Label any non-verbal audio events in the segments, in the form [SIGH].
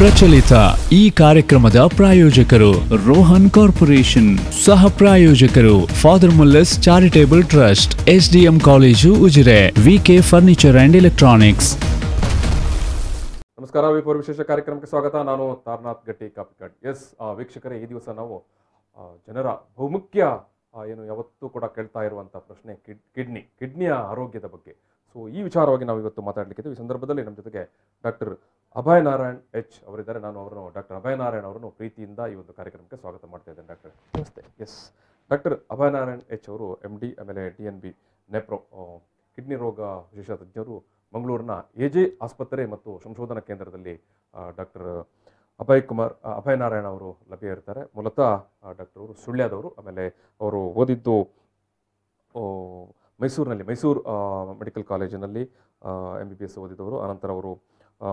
ಪ್ರಚಲಿತ ಈ ಕಾರ್ಯಕ್ರಮದ ಪ್ರಾಯೋಜಕರು ರೋಹನ್ ಕಾರ್ಪೊರೇಷನ್ ಸಹ ಪ್ರಾಯೋಜಕರು father Muller's charitable trust SDM college Ujire VK furniture and electronics ನಮಸ್ಕಾರ ವಿಪುರ್ ವಿಶೇಷ ಕಾರ್ಯಕ್ರಮಕ್ಕೆ ಸ್ವಾಗತ ನಾನು ತಾರನಾಥ್ ಗಟ್ಟಿ ಕಾಪಿಕಾಡ್ ಎಸ್ ವೀಕ್ಷಕರೇ ಈ ದಿವಸ ನಾವು ಜನರ ಬಹುಮುಖ್ಯ ಏನು ಯಾವತ್ತೂ ಕೂಡ ಕೇಳ್ತಾ ಇರುವಂತಹ ಪ್ರಶ್ನೆ ಕಿಡ್ನಿ ಕಿಡ್ನಿಯ ಆರೋಗ್ಯದ ಬಗ್ಗೆ ಸೊ ಈ ವಿಚಾರವಾಗಿ ನಾವು ಇವತ್ತು ಮಾತಾಡ್ಲಿಕ್ಕೆ ಈ ಸಂದರ್ಭದಲ್ಲಿ ನಮ್ಮ ಜೊತೆಗೆ ಡಾಕ್ಟರ್ ಅಭಯ ನಾರಾಯಣ್ ಎಚ್ ಅವರಿದ್ದಾರೆ ನಾನು ಅವರನ್ನು ಡಾಕ್ಟರ್ ಅಭಯ ನಾರಾಯಣ್ ಅವರನ್ನು ಪ್ರೀತಿಯಿಂದ ಈ ಒಂದು ಕಾರ್ಯಕ್ರಮಕ್ಕೆ ಸ್ವಾಗತ ಮಾಡ್ತಾ ಇದ್ದೇನೆ ಡಾಕ್ಟರ್ ನಮಸ್ತೆ yes doctor Abhaya Narayan H ಅವರು ಎಮ್ ಡಿ ಆಮೇಲೆ D N B nephro kidney ರೋಗ ವಿಶೇಷ ತಜ್ಞರು ಮಂಗಳೂರಿನ ಎ ಜೆ ಆಸ್ಪತ್ರೆ ಮತ್ತು ಸಂಶೋಧನಾ ಕೇಂದ್ರದಲ್ಲಿ ಡಾಕ್ಟರ್ ಅಭಯ್ ಕುಮಾರ್ ಅಭಯ ನಾರಾಯಣ್ ಅವರು ಲಭ್ಯ ಇರ್ತಾರೆ ಮೂಲತಃ ಡಾಕ್ಟರ್ ಅವರು ಸುಳ್ಯದವರು ಆಮೇಲೆ ಅವರು ಓದಿದ್ದು ಮೈಸೂರಿನಲ್ಲಿ ಮೈಸೂರು ಮೆಡಿಕಲ್ ಕಾಲೇಜಿನಲ್ಲಿ ಎಮ್ ಬಿ ಬಿ ಎಸ್ ಓದಿದವರು ಅನಂತರ ಅವರು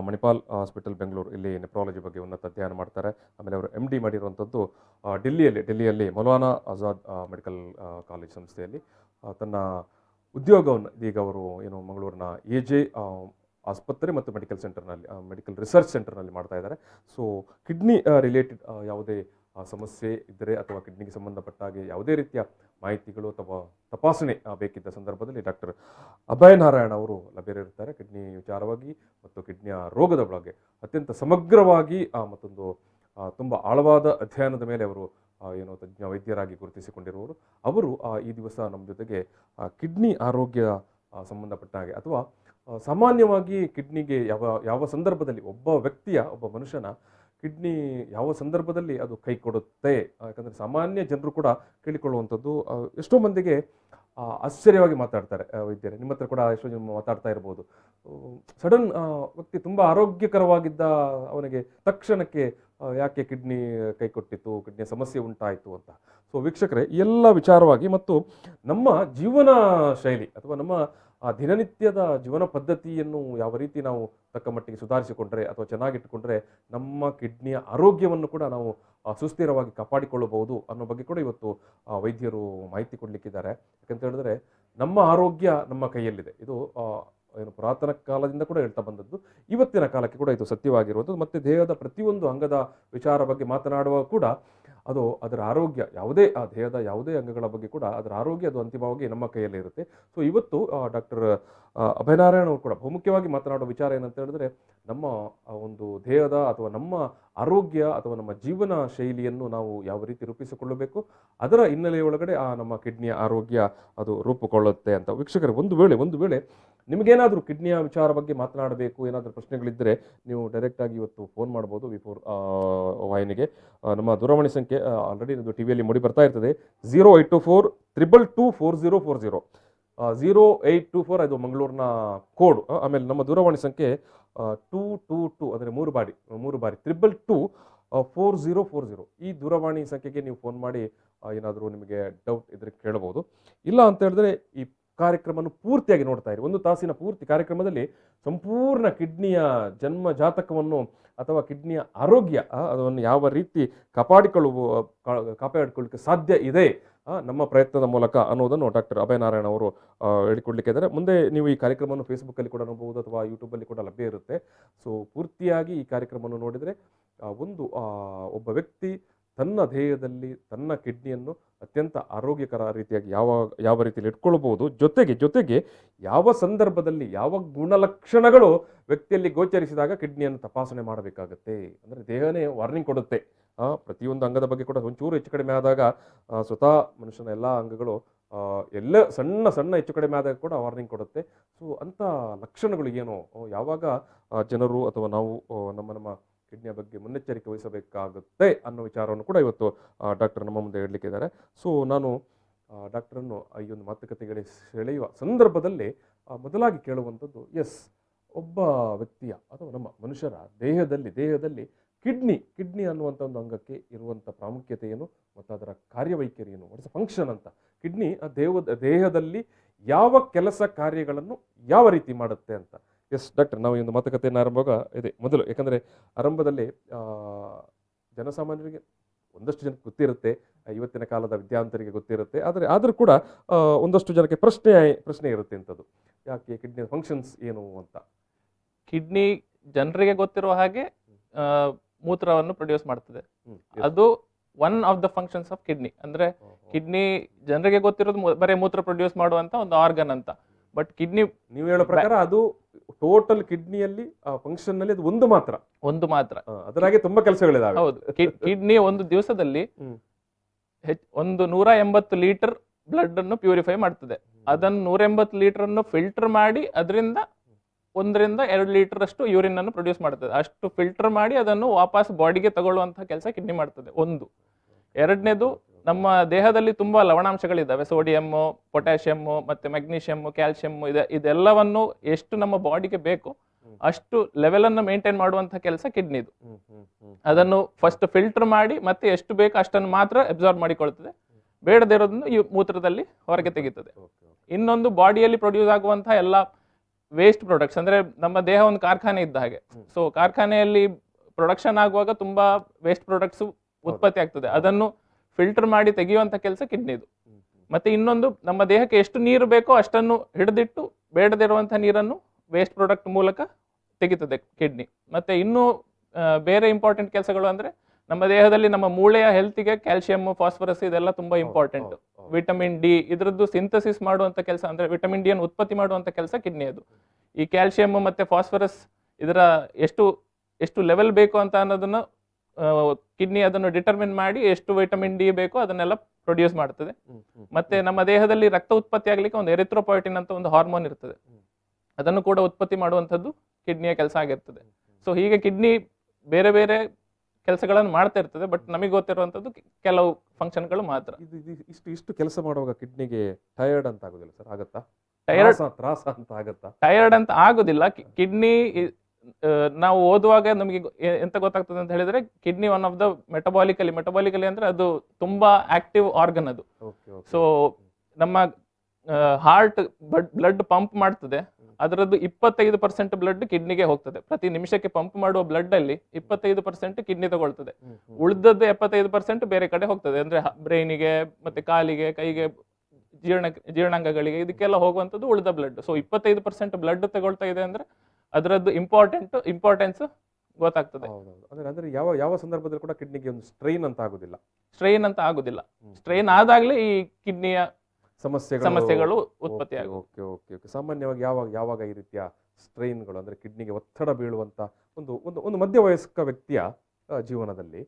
ಮಣಿಪಾಲ್ ಹಾಸ್ಪಿಟಲ್ ಬೆಂಗಳೂರು ಇಲ್ಲಿ ನೆಪ್ರಾಲಜಿ ಬಗ್ಗೆ ಉನ್ನತ ಅಧ್ಯಯನ ಮಾಡ್ತಾರೆ ಆಮೇಲೆ ಅವರು ಎಮ್ ಡಿ ಮಾಡಿರುವಂಥದ್ದು ಡೆಲ್ಲಿಯಲ್ಲಿ ಡೆಲ್ಲಿಯಲ್ಲಿ ಮೌಲಾನಾ ಆಜಾದ್ ಮೆಡಿಕಲ್ ಕಾಲೇಜ್ ಸಂಸ್ಥೆಯಲ್ಲಿ ತನ್ನ ಉದ್ಯೋಗವನ್ನು ಇದೀಗ ಅವರು ಏನು ಮಂಗಳೂರಿನ ಎ ಜೆ ಆಸ್ಪತ್ರೆ ಮತ್ತು ಮೆಡಿಕಲ್ ಸೆಂಟರ್ನಲ್ಲಿ ಮೆಡಿಕಲ್ ರಿಸರ್ಚ್ ಸೆಂಟರ್ನಲ್ಲಿ ಮಾಡ್ತಾ ಇದ್ದಾರೆ ಸೊ ಕಿಡ್ನಿ ರಿಲೇಟೆಡ್ ಯಾವುದೇ ಸಮಸ್ಯೆ ಇದ್ದರೆ ಅಥವಾ ಕಿಡ್ನಿಗೆ ಸಂಬಂಧಪಟ್ಟ ಹಾಗೆ ಯಾವುದೇ ರೀತಿಯ ಮಾಹಿತಿಗಳು ಅಥವಾ ತಪಾಸಣೆ ಬೇಕಿದ್ದ ಸಂದರ್ಭದಲ್ಲಿ ಡಾಕ್ಟರ್ ಅಭಯ ನಾರಾಯಣ ಅವರು ಲಭ್ಯರಿರುತ್ತಾರೆ ಕಿಡ್ನಿ ವಿಚಾರವಾಗಿ ಮತ್ತು ಕಿಡ್ನಿಯ ರೋಗದ ಬಗ್ಗೆ ಅತ್ಯಂತ ಸಮಗ್ರವಾಗಿ ಮತ್ತೊಂದು ತುಂಬ ಆಳವಾದ ಅಧ್ಯಯನದ ಮೇಲೆ ಅವರು ಏನು ತಜ್ಞ ವೈದ್ಯರಾಗಿ ಗುರುತಿಸಿಕೊಂಡಿರುವವರು ಅವರು ಈ ದಿವಸ ನಮ್ಮ ಜೊತೆಗೆ ಕಿಡ್ನಿ ಆರೋಗ್ಯ ಸಂಬಂಧಪಟ್ಟ ಹಾಗೆ ಅಥವಾ ಸಾಮಾನ್ಯವಾಗಿ ಕಿಡ್ನಿಗೆ ಯಾವ ಯಾವ ಸಂದರ್ಭದಲ್ಲಿ ಒಬ್ಬ ವ್ಯಕ್ತಿಯ ಒಬ್ಬ ಮನುಷ್ಯನ ಕಿಡ್ನಿ ಯಾವ ಸಂದರ್ಭದಲ್ಲಿ ಅದು ಕೈ ಕೊಡುತ್ತೆ ಯಾಕಂದರೆ ಸಾಮಾನ್ಯ ಜನರು ಕೂಡ ಕೇಳಿಕೊಳ್ಳುವಂಥದ್ದು ಎಷ್ಟೋ ಮಂದಿಗೆ ಆಶ್ಚರ್ಯವಾಗಿ ಮಾತಾಡ್ತಾರೆ ವೈದ್ಯರೇ ನಿಮ್ಮ ಹತ್ರ ಕೂಡ ಎಷ್ಟೋ ಜನ ಮಾತಾಡ್ತಾ ಇರ್ಬೋದು ಸಡನ್ ವ್ಯಕ್ತಿ ತುಂಬ ಆರೋಗ್ಯಕರವಾಗಿದ್ದ ಅವನಿಗೆ ತಕ್ಷಣಕ್ಕೆ ಯಾಕೆ ಕಿಡ್ನಿ ಕೈ ಕೊಟ್ಟಿತ್ತು ಕಿಡ್ನಿಯ ಸಮಸ್ಯೆ ಉಂಟಾಯಿತು ಅಂತ ಸೊ ವೀಕ್ಷಕರೇ ಎಲ್ಲ ವಿಚಾರವಾಗಿ ಮತ್ತು ನಮ್ಮ ಜೀವನ ಶೈಲಿ ಅಥವಾ ನಮ್ಮ ಆ ದಿನನಿತ್ಯದ ಜೀವನ ಪದ್ಧತಿಯನ್ನು ಯಾವ ರೀತಿ ನಾವು ತಕ್ಕ ಮಟ್ಟಿಗೆ ಸುಧಾರಿಸಿಕೊಂಡ್ರೆ ಅಥವಾ ಚೆನ್ನಾಗಿಟ್ಟುಕೊಂಡ್ರೆ ನಮ್ಮ ಕಿಡ್ನಿಯ ಆರೋಗ್ಯವನ್ನು ಕೂಡ ನಾವು ಸುಸ್ಥಿರವಾಗಿ ಕಾಪಾಡಿಕೊಳ್ಳಬಹುದು ಅನ್ನೋ ಬಗ್ಗೆ ಕೂಡ ಇವತ್ತು ವೈದ್ಯರು ಮಾಹಿತಿ ಕೊಡಲಿಕ್ಕಿದ್ದಾರೆ ಯಾಕಂತ ಹೇಳಿದ್ರೆ ನಮ್ಮ ಆರೋಗ್ಯ ನಮ್ಮ ಕೈಯಲ್ಲಿದೆ ಇದು ಏನು ಪುರಾತನ ಕಾಲದಿಂದ ಕೂಡ ಹೇಳ್ತಾ ಬಂದದ್ದು ಇವತ್ತಿನ ಕಾಲಕ್ಕೆ ಕೂಡ ಇದು ಸತ್ಯವಾಗಿರುವಂಥದ್ದು ಮತ್ತು ದೇಹದ ಪ್ರತಿಯೊಂದು ಅಂಗದ ವಿಚಾರ ಬಗ್ಗೆ ಮಾತನಾಡುವಾಗ ಕೂಡ ಅದು ಅದರ ಆರೋಗ್ಯ ಯಾವುದೇ ಆ ದೇಹದ ಯಾವುದೇ ಅಂಗಗಳ ಬಗ್ಗೆ ಕೂಡ ಅದರ ಆರೋಗ್ಯ ಅದು ಅಂತಿಮವಾಗಿ ನಮ್ಮ ಕೈಯಲ್ಲಿ ಇರುತ್ತೆ ಸೊ ಇವತ್ತು ಡಾಕ್ಟರ್ ಅಭಯನಾರಾಯಣ ಅವರು ಕೂಡ ಬಹುಮುಖ್ಯವಾಗಿ ಮಾತನಾಡೋ ವಿಚಾರ ಏನಂತ ಹೇಳಿದ್ರೆ ನಮ್ಮ ಒಂದು ದೇಹದ ಅಥವಾ ನಮ್ಮ ಆರೋಗ್ಯ ಅಥವಾ ನಮ್ಮ ಜೀವನ ಶೈಲಿಯನ್ನು ನಾವು ಯಾವ ರೀತಿ ರೂಪಿಸಿಕೊಳ್ಳಬೇಕು ಅದರ ಹಿನ್ನೆಲೆಯೊಳಗಡೆ ಒಳಗಡೆ ಆ ನಮ್ಮ ಕಿಡ್ನಿಯ ಆರೋಗ್ಯ ಅದು ರೂಪುಕೊಳ್ಳುತ್ತೆ ಅಂತ ವೀಕ್ಷಕರು ಒಂದು ವೇಳೆ ಒಂದು ವೇಳೆ ನಿಮಗೇನಾದರೂ ಕಿಡ್ನಿಯ ವಿಚಾರ ಬಗ್ಗೆ ಮಾತನಾಡಬೇಕು ಏನಾದರೂ ಪ್ರಶ್ನೆಗಳಿದ್ದರೆ ನೀವು ಡೈರೆಕ್ಟಾಗಿ ಇವತ್ತು ಫೋನ್ ಮಾಡ್ಬೋದು ಬಿಫೋರ್ ವಾಹಿನಿಗೆ ನಮ್ಮ ದೂರವಾಣಿ ಸಂಖ್ಯೆ ಆಲ್ರೆಡಿ ನಿಮ್ಮದು ಟಿ ವಿಯಲ್ಲಿ ಮೂಡಿ ಬರ್ತಾ ಇರ್ತದೆ zero eight two four triple two four zero four zero zero eight two four ಅದು ಮಂಗಳೂರಿನ ಕೋಡ್ ಆಮೇಲೆ ನಮ್ಮ ದೂರವಾಣಿ ಸಂಖ್ಯೆ ಟೂ ಟೂ ಟೂ ಅಂದರೆ ಮೂರು ಬಾರಿ ಮೂರು ಬಾರಿ triple two four zero four zero ಈ ದೂರವಾಣಿ ಸಂಖ್ಯೆಗೆ ನೀವು ಫೋನ್ ಮಾಡಿ ಏನಾದರೂ ನಿಮಗೆ ಡೌಟ್ ಇದ್ರೆ ಕೇಳಬಹುದು ಇಲ್ಲ ಅಂತ ಹೇಳಿದ್ರೆ ಈ ಕಾರ್ಯಕ್ರಮವನ್ನು ಪೂರ್ತಿಯಾಗಿ ನೋಡ್ತಾ ಇರಿ ಒಂದು ತಾಸಿನ ಪೂರ್ತಿ ಕಾರ್ಯಕ್ರಮದಲ್ಲಿ ಸಂಪೂರ್ಣ ಕಿಡ್ನಿಯ ಜನ್ಮ ಜಾತಕವನ್ನು ಅಥವಾ ಕಿಡ್ನಿಯ ಆರೋಗ್ಯ ಅದನ್ನು ಯಾವ ರೀತಿ ಕಾಪಾಡಿಕೊಳ್ಳುವ ಕಾಪಾಡಿಕೊಳ್ಳಿಕ್ಕೆ ಸಾಧ್ಯ ಇದೆ ನಮ್ಮ ಪ್ರಯತ್ನದ ಮೂಲಕ ಅನ್ನೋದನ್ನು ಡಾಕ್ಟರ್ ಅಭಯ ನಾರಾಯಣ ಅವರು ಹೇಳಿಕೊಡ್ಲಿಕ್ಕೆ ಇದ್ದಾರೆ ಮುಂದೆ ನೀವು ಈ ಕಾರ್ಯಕ್ರಮವನ್ನು ಫೇಸ್ಬುಕ್ಕಲ್ಲಿ ಕೂಡ ನೋಡಬಹುದು ಅಥವಾ ಯೂಟ್ಯೂಬಲ್ಲಿ ಕೂಡ ಲಭ್ಯ ಇರುತ್ತೆ ಸೊ ಪೂರ್ತಿಯಾಗಿ ಈ ಕಾರ್ಯಕ್ರಮವನ್ನು ನೋಡಿದರೆ ಒಂದು ಒಬ್ಬ ವ್ಯಕ್ತಿ ತನ್ನ ದೇಹದಲ್ಲಿ ತನ್ನ ಕಿಡ್ನಿಯನ್ನು ಅತ್ಯಂತ ಆರೋಗ್ಯಕರ ರೀತಿಯಾಗಿ ಯಾವ ಯಾವ ರೀತಿಯಲ್ಲಿ ಇಟ್ಕೊಳ್ಬೋದು ಜೊತೆಗೆ ಜೊತೆಗೆ ಯಾವ ಸಂದರ್ಭದಲ್ಲಿ ಯಾವ ಗುಣಲಕ್ಷಣಗಳು ವ್ಯಕ್ತಿಯಲ್ಲಿ ಗೋಚರಿಸಿದಾಗ ಕಿಡ್ನಿಯನ್ನು ತಪಾಸಣೆ ಮಾಡಬೇಕಾಗುತ್ತೆ ಅಂದರೆ ದೇಹನೇ ವಾರ್ನಿಂಗ್ ಕೊಡುತ್ತೆ ಪ್ರತಿಯೊಂದು ಅಂಗದ ಬಗ್ಗೆ ಕೂಡ ಒಂಚೂರು ಹೆಚ್ಚು ಕಡಿಮೆ ಆದಾಗ ಸ್ವತಃ ಮನುಷ್ಯನ ಎಲ್ಲ ಅಂಗಗಳು ಎಲ್ಲ ಸಣ್ಣ ಸಣ್ಣ ಹೆಚ್ಚು ಕಡಿಮೆ ಆದಾಗ ಕೂಡ ವಾರ್ನಿಂಗ್ ಕೊಡುತ್ತೆ ಸೊ ಅಂಥ ಲಕ್ಷಣಗಳು ಏನು ಯಾವಾಗ ಜನರು ಅಥವಾ ನಾವು ನಮ್ಮ ನಮ್ಮ ಕಿಡ್ನಿಯ ಬಗ್ಗೆ ಮುನ್ನೆಚ್ಚರಿಕೆ ವಹಿಸಬೇಕಾಗುತ್ತೆ ಅನ್ನೋ ವಿಚಾರವನ್ನು ಕೂಡ ಇವತ್ತು ಡಾಕ್ಟರ್ ನಮ್ಮ ಮುಂದೆ ಹೇಳಲಿಕ್ಕಿದ್ದಾರೆ ಸೊ ನಾನು ಡಾಕ್ಟರನ್ನು ಈ ಒಂದು ಮಾತುಕತೆಗಳ ಸೆಳೆಯುವ ಸಂದರ್ಭದಲ್ಲಿ ಮೊದಲಾಗಿ ಕೇಳುವಂಥದ್ದು ಎಸ್ ಒಬ್ಬ ವ್ಯಕ್ತಿಯ ಅಥವಾ ನಮ್ಮ ಮನುಷ್ಯರ ದೇಹದಲ್ಲಿ ದೇಹದಲ್ಲಿ ಕಿಡ್ನಿ ಕಿಡ್ನಿ ಅನ್ನುವಂಥ ಒಂದು ಅಂಗಕ್ಕೆ ಇರುವಂಥ ಪ್ರಾಮುಖ್ಯತೆ ಏನು ಮತ್ತು ಅದರ ಕಾರ್ಯವೈಖರಿ ಏನು ವಾಟ್ಸ್ ಫಂಕ್ಷನ್ ಅಂತ ಕಿಡ್ನಿ ಆ ದೇಹದ ದೇಹದಲ್ಲಿ ಯಾವ ಕೆಲಸ ಕಾರ್ಯಗಳನ್ನು ಯಾವ ರೀತಿ ಮಾಡುತ್ತೆ ಅಂತ ಎಸ್ ಡಾಕ್ಟರ್ ನಾವು ಈ ಒಂದು ಮಾತುಕತೆಯನ್ನು ಆರಂಭವಾಗ ಇದೆ ಮೊದಲು ಯಾಕಂದರೆ ಆರಂಭದಲ್ಲಿ ಜನಸಾಮಾನ್ಯರಿಗೆ ಒಂದಷ್ಟು ಜನಕ್ಕೆ ಗೊತ್ತಿರುತ್ತೆ ಇವತ್ತಿನ ಕಾಲದ ವಿದ್ಯಾವಂತರಿಗೆ ಗೊತ್ತಿರುತ್ತೆ ಆದರೆ ಆದರೂ ಕೂಡ ಒಂದಷ್ಟು ಜನಕ್ಕೆ ಪ್ರಶ್ನೆ ಪ್ರಶ್ನೆ ಇರುತ್ತೆ ಅಂಥದ್ದು ಯಾಕೆ ಕಿಡ್ನಿ ಫಂಕ್ಷನ್ಸ್ ಏನು ಅಂತ ಕಿಡ್ನಿ ಜನರಿಗೆ ಗೊತ್ತಿರುವ ಹಾಗೆ ಮೂತ್ರವನ್ನು ಪ್ರೊಡ್ಯೂಸ್ ಮಾಡ್ತದೆ ಅದು one of the functions of kidney ಅಂದ್ರೆ ಕಿಡ್ನಿ ಜನರಿಗೆ ಗೊತ್ತಿರೋದು ಬರೀ ಮೂತ್ರ ಪ್ರೊಡ್ಯೂಸ್ ಮಾಡುವಂತ ಒಂದು ಆರ್ಗನ್ ಅಂತ ಬಟ್ ಕಿಡ್ನಿ ನೀವು ಹೇಳೋ ಪ್ರಕಾರ ಅದು ಟೋಟಲ್ ಕಿಡ್ನಿಯಲ್ಲಿ ಫಂಕ್ಷನ್ ನಲ್ಲಿ ಅದು ಒಂದು ಮಾತ್ರ ಒಂದು ಮಾತ್ರ ಅದರಾಗೆ ತುಂಬಾ ಕೆಲಸಗಳಿದಾವೆ ಹೌದು ಕಿಡ್ನಿ ಒಂದು ದಿವಸದಲ್ಲಿ ಒಂದು ನೂರ ಎಂಬತ್ತು ಲೀಟರ್ ಬ್ಲಡ್ ಅನ್ನು ಪ್ಯೂರಿಫೈ ಮಾಡ್ತದೆ ಅದನ್ನು ನೂರ ಎಂಬತ್ತು ಲೀಟರ್ ಅನ್ನು ಫಿಲ್ಟರ್ ಮಾಡಿ ಅದರಿಂದ ಒಂದರಿಂದ ಎರಡು ಲೀಟರ್ ಅಷ್ಟು ಯೂರಿನ್ ಅನ್ನು ಪ್ರೊಡ್ಯೂಸ್ ಮಾಡ್ತದೆ ಅಷ್ಟು ಫಿಲ್ಟರ್ ಮಾಡಿ ಅದನ್ನು ವಾಪಸ್ ಬಾಡಿಗೆ ತಗೊಳ್ಳುವಂತಹ ಕೆಲಸ ಕಿಡ್ನಿ ಮಾಡ್ತದೆ ಒಂದು ಎರಡನೇದು ನಮ್ಮ ದೇಹದಲ್ಲಿ ತುಂಬ ಲವಣಾಂಶಗಳಿದ್ದಾವೆ ಸೋಡಿಯಮ್ಮು ಪೊಟ್ಯಾಷಿಯಮ್ಮು ಮತ್ತು ಮೆಗ್ನೀಷಿಯಮ್ಮು ಕ್ಯಾಲ್ಶಿಯಮ್ಮು ಇದೆ ಇದೆಲ್ಲವನ್ನು ಎಷ್ಟು ನಮ್ಮ ಬಾಡಿಗೆ ಬೇಕು ಅಷ್ಟು ಲೆವೆಲ್ ಅನ್ನು ಮೇಂಟೈನ್ ಮಾಡುವಂತ ಕೆಲಸ ಕಿಡ್ನಿದು ಅದನ್ನು ಫಸ್ಟ್ ಫಿಲ್ಟರ್ ಮಾಡಿ ಮತ್ತೆ ಎಷ್ಟು ಬೇಕು ಅಷ್ಟನ್ನು ಮಾತ್ರ ಅಬ್ಸಾರ್ಬ್ ಮಾಡಿಕೊಳ್ತದೆ ಬೇಡದಿರೋದನ್ನು ಈ ಮೂತ್ರದಲ್ಲಿ ಹೊರಗೆ ತೆಗೀತದೆ ಇನ್ನೊಂದು ಬಾಡಿಯಲ್ಲಿ ಪ್ರೊಡ್ಯೂಸ್ ಆಗುವಂತಹ ಎಲ್ಲ ವೇಸ್ಟ್ ಪ್ರೊಡಕ್ಟ್ಸ್ ಅಂದ್ರೆ ನಮ್ಮ ದೇಹ ಒಂದು ಕಾರ್ಖಾನೆ ಇದ್ದ ಹಾಗೆ ಸೊ ಕಾರ್ಖಾನೆಯಲ್ಲಿ ಪ್ರೊಡಕ್ಷನ್ ಆಗುವಾಗ ತುಂಬಾ ವೇಸ್ಟ್ ಪ್ರಾಡಕ್ಟ್ಸ್ ಉತ್ಪತ್ತಿ ಆಗ್ತದೆ ಅದನ್ನು ಫಿಲ್ಟರ್ ಮಾಡಿ ತೆಗೆಯುವಂಥ ಕೆಲಸ ಕಿಡ್ನಿದು ಮತ್ತೆ ಇನ್ನೊಂದು ನಮ್ಮ ದೇಹಕ್ಕೆ ಎಷ್ಟು ನೀರು ಬೇಕೋ ಅಷ್ಟನ್ನು ಹಿಡಿದಿಟ್ಟು ಬೇಡದಿರುವಂಥ ನೀರನ್ನು ವೇಸ್ಟ್ ಪ್ರಾಡಕ್ಟ್ ಮೂಲಕ ತೆಗೀತದೆ ಕಿಡ್ನಿ ಮತ್ತೆ ಇನ್ನೂ ಬೇರೆ ಇಂಪಾರ್ಟೆಂಟ್ ಕೆಲಸಗಳು ಅಂದ್ರೆ ನಮ್ಮ ದೇಹದಲ್ಲಿ ನಮ್ಮ ಮೂಳೆಯ ಹೆಲ್ತಿಗೆ ಕ್ಯಾಲ್ಸಿಯಂ ಫಾಸ್ಫರಸ್ ಇದೆಲ್ಲ ತುಂಬಾ ಇಂಪಾರ್ಟೆಂಟ್ ವಿಟಮಿನ್ ಡಿ ಇದರದ್ದು ಸಿಂಥಸಿಸ್ ಮಾಡುವಂಥ ಕೆಲಸ ಅಂದ್ರೆ ವಿಟಮಿನ್ ಡಿ ಉತ್ಪತ್ತಿ ಮಾಡುವಂಥ ಕೆಲಸ ಕಿಡ್ನಿ ಅದು ಈ ಕ್ಯಾಲ್ಸಿಯಂ ಮತ್ತೆ ಫಾಸ್ಫರಸ್ ಇದರ ಎಷ್ಟು ಎಷ್ಟು ಲೆವೆಲ್ ಬೇಕು ಅಂತ ಅನ್ನೋದನ್ನು ಕಿಡ್ನಿ ಅದನ್ನು ಡಿಟರ್ಮಿನ್ ಮಾಡಿ ಎಷ್ಟು ವಿಟಮಿನ್ ಡಿ ಬೇಕೋ ಅದನ್ನೆಲ್ಲ ಪ್ರೊಡ್ಯೂಸ್ ಮಾಡ್ತದೆ ಮತ್ತೆ ನಮ್ಮ ದೇಹದಲ್ಲಿ ರಕ್ತ ಉತ್ಪತ್ತಿ ಆಗ್ಲಿಕ್ಕೆ ಒಂದು ಎರಿಥ್ರೋಪಾಯಿಟಿನ್ ಅಂತ ಒಂದು ಹಾರ್ಮೋನ್ ಇರ್ತದೆ ಅದನ್ನು ಕೂಡ ಉತ್ಪತ್ತಿ ಮಾಡುವಂಥದ್ದು ಕಿಡ್ನಿಯ ಕೆಲಸ ಆಗಿರ್ತದೆ ಸೊ ಹೀಗೆ ಕಿಡ್ನಿ ಬೇರೆ ಬೇರೆ ಕೆಲಸಗಳನ್ನು ಮಾಡ್ತಾ ಇರ್ತದೆ ಬಟ್ ನಮಗೆ ಗೊತ್ತಿರುವಂತದ್ದು ಕೆಲವು ಫಂಕ್ಷನ್ಗಳು ಮಾತ್ರ ಇಷ್ಟು ಇಷ್ಟು ಕೆಲಸ ಮಾಡುವಾಗ ಕಿಡ್ನಿಗೆ ಟಯರ್ಡ್ ಅಂತ ಆಗುದಿಲ್ಲ ಸರ್ ಆಗುತ್ತಾ ಟಯರ್ಡ್ ಅಂತ ಟಯರ್ಡ್ ಅಂತ ಆಗುದಿಲ್ಲ ಕಿಡ್ನಿ ನಾವು ಓದುವಾಗ ನಮಗೆ ಎಂತ ಗೊತ್ತಾಗ್ತದೆ ಅಂತ ಹೇಳಿದ್ರೆ kidney one of the metabolically metabolically ಅಂದ್ರೆ ಅದು ತುಂಬಾ ಆಕ್ಟಿವ್ ಆರ್ಗನ್ ಅದು ಸೊ ನಮ್ಮ ಹಾರ್ಟ್ ಬ್ಲಡ್ ಪಂಪ್ ಮಾಡ್ತದೆ ಅದರದ್ದು ಇಪ್ಪತ್ತೈದು ಪರ್ಸೆಂಟ್ ಬ್ಲಡ್ ಕಿಡ್ನಿಗೆ ಹೋಗ್ತದೆ ಪ್ರತಿ ನಿಮಿಷಕ್ಕೆ ಪಂಪ್ ಮಾಡುವ ಬ್ಲಡ್ ಅಲ್ಲಿ ಇಪ್ಪತ್ತೈದು ಪರ್ಸೆಂಟ್ ಕಿಡ್ನಿ ತಗೊಳ್ತದೆ ಉಳಿದದ್ದು ಎಪ್ಪತ್ತೈದು ಪರ್ಸೆಂಟ್ ಬೇರೆ ಕಡೆ ಹೋಗ್ತದೆ ಅಂದ್ರೆ ಬ್ರೈನಿಗೆ ಮತ್ತೆ ಕಾಲಿಗೆ ಕೈಗೆ ಜೀರ್ಣ ಜೀರ್ಣಾಂಗಗಳಿಗೆ ಇದಕ್ಕೆಲ್ಲ ಹೋಗುವಂಥದ್ದು ಉಳಿದ ಬ್ಲಡ್ ಸೊ ಇಪ್ಪತ್ತೈದು ಪರ್ಸೆಂಟ್ ಬ್ಲಡ್ ತಗೊಳ್ತಾ ಇದೆ ಅಂದ್ರೆ ಅದರದ್ದು ಇಂಪಾರ್ಟೆಂಟ್ ಇಂಪಾರ್ಟೆನ್ಸ್ ಗೊತ್ತಾಗ್ತದೆ ಅಂದ್ರೆ ಯಾವ ಯಾವ ಸಂದರ್ಭದಲ್ಲಿ ಕೂಡ ಕಿಡ್ನಿಗೆ ಒಂದು ಸ್ಟ್ರೈನ್ ಅಂತ ಆಗುದಿಲ್ಲ ಸ್ಟ್ರೈನ್ ಅಂತ ಆಗುದಿಲ್ಲ ಸ್ಟ್ರೈನ್ ಆದಾಗಲೇ ಈ ಕಿಡ್ನಿಯ ಸಮಸ್ಯೆ ಸಮಸ್ಯೆಗಳು ಉತ್ಪತ್ತಿ ಓಕೆ ಓಕೆ ಓಕೆ ಸಾಮಾನ್ಯವಾಗಿ ಯಾವಾಗ ಯಾವಾಗ ಈ ರೀತಿಯ ಸ್ಟ್ರೈನ್ಗಳು ಅಂದ್ರೆ ಕಿಡ್ನಿಗೆ ಒತ್ತಡ ಬೀಳುವಂತ ಒಂದು ಒಂದು ಒಂದು ಮಧ್ಯವಯಸ್ಕ ವ್ಯಕ್ತಿಯ ಜೀವನದಲ್ಲಿ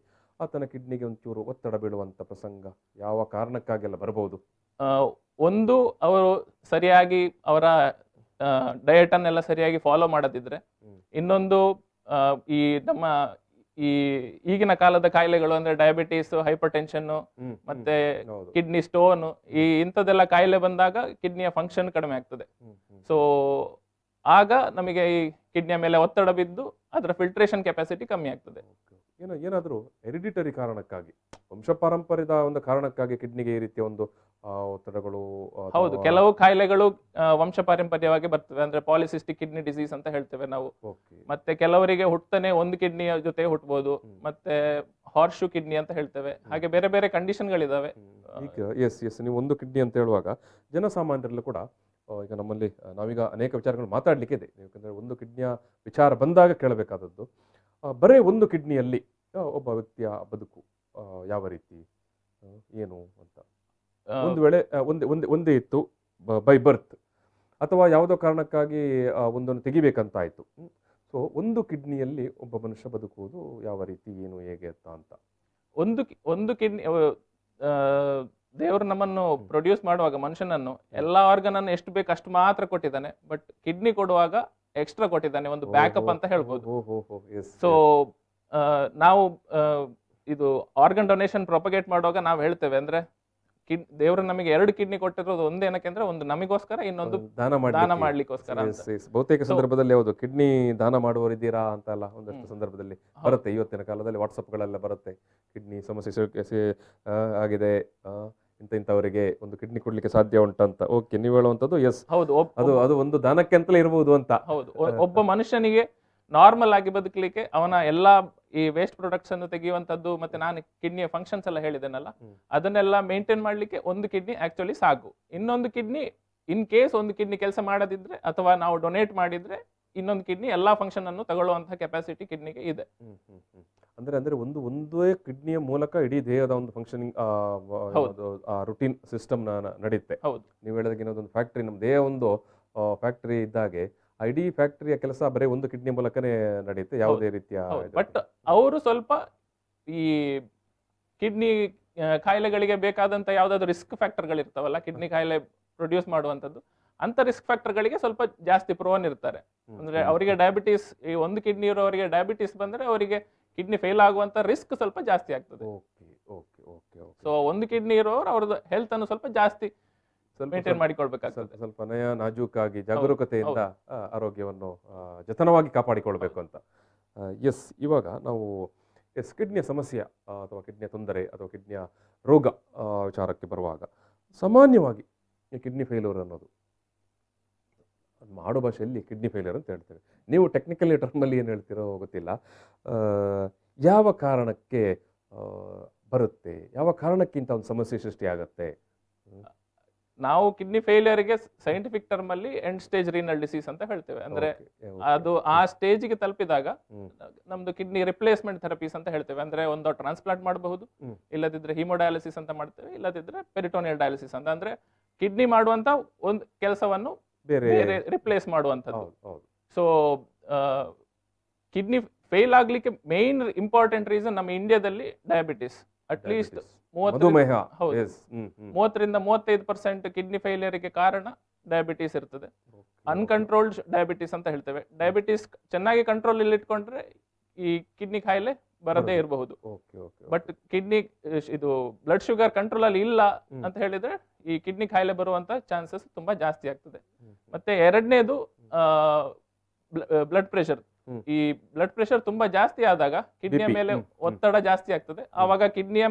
ಆತನ ಕಿಡ್ನಿಗೆ ಒಂಚೂರು ಒತ್ತಡ ಬೀಳುವಂತ ಪ್ರಸಂಗ ಯಾವ ಕಾರಣಕ್ಕಾಗಿ ಕಾರಣಕ್ಕಾಗೆಲ್ಲ ಬರಬಹುದು ಒಂದು ಅವರು ಸರಿಯಾಗಿ ಅವರ ಡಯಟ್ ಅನ್ನೆಲ್ಲ ಸರಿಯಾಗಿ ಫಾಲೋ ಮಾಡದಿದ್ರೆ ಇನ್ನೊಂದು ಈ ನಮ್ಮ ಈ ಈಗಿನ ಕಾಲದ ಕಾಯಿಲೆಗಳು ಅಂದ್ರೆ ಡಯಾಬಿಟಿಸ್ ಹೈಪರ್ ಟೆನ್ಷನ್ ಮತ್ತೆ ಕಿಡ್ನಿ ಸ್ಟೋನ್ ಈ ಇಂಥದ್ದೆಲ್ಲ ಕಾಯಿಲೆ ಬಂದಾಗ ಕಿಡ್ನಿಯ ಫಂಕ್ಷನ್ ಕಡಿಮೆ ಆಗ್ತದೆ ಸೊ ಆಗ ನಮಗೆ ಈ ಕಿಡ್ನಿಯ ಮೇಲೆ ಒತ್ತಡ ಬಿದ್ದು ಅದರ ಫಿಲ್ಟ್ರೇಷನ್ ಕೆಪಾಸಿಟಿ ಕಮ್ಮಿ ಆಗ್ತದೆ ಏನೋ ಏನಾದರೂ ಹೆರಿಡಿಟರಿ ಕಾರಣಕ್ಕಾಗಿ ವಂಶ ಪಾರಂಪರ್ಯದ ಒಂದು ಕಾರಣಕ್ಕಾಗಿ ಕಿಡ್ನಿಗೆ ಈ ರೀತಿಯ ಒಂದು ಒತ್ತಡಗಳು ಹೌದು ಕೆಲವು ಕಾಯಿಲೆಗಳು ವಂಶ ಪಾರಂಪರ್ಯವಾಗಿ ಬರ್ತವೆ ಅಂದ್ರೆ ಪಾಲಿಸಿಸ್ಟಿಕ್ ಕಿಡ್ನಿ ಡಿಸೀಸ್ ಅಂತ ಹೇಳ್ತೇವೆ ನಾವು ಮತ್ತೆ ಕೆಲವರಿಗೆ ಹುಟ್ಟನೆ ಒಂದು ಕಿಡ್ನಿಯ ಜೊತೆ ಹುಟ್ಟಬಹುದು ಮತ್ತೆ ಹಾರ್ಶು ಕಿಡ್ನಿ ಅಂತ ಹೇಳ್ತೇವೆ ಹಾಗೆ ಬೇರೆ ಬೇರೆ ಕಂಡೀಷನ್ಗಳಿದಾವೆ ಈಗ ಎಸ್ ಎಸ್ ನೀವು ಒಂದು ಕಿಡ್ನಿ ಅಂತ ಹೇಳುವಾಗ ಜನಸಾಮಾನ್ಯರಲ್ಲೂ ಕೂಡ ಈಗ ನಮ್ಮಲ್ಲಿ ನಾವೀಗ ಅನೇಕ ವಿಚಾರಗಳು ಮಾತಾಡ್ಲಿಕ್ಕೆ ಇದೆ ಯಾಕಂದರೆ ಒಂದು ಕಿಡ್ನಿಯ ವಿಚಾರ ಬಂದಾಗ ಕೇಳಬೇಕಾದದ್ದು ಬರೇ ಒಂದು ಕಿಡ್ನಿಯಲ್ಲಿ ಒಬ್ಬ ವ್ಯಕ್ತಿಯ ಬದುಕು ಯಾವ ರೀತಿ ಏನು ಅಂತ ಒಂದು ವೇಳೆ ಒಂದೇ ಒಂದೇ ಒಂದೇ ಇತ್ತು ಬೈ ಬರ್ತ್ ಅಥವಾ ಯಾವುದೋ ಕಾರಣಕ್ಕಾಗಿ ಒಂದನ್ನು ತೆಗಿಬೇಕಂತಾಯಿತು ಆಯಿತು ಸೊ ಒಂದು ಕಿಡ್ನಿಯಲ್ಲಿ ಒಬ್ಬ ಮನುಷ್ಯ ಬದುಕುವುದು ಯಾವ ರೀತಿ ಏನು ಹೇಗೆ ಅಂತ ಅಂತ ಒಂದು ಒಂದು ಕಿಡ್ನಿ ದೇವರು ನಮ್ಮನ್ನು ಪ್ರೊಡ್ಯೂಸ್ ಮಾಡುವಾಗ ಮನುಷ್ಯನನ್ನು ಎಲ್ಲ ಆರ್ಗನನ್ನು ಎಷ್ಟು ಬೇಕು ಅಷ್ಟು ಮಾತ್ರ ಕೊಟ್ಟಿದ್ದಾನೆ ಬಟ್ ಕಿಡ್ನಿ ಕೊಡುವಾಗ ಎಕ್ಸ್ಟ್ರಾ ಕೊಟ್ಟಿದ್ದಾನೆ ಒಂದು ಬ್ಯಾಕಪ್ ಅಂತ ಹೇಳ್ಬೋದು ಸೊ ನಾವು ಇದು ಆರ್ಗನ್ ಡೊನೇಷನ್ ಪ್ರೊಪಗೇಟ್ ಮಾಡುವಾಗ ನಾವು ಹೇಳ್ತೇವೆ ಅಂದ್ರೆ ಕಿಡ್ ದೇವರು ನಮಗೆ ಎರಡು ಕಿಡ್ನಿ ಕೊಟ್ಟಿರೋದು ಒಂದೇನಕ್ಕೆ ಅಂದ್ರೆ ಒಂದು ನಮಗೋಸ್ಕರ ಇನ್ನೊಂದು ದಾನ ದಾನ ಮಾಡ್ಲಿಕ್ಕೋಸ್ಕರ ಬಹುತೇಕ ಸಂದರ್ಭದಲ್ಲಿ ಹೌದು ಕಿಡ್ನಿ ದಾನ ಮಾಡುವವರಿದ್ದೀರಾ ಅಂತ ಅಲ್ಲ ಒಂದಷ್ಟು ಸಂದರ್ಭದಲ್ಲಿ ಬರುತ್ತೆ ಇವತ್ತಿನ ಕಾಲದಲ್ಲಿ ವಾಟ್ಸಪ್ಗಳೆಲ್ಲ ಬರುತ್ತೆ ಕಿಡ್ನಿ ಸಮಸ್ಯೆ ಆಗಿದೆ ಇಂಥ ಇಂಥವರಿಗೆ ಒಂದು ಕಿಡ್ನಿ ಕೊಡ್ಲಿಕ್ಕೆ ಸಾಧ್ಯ ಉಂಟು ಅಂತ ಓಕೆ ನೀವು ಹೇಳುವಂಥದ್ದು ಎಸ್ ಹೌದು ಅದು ಅದು ಒಂದು ದಾನಕ್ಕೆ ಅಂತಲೇ ಇರಬಹುದು ಅಂತ ಹೌದು ಒಬ್ಬ ಮನುಷ್ಯನಿಗೆ ನಾರ್ಮಲ್ ಆಗಿ ಬದುಕಲಿಕ್ಕೆ ಅವನ ಎಲ್ಲಾ ಈ ವೇಸ್ಟ್ ಪ್ರೊಡಕ್ಷನ್ ಅನ್ನು ತೆಗೆಯುವಂತದ್ದು ಮತ್ತೆ ನಾನು ಕಿಡ್ನಿಯ ಫಂಕ್ಷನ್ಸ್ ಎಲ್ಲ ಹೇಳಿದೆನಲ್ಲ ಅದನ್ನೆಲ್ಲ ಮೇಂಟೈನ್ ಮಾಡ್ಲಿಕ್ಕೆ ಒಂದು ಕಿಡ್ನಿ ಆಕ್ಚುಲಿ ಸಾಕು ಇನ್ನೊಂದು ಕಿಡ್ನಿ ಇನ್ ಕೇಸ್ ಒಂದು ಕಿಡ್ನಿ ಕೆಲಸ ಮಾಡದಿದ್ರೆ ಅಥವಾ ನಾವು ಡೊನೇಟ್ ಮಾಡಿದ್ರೆ ಇನ್ನೊಂದು ಕಿಡ್ನಿ ಎಲ್ಲಾ ಫಂಕ್ಷನ್ ಅನ್ನು ತಗೊಳ್ಳುವಂತಹ ಕೆಪಾಸಿಟಿ ಕಿಡ್ನಿಗೆ ಇದೆ ಅಂದ್ರೆ ಅಂದ್ರೆ ಒಂದು ಒಂದೇ ಕಿಡ್ನಿಯ ಮೂಲಕ ಇಡೀ ದೇಹದ ಒಂದು ಫಂಕ್ಷನಿಂಗ್ ರುಟೀನ್ ಸಿಸ್ಟಮ್ನ ನಡೆಯುತ್ತೆ ಹೌದು ನೀವು ಹೇಳಿದಾಗ ಇನ್ನೊಂದು ಫ್ಯಾಕ್ಟ್ರಿ ನಮ್ಮ ದೇಹ ಒಂದು ಫ್ಯಾಕ್ಟ್ರಿ ಇದ್ದಾಗೆ ಇಡೀ ಫ್ಯಾಕ್ಟರಿಯ ಕೆಲಸ ಬರೀ ಒಂದು ಕಿಡ್ನಿ ಮೂಲಕನೇ ನಡೆಯುತ್ತೆ ಯಾವುದೇ ರೀತಿಯ ಬಟ್ ಅವರು ಸ್ವಲ್ಪ ಈ ಕಿಡ್ನಿ ಕಾಯಿಲೆಗಳಿಗೆ ಬೇಕಾದಂಥ ಯಾವ್ದಾದ್ರು ರಿಸ್ಕ್ ಫ್ಯಾಕ್ಟರ್ಗಳು ಇರ್ತಾವಲ್ಲ ಕಿಡ್ನಿ ಕಾಯಿಲೆ ಪ್ರೊಡ್ಯೂಸ್ ಮಾಡುವಂಥದ್ದು ಅಂತ ರಿಸ್ಕ್ ಫ್ಯಾಕ್ಟರ್ಗಳಿಗೆ ಸ್ವಲ್ಪ ಜಾಸ್ತಿ ಪ್ರೋನ್ ಇರ್ತಾರೆ ಅಂದ್ರೆ ಅವರಿಗೆ ಡಯಾಬಿಟಿಸ್ ಈ ಒಂದು ಕಿಡ್ನಿ ಇರೋರಿಗೆ ಡಯಾಬಿಟಿಸ್ ಬಂದ್ರೆ ಅವರಿಗೆ ಕಿಡ್ನಿ ಫೇಲ್ ಆಗುವಂತ ರಿಸ್ಕ್ ಸ್ವಲ್ಪ ಜಾಸ್ತಿ ಆಗ್ತದೆ ಸೊ ಒಂದು ಕಿಡ್ನಿ ಇರೋರು ಅವ್ರದ್ದು ಹೆಲ್ತ್ ಅನ್ನು ಸ್ವಲ್ಪ ಜಾಸ್ತಿ ಸ್ವಲ್ಪ ನಯ ನಾಜೂಕಾಗಿ ಜಾಗರೂಕತೆಯಿಂದ ಆರೋಗ್ಯವನ್ನು ಜತನವಾಗಿ ಕಾಪಾಡಿಕೊಳ್ಬೇಕು ಅಂತ ಎಸ್ ಇವಾಗ ನಾವು ಎಸ್ ಕಿಡ್ನಿಯ ಸಮಸ್ಯೆ ಅಥವಾ ಕಿಡ್ನಿಯ ತೊಂದರೆ ಅಥವಾ ಕಿಡ್ನಿಯ ರೋಗ ವಿಚಾರಕ್ಕೆ ಬರುವಾಗ ಸಾಮಾನ್ಯವಾಗಿ ಕಿಡ್ನಿ ಫೇಲ್ಯೂರ್ ಅನ್ನೋದು ಮಾಡೋ ಭಾಷೆಯಲ್ಲಿ ಕಿಡ್ನಿ ಫೇಲ್ಯರ್ ಅಂತ ಹೇಳ್ತೇವೆ ನೀವು ಟೆಕ್ನಿಕಲಿ ಟರ್ಮಲ್ಲಿ ಏನು ಹೇಳ್ತಿರೋ ಗೊತ್ತಿಲ್ಲ ಯಾವ ಕಾರಣಕ್ಕೆ ಬರುತ್ತೆ ಯಾವ ಕಾರಣಕ್ಕಿಂತ ಒಂದು ಸಮಸ್ಯೆ ಸೃಷ್ಟಿಯಾಗುತ್ತೆ ನಾವು ಕಿಡ್ನಿ ಫೇಲಿಯರ್ಗೆ ಸೈಂಟಿಫಿಕ್ ಟರ್ಮ್ ಅಲ್ಲಿ ಎಂಡ್ ಸ್ಟೇಜ್ ರೀನಲ್ ಡಿಸೀಸ್ ಅಂತ ಹೇಳ್ತೇವೆ ಅಂದ್ರೆ ಅದು ಆ ಸ್ಟೇಜ್ಗೆ ತಲುಪಿದಾಗ ನಮ್ದು ಕಿಡ್ನಿ ರಿಪ್ಲೇಸ್ಮೆಂಟ್ ಥೆರಪೀಸ್ ಅಂತ ಹೇಳ್ತೇವೆ ಅಂದ್ರೆ ಒಂದು ಟ್ರಾನ್ಸ್ಪ್ಲಾಂಟ್ ಮಾಡಬಹುದು ಇಲ್ಲದಿದ್ರೆ ಹಿಮೋಡಯಾಲಿಸಿಸ್ ಅಂತ ಮಾಡ್ತೇವೆ ಇಲ್ಲದಿದ್ರೆ ಪೆರಿಟೋನಿಯಲ್ ಡಯಾಲಿಸಿಸ್ ಅಂತ ಅಂದ್ರೆ ಕಿಡ್ನಿ ಮಾಡುವಂತ ಒಂದು ಕೆಲಸವನ್ನು ಬೇರೆ ರಿಪ್ಲೇಸ್ ಮಾಡುವಂಥದ್ದು ಸೊ ಕಿಡ್ನಿ ಫೇಲ್ ಆಗ್ಲಿಕ್ಕೆ ಮೇನ್ ಇಂಪಾರ್ಟೆಂಟ್ ರೀಸನ್ ನಮ್ಮ ಇಂಡಿಯಾದಲ್ಲಿ ಡಯಾಬಿಟಿಸ್ ಅಟ್ ಲೀಸ್ಟ್ ಮೂವತ್ತರಿಂದ ಮೂವತ್ತೈದು ಪರ್ಸೆಂಟ್ ಕಿಡ್ನಿ ಫೇಲಿಯರ್ಗೆ ಕಾರಣ ಡಯಾಬಿಟಿಸ್ ಇರ್ತದೆ ಅನ್ಕಂಟ್ರೋಲ್ಡ್ ಡಯಾಬಿಟಿಸ್ ಅಂತ ಹೇಳ್ತೇವೆ ಡಯಾಬಿಟಿಸ್ ಚೆನ್ನಾಗಿ ಕಂಟ್ರೋಲ್ ಅಲ್ಲಿ ಇಟ್ಕೊಂಡ್ರೆ ಈ ಕಿಡ್ನಿ ಕಾಯಿಲೆ ಬರದೇ ಇರಬಹುದು ಬಟ್ ಕಿಡ್ನಿ ಇದು ಬ್ಲಡ್ ಶುಗರ್ ಕಂಟ್ರೋಲ್ ಅಲ್ಲಿ ಇಲ್ಲ ಅಂತ ಹೇಳಿದ್ರೆ ಈ ಕಿಡ್ನಿ ಕಾಯಿಲೆ ಬರುವಂತ ಚಾನ್ಸಸ್ ತುಂಬಾ ಜಾಸ್ತಿ ಆಗ್ತದೆ ಮತ್ತೆ ಎರಡನೇದು ಬ್ಲಡ್ ಪ್ರೆಷರ್ ಈ ಬ್ಲಡ್ ಪ್ರೆಷರ್ ತುಂಬಾ ಜಾಸ್ತಿ ಆದಾಗ ಕಿಡ್ನಿಯ ಮೇಲೆ ಒತ್ತಡ ಜಾಸ್ತಿ ಆಗ್ತದೆ ಆವಾಗ ಕಿಡ್ನಿಯ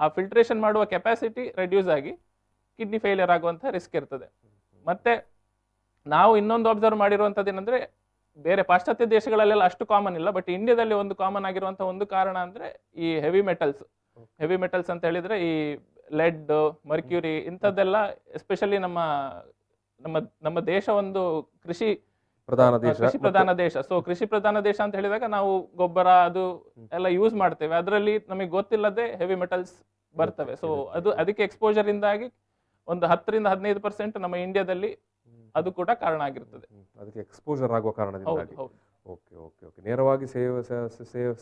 ಆ ಫಿಲ್ಟ್ರೇಷನ್ ಮಾಡುವ ಕೆಪಾಸಿಟಿ ರೆಡ್ಯೂಸ್ ಆಗಿ ಕಿಡ್ನಿ ಫೇಲಿಯರ್ ಆಗುವಂತ ರಿಸ್ಕ್ ಇರ್ತದೆ ಮತ್ತೆ ನಾವು ಇನ್ನೊಂದು ಅಬ್ಸರ್ವ್ ಮಾಡಿರುವಂತದ್ದು ಏನಂದ್ರೆ ಬೇರೆ ಪಾಶ್ಚಾತ್ಯ ದೇಶಗಳಲ್ಲೆಲ್ಲ ಅಷ್ಟು ಕಾಮನ್ ಇಲ್ಲ ಬಟ್ ಇಂಡಿಯಾದಲ್ಲಿ ಒಂದು ಕಾಮನ್ ಆಗಿರುವಂತಹ ಒಂದು ಕಾರಣ ಅಂದ್ರೆ ಈ ಹೆವಿ ಮೆಟಲ್ಸ್ ಹೆವಿ ಮೆಟಲ್ಸ್ ಅಂತ ಹೇಳಿದ್ರೆ ಈ ಲೆಡ್ ಮರ್ಕ್ಯೂರಿ ಇಂಥದ್ದೆಲ್ಲ ಎಸ್ಪೆಷಲಿ ನಮ್ಮ ನಮ್ಮ ನಮ್ಮ ದೇಶ ಒಂದು ಕೃಷಿ ಪ್ರಧಾನ ದೇಶ ಕೃಷಿ ಪ್ರಧಾನ ದೇಶ ಸೊ ಕೃಷಿ ಪ್ರಧಾನ ದೇಶ ಅಂತ ಹೇಳಿದಾಗ ನಾವು ಗೊಬ್ಬರ ಅದು ಎಲ್ಲ ಯೂಸ್ ಮಾಡ್ತೇವೆ ಅದರಲ್ಲಿ ನಮಗೆ ಗೊತ್ತಿಲ್ಲದೆ ಹೆವಿ ಮೆಟಲ್ಸ್ ಬರ್ತವೆ ಸೊ ಅದು ಅದಕ್ಕೆ ಎಕ್ಸ್ಪೋಜರ್ ಇಂದಾಗಿ ಒಂದು ಹತ್ತರಿಂದ ಹದಿನೈದು ಪರ್ಸೆಂಟ್ ನಮ್ಮ ಇಂಡಿಯಾದಲ್ಲಿ ಅದು ಕೂಡ ಕಾರಣ ಆಗಿರ್ತದೆ ಅದಕ್ಕೆ ಎಕ್ಸ್ಪೋಜರ್ ಆಗುವ ಕಾರಣ ಓಕೆ ಓಕೆ ಓಕೆ ನೇರವಾಗಿ ಸೇವೆ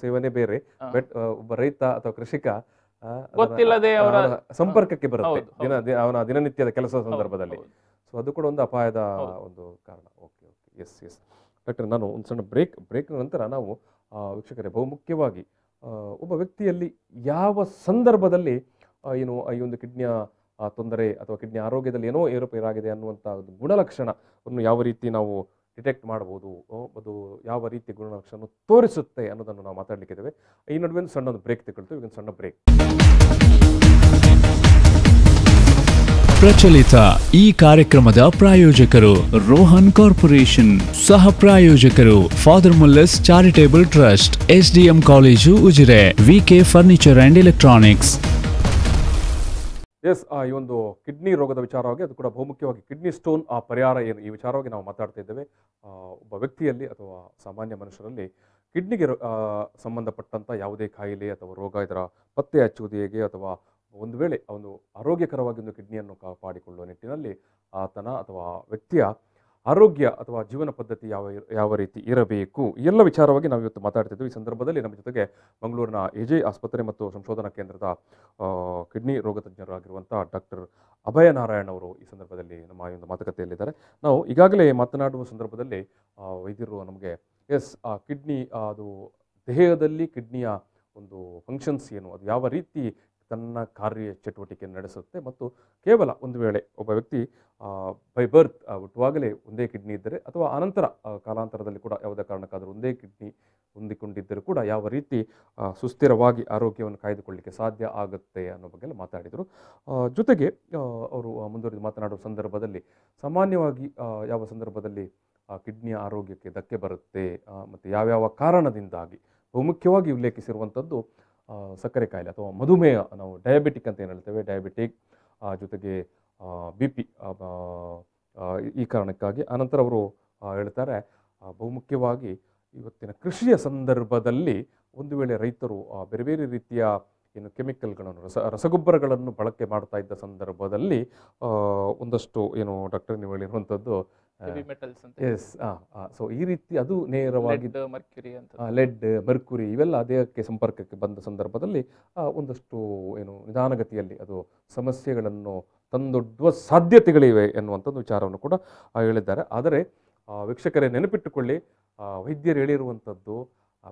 ಸೇವನೆ ಬೇರೆ ಬಟ್ ಒಬ್ಬ ರೈತ ಅಥವಾ ಕೃಷಿಕ ಗೊತ್ತಿಲ್ಲದೆ ಅವರ ಸಂಪರ್ಕಕ್ಕೆ ಬರುತ್ತೆ ದಿನ ಅವನ ದಿನನಿತ್ಯದ ಕೆಲಸ ಸಂದರ್ಭದಲ್ಲಿ ಸೊ ಅದು ಕೂಡ ಒಂದು ಅಪಾಯದ ಒಂದು ಕಾರಣ okay okay yes yes doctor ನಾನು ಒಂದು ಸಣ್ಣ ಬ್ರೇಕ್ ಬ್ರೇಕ್ ನಂತರ ನಾವು ವೀಕ್ಷಕರೇ ಬಹುಮುಖ್ಯವಾಗಿ ಒಬ್ಬ ವ್ಯಕ್ತಿಯಲ್ಲಿ ಯಾವ ಸಂದರ್ಭದಲ್ಲಿ ಏನು ಈ ಒಂದು ಕಿಡ್ನಿಯ ತೊಂದರೆ ಅಥವಾ ಕಿಡ್ನಿ ಆರೋಗ್ಯದಲ್ಲಿ ಏನೋ ಏರುಪೇರಾಗಿದೆ ಅನ್ನುವಂಥ ಗುಣಲಕ್ಷಣವನ್ನು ಯಾವ ರೀತಿ ನಾವು ಡಿಟೆಕ್ಟ್ ಮಾಡ್ಬೋದು ಅದು ಯಾವ ರೀತಿ ಗುಣಲಕ್ಷಣ ತೋರಿಸುತ್ತೆ ಅನ್ನೋದನ್ನು ನಾವು ಮಾತಾಡಲಿಕ್ಕಿದ್ದೇವೆ ಈ ನಡುವೆ ಒಂದು ಸಣ್ಣ ಒಂದು ಬ್ರೇಕ್ ತೆಗೊಳ್ತೀವಿ ಒಂದು ಸಣ್ಣ ಬ್ರೇಕ್ ಪ್ರಚಲಿತ ಈ ಕಾರ್ಯಕ್ರಮದ ಪ್ರಾಯೋಜಕರು ರೋಹನ್ ಕಾರ್ಪೊರೇಷನ್ ಸಹ ಪ್ರಾಯೋಜಕರು father Muller's charitable trust SDM college Ujire VK furniture and electronics yes ಈ ಒಂದು ಕಿಡ್ನಿ ರೋಗದ ವಿಚಾರವಾಗಿ ಅದು ಕೂಡ ಬಹುಮುಖ್ಯವಾಗಿ ಕಿಡ್ನಿ ಸ್ಟೋನ್ ಆ ಪರಿಹಾರ ಏನು ಈ ವಿಚಾರವಾಗಿ ನಾವು ಮಾತಾಡ್ತಾ ಇದ್ದೇವೆ ಒಬ್ಬ ವ್ಯಕ್ತಿಯಲ್ಲಿ ಅಥವಾ ಸಾಮಾನ್ಯ ಮನುಷ್ಯರಲ್ಲಿ ಕಿಡ್ನಿಗೆ ಸಂಬಂಧಪಟ್ಟಂಥ ಯಾವುದೇ ಕಾಯಿಲೆ ಅಥವಾ ರೋಗ ಇದರ ಪತ್ತೆ ಹಚ್ಚುವುದು ಹೇಗೆ ಅಥವಾ ಒಂದು ವೇಳೆ ಅವನು ಆರೋಗ್ಯಕರವಾಗಿ ಒಂದು ಕಿಡ್ನಿಯನ್ನು ಕಾಪಾಡಿಕೊಳ್ಳುವ ನಿಟ್ಟಿನಲ್ಲಿ ಆತನ ಅಥವಾ ವ್ಯಕ್ತಿಯ ಆರೋಗ್ಯ ಅಥವಾ ಜೀವನ ಪದ್ಧತಿ ಯಾವ ಯಾವ ರೀತಿ ಇರಬೇಕು ಎಲ್ಲ ವಿಚಾರವಾಗಿ ನಾವು ಇವತ್ತು ಮಾತಾಡ್ತಿದ್ವಿ ಈ ಸಂದರ್ಭದಲ್ಲಿ ನಮ್ಮ ಜೊತೆಗೆ ಮಂಗಳೂರಿನ ಎಜೆ ಆಸ್ಪತ್ರೆ ಮತ್ತು ಸಂಶೋಧನಾ ಕೇಂದ್ರದ ಕಿಡ್ನಿ ರೋಗ ತಜ್ಞರಾಗಿರುವಂಥ ಡಾಕ್ಟರ್ ಅಭಯ ನಾರಾಯಣ್ ಅವರು ಈ ಸಂದರ್ಭದಲ್ಲಿ ನಮ್ಮ ಈ ಒಂದು ಮಾತುಕತೆಯಲ್ಲಿದ್ದಾರೆ ನಾವು ಈಗಾಗಲೇ ಮಾತನಾಡುವ ಸಂದರ್ಭದಲ್ಲಿ ವೈದ್ಯರು ನಮಗೆ ಎಸ್ ಆ ಕಿಡ್ನಿ ಅದು ದೇಹದಲ್ಲಿ ಕಿಡ್ನಿಯ ಒಂದು ಫಂಕ್ಷನ್ಸ್ ಏನು ಅದು ಯಾವ ರೀತಿ ತನ್ನ ಕಾರ್ಯ ಚಟುವಟಿಕೆ ನಡೆಸುತ್ತೆ ಮತ್ತು ಕೇವಲ ಒಂದು ವೇಳೆ ಒಬ್ಬ ವ್ಯಕ್ತಿ ಬೈ ಬರ್ತ್ ಹುಟ್ಟುವಾಗಲೇ ಒಂದೇ ಕಿಡ್ನಿ ಇದ್ದರೆ ಅಥವಾ ಅನಂತರ ಕಾಲಾಂತರದಲ್ಲಿ ಕೂಡ ಯಾವುದೇ ಕಾರಣಕ್ಕಾದರೂ ಒಂದೇ ಕಿಡ್ನಿ ಹೊಂದಿಕೊಂಡಿದ್ದರೂ ಕೂಡ ಯಾವ ರೀತಿ ಸುಸ್ಥಿರವಾಗಿ ಆರೋಗ್ಯವನ್ನು ಕಾಯ್ದುಕೊಳ್ಳಲಿಕ್ಕೆ ಸಾಧ್ಯ ಆಗುತ್ತೆ ಅನ್ನೋ ಬಗ್ಗೆ ಮಾತಾಡಿದರು ಜೊತೆಗೆ ಅವರು ಮುಂದುವರೆದು ಮಾತನಾಡುವ ಸಂದರ್ಭದಲ್ಲಿ ಸಾಮಾನ್ಯವಾಗಿ ಯಾವ ಸಂದರ್ಭದಲ್ಲಿ ಕಿಡ್ನಿಯ ಆರೋಗ್ಯಕ್ಕೆ ಧಕ್ಕೆ ಬರುತ್ತೆ ಮತ್ತು ಯಾವ್ಯಾವ ಕಾರಣದಿಂದಾಗಿ ಬಹುಮುಖ್ಯವಾಗಿ ಉಲ್ಲೇಖಿಸಿರುವಂಥದ್ದು ಸಕ್ಕರೆ ಕಾಯಿಲೆ ಅಥವಾ ಮಧುಮೇಹ ನಾವು ಡಯಾಬಿಟಿಕ್ ಅಂತ ಏನು ಹೇಳ್ತೇವೆ ಡಯಾಬಿಟಿಕ್ ಜೊತೆಗೆ ಬಿ ಪಿ ಈ ಕಾರಣಕ್ಕಾಗಿ ಆನಂತರ ಅವರು ಹೇಳ್ತಾರೆ ಬಹುಮುಖ್ಯವಾಗಿ ಇವತ್ತಿನ ಕೃಷಿಯ ಸಂದರ್ಭದಲ್ಲಿ ಒಂದು ವೇಳೆ ರೈತರು ಬೇರೆ ಬೇರೆ ರೀತಿಯ ಏನು ಕೆಮಿಕಲ್ಗಳನ್ನು ರಸ ರಸಗೊಬ್ಬರಗಳನ್ನು ಬಳಕೆ ಮಾಡ್ತಾ ಇದ್ದ ಸಂದರ್ಭದಲ್ಲಿ ಒಂದಷ್ಟು ಏನು ಡಾಕ್ಟರ್ ನೀವು ಹೇಳಿರುವಂಥದ್ದು ಮೆಟಲ್ಸ್ uh, ಅಂತ ಎಸ್ ಸೊ ಈ ರೀತಿ ಅದು ನೇರವಾಗಿ ಮರ್ಕ್ಯುರಿ ಅಂತ ಲೆಡ್ ಮರ್ಕ್ಯುರಿ ಇವೆಲ್ಲ ದೇಹಕ್ಕೆ ಸಂಪರ್ಕಕ್ಕೆ ಬಂದ ಸಂದರ್ಭದಲ್ಲಿ ಒಂದಷ್ಟು ಏನು ನಿಧಾನಗತಿಯಲ್ಲಿ ಅದು ಸಮಸ್ಯೆಗಳನ್ನು ತಂದೊಡ್ಡುವ ಸಾಧ್ಯತೆಗಳಿವೆ ಎನ್ನುವಂಥದ್ದು ವಿಚಾರವನ್ನು ಕೂಡ ಹೇಳಿದ್ದಾರೆ ಆದರೆ ವೀಕ್ಷಕರೇ ನೆನಪಿಟ್ಟುಕೊಳ್ಳಿ ವೈದ್ಯರು ಹೇಳಿರುವಂಥದ್ದು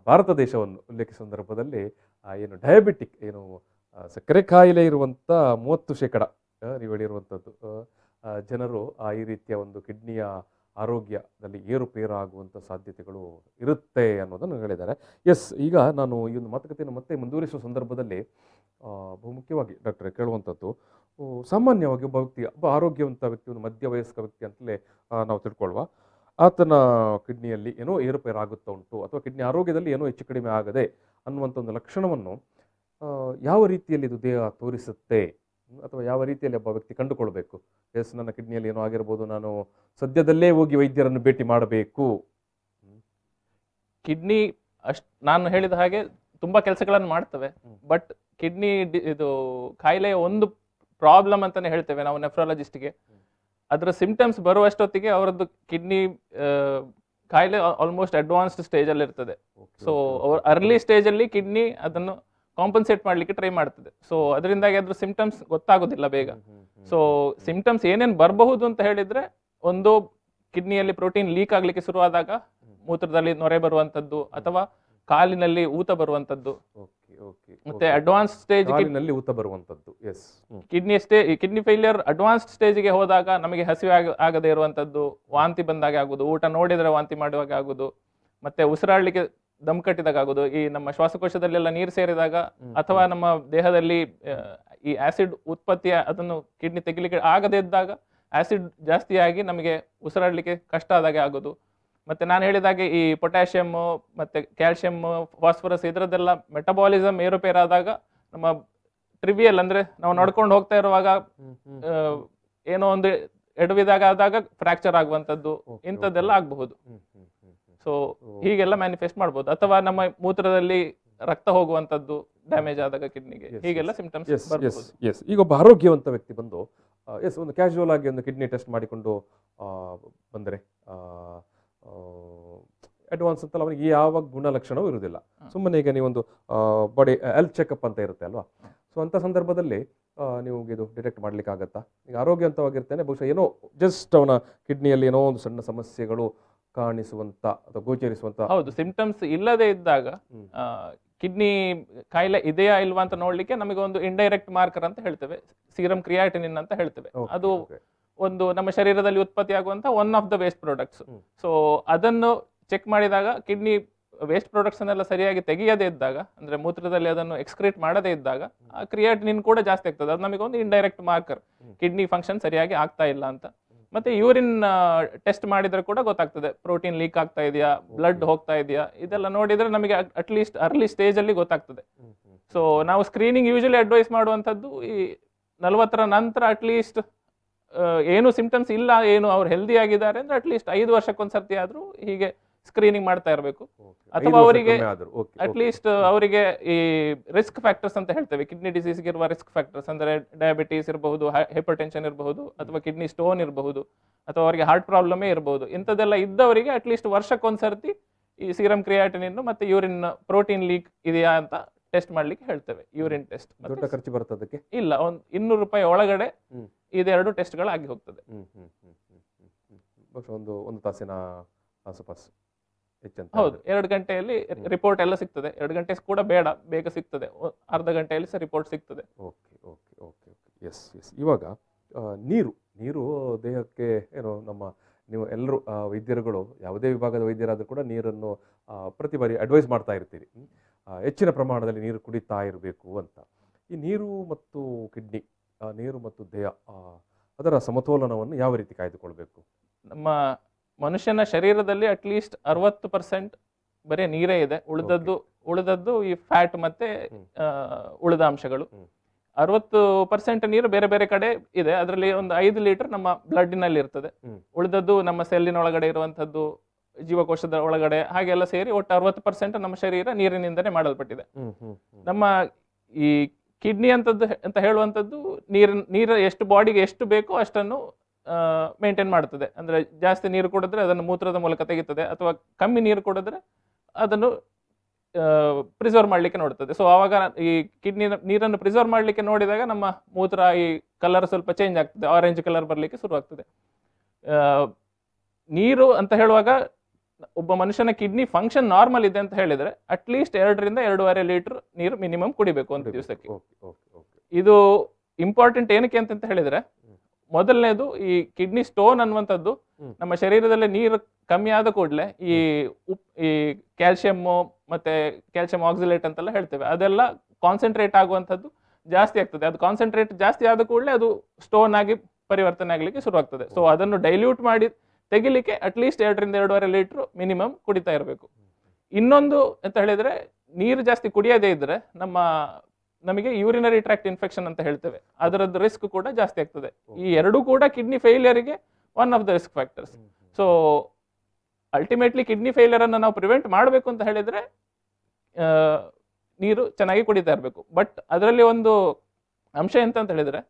ಭಾರತ ದೇಶವನ್ನು ಉಲ್ಲೇಖ ಸಂದರ್ಭದಲ್ಲಿ ಏನು ಡಯಾಬಿಟಿಕ್ ಏನು ಸಕ್ಕರೆ ಕಾಯಿಲೆ ಇರುವಂಥ ಮೂವತ್ತು ಶೇಕಡ ನೀವು ಹೇಳಿರುವಂಥದ್ದು ಜನರು ಆ ಈ ರೀತಿಯ ಒಂದು ಕಿಡ್ನಿಯ ಆರೋಗ್ಯದಲ್ಲಿ ಏರುಪೇರಾಗುವಂಥ ಸಾಧ್ಯತೆಗಳು ಇರುತ್ತೆ ಅನ್ನೋದನ್ನು ಹೇಳಿದ್ದಾರೆ ಎಸ್ ಈಗ ನಾನು ಈ ಒಂದು ಮಾತುಕತೆಯನ್ನು ಮತ್ತೆ ಮುಂದುವರಿಸುವ ಸಂದರ್ಭದಲ್ಲಿ ಬಹುಮುಖ್ಯವಾಗಿ ಡಾಕ್ಟರ್ ಕೇಳುವಂಥದ್ದು ಸಾಮಾನ್ಯವಾಗಿ ಒಬ್ಬ ವ್ಯಕ್ತಿ ಒಬ್ಬ ಆರೋಗ್ಯವಂತ ವ್ಯಕ್ತಿ ಒಂದು ಮಧ್ಯವಯಸ್ಕ ವ್ಯಕ್ತಿ ಅಂತಲೇ ನಾವು ತಿಳ್ಕೊಳ್ವ ಆತನ ಕಿಡ್ನಿಯಲ್ಲಿ ಏನೋ ಆಗುತ್ತಾ ಉಂಟು ಅಥವಾ ಕಿಡ್ನಿ ಆರೋಗ್ಯದಲ್ಲಿ ಏನೋ ಹೆಚ್ಚು ಕಡಿಮೆ ಆಗದೆ ಅನ್ನುವಂಥ ಒಂದು ಲಕ್ಷಣವನ್ನು ಯಾವ ರೀತಿಯಲ್ಲಿ ಇದು ದೇಹ ತೋರಿಸುತ್ತೆ ಅಥವಾ ಯಾವ ರೀತಿಯಲ್ಲಿ ಒಬ್ಬ ವ್ಯಕ್ತಿ ಕಂಡುಕೊಳ್ಬೇಕು ಎಸ್ ನನ್ನ ಕಿಡ್ನಿಯಲ್ಲಿ ಏನೋ ಆಗಿರ್ಬೋದು ನಾನು ಸದ್ಯದಲ್ಲೇ ಹೋಗಿ ವೈದ್ಯರನ್ನು ಭೇಟಿ ಮಾಡಬೇಕು ಕಿಡ್ನಿ ಅಷ್ಟು ನಾನು ಹೇಳಿದ ಹಾಗೆ ತುಂಬಾ ಕೆಲಸಗಳನ್ನು ಮಾಡ್ತವೆ ಬಟ್ ಕಿಡ್ನಿ ಇದು ಕಾಯಿಲೆಯ ಒಂದು ಪ್ರಾಬ್ಲಮ್ ಅಂತಾನೆ ಹೇಳ್ತೇವೆ ನಾವು ನೆಫ್ರಾಲಜಿಸ್ಟ್ಗೆ ಅದರ ಸಿಂಪ್ಟಮ್ಸ್ ಬರುವಷ್ಟೊತ್ತಿಗೆ ಅವರದ್ದು ಕಿಡ್ನಿ ಕಾಯಿಲೆ ಆಲ್ಮೋಸ್ಟ್ ಅಡ್ವಾನ್ಸ್ಡ್ ಸ್ಟೇಜಲ್ಲಿ ಇರ್ತದೆ ಸೊ ಅವ್ರ ಅರ್ಲಿ ಸ್ಟೇಜಲ್ಲಿ ಕಿಡ್ನಿ ಅದನ್ನು ಕಾಂಪನ್ಸೇಟ್ ಮಾಡ್ಲಿಕ್ಕೆ ಟ್ರೈ ಮಾಡ್ತದೆ ಸೊ ಅದರಿಂದಾಗಿ ಅದ್ರ ಸಿಂಪ್ಟಮ್ಸ್ ಗೊತ್ತಾಗೋದಿಲ್ಲ ಬೇಗ ಸೊ ಸಿಂಪ್ಟಮ್ಸ್ ಏನೇನು ಬರಬಹುದು ಅಂತ ಹೇಳಿದ್ರೆ ಒಂದು ಕಿಡ್ನಿಯಲ್ಲಿ ಪ್ರೋಟೀನ್ ಲೀಕ್ ಶುರು ಶುರುವಾದಾಗ ಮೂತ್ರದಲ್ಲಿ ನೊರೆ ಬರುವಂತದ್ದು ಅಥವಾ ಕಾಲಿನಲ್ಲಿ ಊತ ಬರುವಂತದ್ದು ಮತ್ತೆ ಅಡ್ವಾನ್ಸ್ ಸ್ಟೇಜ್ ಊತ ಬರುವಂತದ್ದು kidney stay kidney failure advance ಸ್ಟೇಜ್ಗೆ ಹೋದಾಗ ನಮಗೆ ಹಸಿವೆ ಆಗದೆ ಇರುವಂತದ್ದು ವಾಂತಿ ಬಂದಾಗ ಆಗುದು ಊಟ ನೋಡಿದ್ರೆ ವಾಂತಿ ಮಾಡುವಾಗ ಆಗುದು ಮತ್ತೆ ಉಸಿರಾಡ್ಲಿಕ್ಕೆ ದಮ್ ಕಟ್ಟಿದಾಗ ಆಗೋದು ಈ ನಮ್ಮ ಶ್ವಾಸಕೋಶದಲ್ಲೆಲ್ಲ ನೀರು ಸೇರಿದಾಗ ಅಥವಾ ನಮ್ಮ ದೇಹದಲ್ಲಿ ಈ ಆಸಿಡ್ ಉತ್ಪತ್ತಿ ಅದನ್ನು ಕಿಡ್ನಿ ತೆಗಿಲಿಕ್ಕೆ ಆಗದೇ ಇದ್ದಾಗ ಆಸಿಡ್ ಜಾಸ್ತಿಯಾಗಿ ನಮಗೆ ಉಸಿರಾಡ್ಲಿಕ್ಕೆ ಕಷ್ಟ ಆದಾಗೆ ಆಗೋದು ಮತ್ತೆ ನಾನು ಹೇಳಿದಾಗೆ ಈ ಪೊಟ್ಯಾಷಿಯಮ್ಮು ಮತ್ತೆ ಕ್ಯಾಲ್ಸಿಯಂ ಫಾಸ್ಫರಸ್ ಇದರದ್ದೆಲ್ಲ ಮೆಟಬಾಲಿಸಮ್ ಏರುಪೇರಾದಾಗ ನಮ್ಮ ಟ್ರಿವಿಯಲ್ ಅಂದ್ರೆ ನಾವು ನಡ್ಕೊಂಡು ಹೋಗ್ತಾ ಇರುವಾಗ ಏನೋ ಒಂದು ಎಡವಿದಾಗ ಆದಾಗ ಫ್ರಾಕ್ಚರ್ ಆಗುವಂತದ್ದು ಇಂಥದ್ದೆಲ್ಲ ಆಗಬಹುದು ಸೊ ಹೀಗೆಲ್ಲ ಮ್ಯಾನಿಫೆಸ್ಟ್ ಮಾಡ್ಬೋದು ಅಥವಾ ನಮ್ಮ ಮೂತ್ರದಲ್ಲಿ ರಕ್ತ ಹೋಗುವಂತದ್ದು ಡ್ಯಾಮೇಜ್ ಆದಾಗ ಕಿಡ್ನಿಗೆ ಹೀಗೆಲ್ಲ ಸಿಂಪ್ಟಮ್ಸ್ ಎಸ್ ಈಗ ಒಬ್ಬ ಆರೋಗ್ಯವಂತ ವ್ಯಕ್ತಿ ಬಂದು ಎಸ್ ಒಂದು ಕ್ಯಾಶುವಲ್ ಆಗಿ ಒಂದು ಕಿಡ್ನಿ ಟೆಸ್ಟ್ ಮಾಡಿಕೊಂಡು ಬಂದರೆ ಅಡ್ವಾನ್ಸ್ ಅಂತಲ್ಲ ಅವನಿಗೆ ಯಾವ ಗುಣಲಕ್ಷಣವೂ ಇರುವುದಿಲ್ಲ ಸುಮ್ಮನೆ ಈಗ ನೀವೊಂದು ಬಾಡಿ ಹೆಲ್ತ್ ಚೆಕಪ್ ಅಂತ ಇರುತ್ತೆ ಅಲ್ವಾ ಸೊ ಅಂಥ ಸಂದರ್ಭದಲ್ಲಿ ನೀವು ಇದು ಡಿಟೆಕ್ಟ್ ಮಾಡ್ಲಿಕ್ಕೆ ಆಗುತ್ತಾ ಈಗ ಆರೋಗ್ಯವಂತವಾಗಿರ್ತೇನೆ ಬಹುಶಃ ಏನೋ ಜಸ್ಟ್ ಅವನ ಕಿಡ್ನಿಯಲ್ಲಿ ಏನೋ ಒಂದು ಸಣ್ಣ ಸಮಸ್ಯೆಗಳು ಕಾಣಿಸುವಂತ ಅಥವಾ ಗೋಚರಿಸುವಂತ ಹೌದು ಸಿಂಪ್ಟಮ್ಸ್ ಇಲ್ಲದೆ ಇದ್ದಾಗ ಕಿಡ್ನಿ ಕಾಯಿಲೆ ಇದೆಯಾ ಇಲ್ವಾ ಅಂತ ನೋಡ್ಲಿಕ್ಕೆ ನಮಗೆ ಒಂದು ಇಂಡೈರೆಕ್ಟ್ ಮಾರ್ಕರ್ ಅಂತ ಹೇಳ್ತೇವೆ ಸೀರಮ್ ಕ್ರಿಯಾಟಿನಿನ್ ಅಂತ ಹೇಳ್ತೇವೆ ಅದು ಒಂದು ನಮ್ಮ ಶರೀರದಲ್ಲಿ ಉತ್ಪತ್ತಿ ಆಗುವಂತಹ one of the waste products so ಅದನ್ನು ಚೆಕ್ ಮಾಡಿದಾಗ ಕಿಡ್ನಿ ವೇಸ್ಟ್ ಪ್ರಾಡಕ್ಟ್ಸ್ ಅನ್ನೆಲ್ಲ ಸರಿಯಾಗಿ ತೆಗೆಯದೇ ಇದ್ದಾಗ ಅಂದ್ರೆ ಮೂತ್ರದಲ್ಲಿ ಅದನ್ನು ಎಕ್ಸ್ಕ್ರೀಟ್ ಮಾಡದೇ ಇದ್ದಾಗ ಕ್ರಿಯಾಟಿನಿನ್ ಕೂಡ ಜಾಸ್ತಿ ಆಗ್ತದೆ ಅದು ನಮಗೆ ಒಂದು ಇಂಡೈರೆಕ್ಟ್ ಮಾರ್ಕರ್ ಕಿಡ್ನಿ ಫಂಕ್ಷನ್ ಸರಿಯಾಗಿ ಆಗ್ತಾ ಇಲ್ಲ ಅಂತ ಮತ್ತೆ ಯೂರಿನ್ ಟೆಸ್ಟ್ ಮಾಡಿದ್ರೆ ಕೂಡ ಗೊತ್ತಾಗ್ತದೆ ಪ್ರೋಟೀನ್ ಲೀಕ್ ಆಗ್ತಾ ಇದೆಯಾ ಬ್ಲಡ್ ಹೋಗ್ತಾ ಇದೆಯಾ ಇದೆಲ್ಲ ನೋಡಿದ್ರೆ ನಮಗೆ ಅಟ್ಲೀಸ್ಟ್ ಅರ್ಲಿ ಸ್ಟೇಜ್ ಅಲ್ಲಿ ಗೊತ್ತಾಗ್ತದೆ ಸೊ ನಾವು ಸ್ಕ್ರೀನಿಂಗ್ ಯೂಶಲಿ ಅಡ್ವೈಸ್ ಮಾಡುವಂಥದ್ದು ಈ ನಲವತ್ತರ ನಂತರ ಅಟ್ಲೀಸ್ಟ್ ಏನು ಸಿಂಪ್ಟಮ್ಸ್ ಇಲ್ಲ ಏನು ಅವ್ರು ಹೆಲ್ದಿ ಆಗಿದ್ದಾರೆ ಅಂದ್ರೆ ಅಟ್ಲೀಸ್ಟ್ ಐದು ವರ್ಷಕ್ಕೊಂದ್ಸರ್ತಿ ಆದರೂ ಹೀಗೆ ಸ್ಕ್ರೀನಿಂಗ್ ಮಾಡ್ತಾ ಇರಬೇಕು ಅಥವಾ ಅವರಿಗೆ ಅಟ್ಲೀಸ್ಟ್ ಅವರಿಗೆ ಈ ರಿಸ್ಕ್ ಫ್ಯಾಕ್ಟರ್ಸ್ ಅಂತ ಹೇಳ್ತೇವೆ ಕಿಡ್ನಿ ಡಿಸೀಸ್ಗೆ ಇರುವ ರಿಸ್ಕ್ ಫ್ಯಾಕ್ಟರ್ಸ್ ಅಂದ್ರೆ ಡಯಾಬಿಟೀಸ್ ಇರಬಹುದು ಹೈಪರ್ ಟೆನ್ಷನ್ ಇರಬಹುದು ಅಥವಾ ಕಿಡ್ನಿ ಸ್ಟೋನ್ ಇರಬಹುದು ಅಥವಾ ಅವರಿಗೆ ಹಾರ್ಟ್ ಪ್ರಾಬ್ಲಮೇ ಇರಬಹುದು ಇಂಥದ್ದೆಲ್ಲ ಇದ್ದವರಿಗೆ ಅಟ್ಲೀಸ್ಟ್ ವರ್ಷಕ್ಕೊಂದ್ಸರ್ತಿ ಈ ಸೀರಮ್ ಕ್ರಿಯಾಟಿನ್ ಮತ್ತೆ ಯೂರಿನ್ ಪ್ರೋಟೀನ್ ಲೀಕ್ ಇದೆಯಾ ಅಂತ ಟೆಸ್ಟ್ ಮಾಡ್ಲಿಕ್ಕೆ ಹೇಳ್ತೇವೆ ಯೂರಿನ್ ಟೆಸ್ಟ್ ದೊಡ್ಡ ಖರ್ಚು ಬರ್ತದಕ್ಕೆ ಇಲ್ಲ ಒಂದು ಇನ್ನೂರು ರೂಪಾಯಿ ಒಳಗಡೆ ಇದೆರಡು ಟೆಸ್ಟ್ಗಳಾಗಿ ಹೋಗ್ತದೆ ಒಂದು ಒಂದು ತಾಸಿನ ಆಸುಪಾಸು ಹೌದು ಎರಡು ಗಂಟೆಯಲ್ಲಿ ರಿಪೋರ್ಟ್ ಎಲ್ಲ ಸಿಗ್ತದೆ ಎರಡು ಗಂಟೆ ಕೂಡ ಬೇಡ ಬೇಗ ಸಿಗ್ತದೆ ಅರ್ಧ ಗಂಟೆಯಲ್ಲಿ ಸಹ ರಿಪೋರ್ಟ್ ಸಿಗ್ತದೆ okay okay okay okay yes yes ಇವಾಗ ನೀರು ನೀರು ದೇಹಕ್ಕೆ ಏನು ನಮ್ಮ ನೀವು ಎಲ್ಲರೂ ವೈದ್ಯರುಗಳು ಯಾವುದೇ ವಿಭಾಗದ ವೈದ್ಯರಾದರೂ ಕೂಡ ನೀರನ್ನು ಪ್ರತಿ ಬಾರಿ ಅಡ್ವೈಸ್ ಮಾಡ್ತಾ ಇರ್ತೀರಿ ಹೆಚ್ಚಿನ ಪ್ರಮಾಣದಲ್ಲಿ ನೀರು ಕುಡಿತಾ ಇರಬೇಕು ಅಂತ ಈ ನೀರು ಮತ್ತು ಕಿಡ್ನಿ ನೀರು ಮತ್ತು ದೇಹ ಅದರ ಸಮತೋಲನವನ್ನು ಯಾವ ರೀತಿ ಕಾಯ್ದುಕೊಳ್ಬೇಕು ನಮ್ಮ ಮನುಷ್ಯನ ಶರೀರದಲ್ಲಿ ಅಟ್ಲೀಸ್ಟ್ ಅರವತ್ತು ಪರ್ಸೆಂಟ್ ಬರೀ ನೀರೇ ಇದೆ ಉಳಿದದ್ದು ಉಳಿದದ್ದು ಈ ಫ್ಯಾಟ್ ಮತ್ತೆ ಉಳಿದ ಅಂಶಗಳು ಅರವತ್ತು ಪರ್ಸೆಂಟ್ ನೀರು ಬೇರೆ ಬೇರೆ ಕಡೆ ಇದೆ ಅದರಲ್ಲಿ ಒಂದು ಐದು ಲೀಟರ್ ನಮ್ಮ ಬ್ಲಡ್ನಲ್ಲಿ ಇರ್ತದೆ ಉಳಿದದ್ದು ನಮ್ಮ ಸೆಲ್ಲಿನ ಒಳಗಡೆ ಇರುವಂತದ್ದು ಜೀವಕೋಶದ ಒಳಗಡೆ ಹಾಗೆಲ್ಲ ಸೇರಿ ಒಟ್ಟು ಅರವತ್ತು ಪರ್ಸೆಂಟ್ ನಮ್ಮ ಶರೀರ ನೀರಿನಿಂದನೇ ಮಾಡಲ್ಪಟ್ಟಿದೆ ನಮ್ಮ ಈ ಕಿಡ್ನಿ ಅಂತದ್ದು ಅಂತ ಹೇಳುವಂಥದ್ದು ನೀರಿನ ನೀರು ಎಷ್ಟು ಬಾಡಿಗೆ ಎಷ್ಟು ಬೇಕೋ ಅಷ್ಟನ್ನು ಮೇಂಟೈನ್ ಮಾಡುತ್ತದೆ ಅಂದರೆ ಜಾಸ್ತಿ ನೀರು ಕುಡಿದ್ರೆ ಅದನ್ನು ಮೂತ್ರದ ಮೂಲಕ ತೆಗಿತದೆ ಅಥವಾ ಕಮ್ಮಿ ನೀರು ಕುಡಿದ್ರೆ ಅದನ್ನು ಪ್ರಿಸರ್ವ್ ಮಾಡಲಿಕ್ಕೆ ನೋಡ್ತದೆ ಸೊ ಆವಾಗ ಈ ಕಿಡ್ನಿ ನೀರನ್ನು ಪ್ರಿಸರ್ವ್ ಮಾಡಲಿಕ್ಕೆ ನೋಡಿದಾಗ ನಮ್ಮ ಮೂತ್ರ ಈ ಕಲರ್ ಸ್ವಲ್ಪ ಚೇಂಜ್ ಆಗ್ತದೆ ಆರೆಂಜ್ ಕಲರ್ ಬರಲಿಕ್ಕೆ ಶುರುವಾಗ್ತದೆ ನೀರು ಅಂತ ಹೇಳುವಾಗ ಒಬ್ಬ ಮನುಷ್ಯನ ಕಿಡ್ನಿ ಫಂಕ್ಷನ್ ನಾರ್ಮಲ್ ಇದೆ ಅಂತ ಹೇಳಿದರೆ ಅಟ್ಲೀಸ್ಟ್ ಎರಡರಿಂದ ಎರಡೂವರೆ ಲೀಟರ್ ನೀರು ಮಿನಿಮಮ್ ಕುಡಿಬೇಕು ಒಂದು ದಿವಸಕ್ಕೆ ಇದು ಇಂಪಾರ್ಟೆಂಟ್ ಏನಕ್ಕೆ ಅಂತ ಹೇಳಿದರೆ ಮೊದಲನೇದು ಈ ಕಿಡ್ನಿ ಸ್ಟೋನ್ ಅನ್ನುವಂಥದ್ದು ನಮ್ಮ ಶರೀರದಲ್ಲಿ ನೀರು ಕಮ್ಮಿ ಆದ ಕೂಡಲೇ ಈ ಉಪ್ ಈ ಕ್ಯಾಲ್ಸಿಯಮ್ಮು ಮತ್ತೆ ಕ್ಯಾಲ್ಸಿಯಂ ಆಕ್ಸಿಲೇಟ್ ಅಂತೆಲ್ಲ ಹೇಳ್ತೇವೆ ಅದೆಲ್ಲ ಕಾನ್ಸಂಟ್ರೇಟ್ ಆಗುವಂಥದ್ದು ಜಾಸ್ತಿ ಆಗ್ತದೆ ಅದು ಕಾನ್ಸಂಟ್ರೇಟ್ ಜಾಸ್ತಿ ಆದ ಕೂಡಲೇ ಅದು ಸ್ಟೋನ್ ಆಗಿ ಪರಿವರ್ತನೆ ಆಗಲಿಕ್ಕೆ ಆಗ್ತದೆ ಸೊ ಅದನ್ನು ಡೈಲ್ಯೂಟ್ ಮಾಡಿ ತೆಗಿಲಿಕ್ಕೆ ಅಟ್ಲೀಸ್ಟ್ ಎರಡರಿಂದ ಎರಡೂವರೆ ಲೀಟ್ರ್ ಮಿನಿಮಮ್ ಕುಡಿತಾ ಇರಬೇಕು ಇನ್ನೊಂದು ಅಂತ ಹೇಳಿದ್ರೆ ನೀರು ಜಾಸ್ತಿ ಕುಡಿಯದೇ ಇದ್ರೆ ನಮ್ಮ ನಮಗೆ ಯೂರಿನರಿ ಟ್ರ್ಯಾಕ್ಟ್ ಇನ್ಫೆಕ್ಷನ್ ಅಂತ ಹೇಳ್ತೇವೆ ಅದರದ್ದು ರಿಸ್ಕ್ ಕೂಡ ಜಾಸ್ತಿ ಆಗ್ತದೆ ಈ ಎರಡೂ ಕೂಡ ಕಿಡ್ನಿ ಫೇಲಿಯರ್ಗೆ one of the risk factors so ultimately kidney failure ಅನ್ನು ನಾವು ಪ್ರಿವೆಂಟ್ ಮಾಡಬೇಕು ಅಂತ ಹೇಳಿದ್ರೆ ನೀರು ಚೆನ್ನಾಗಿ ಕುಡಿತಾ ಇರಬೇಕು ಬಟ್ ಅದರಲ್ಲಿ ಒಂದು ಅಂಶ ಎಂತ ಅಂತ ಹೇಳಿದ್ರೆ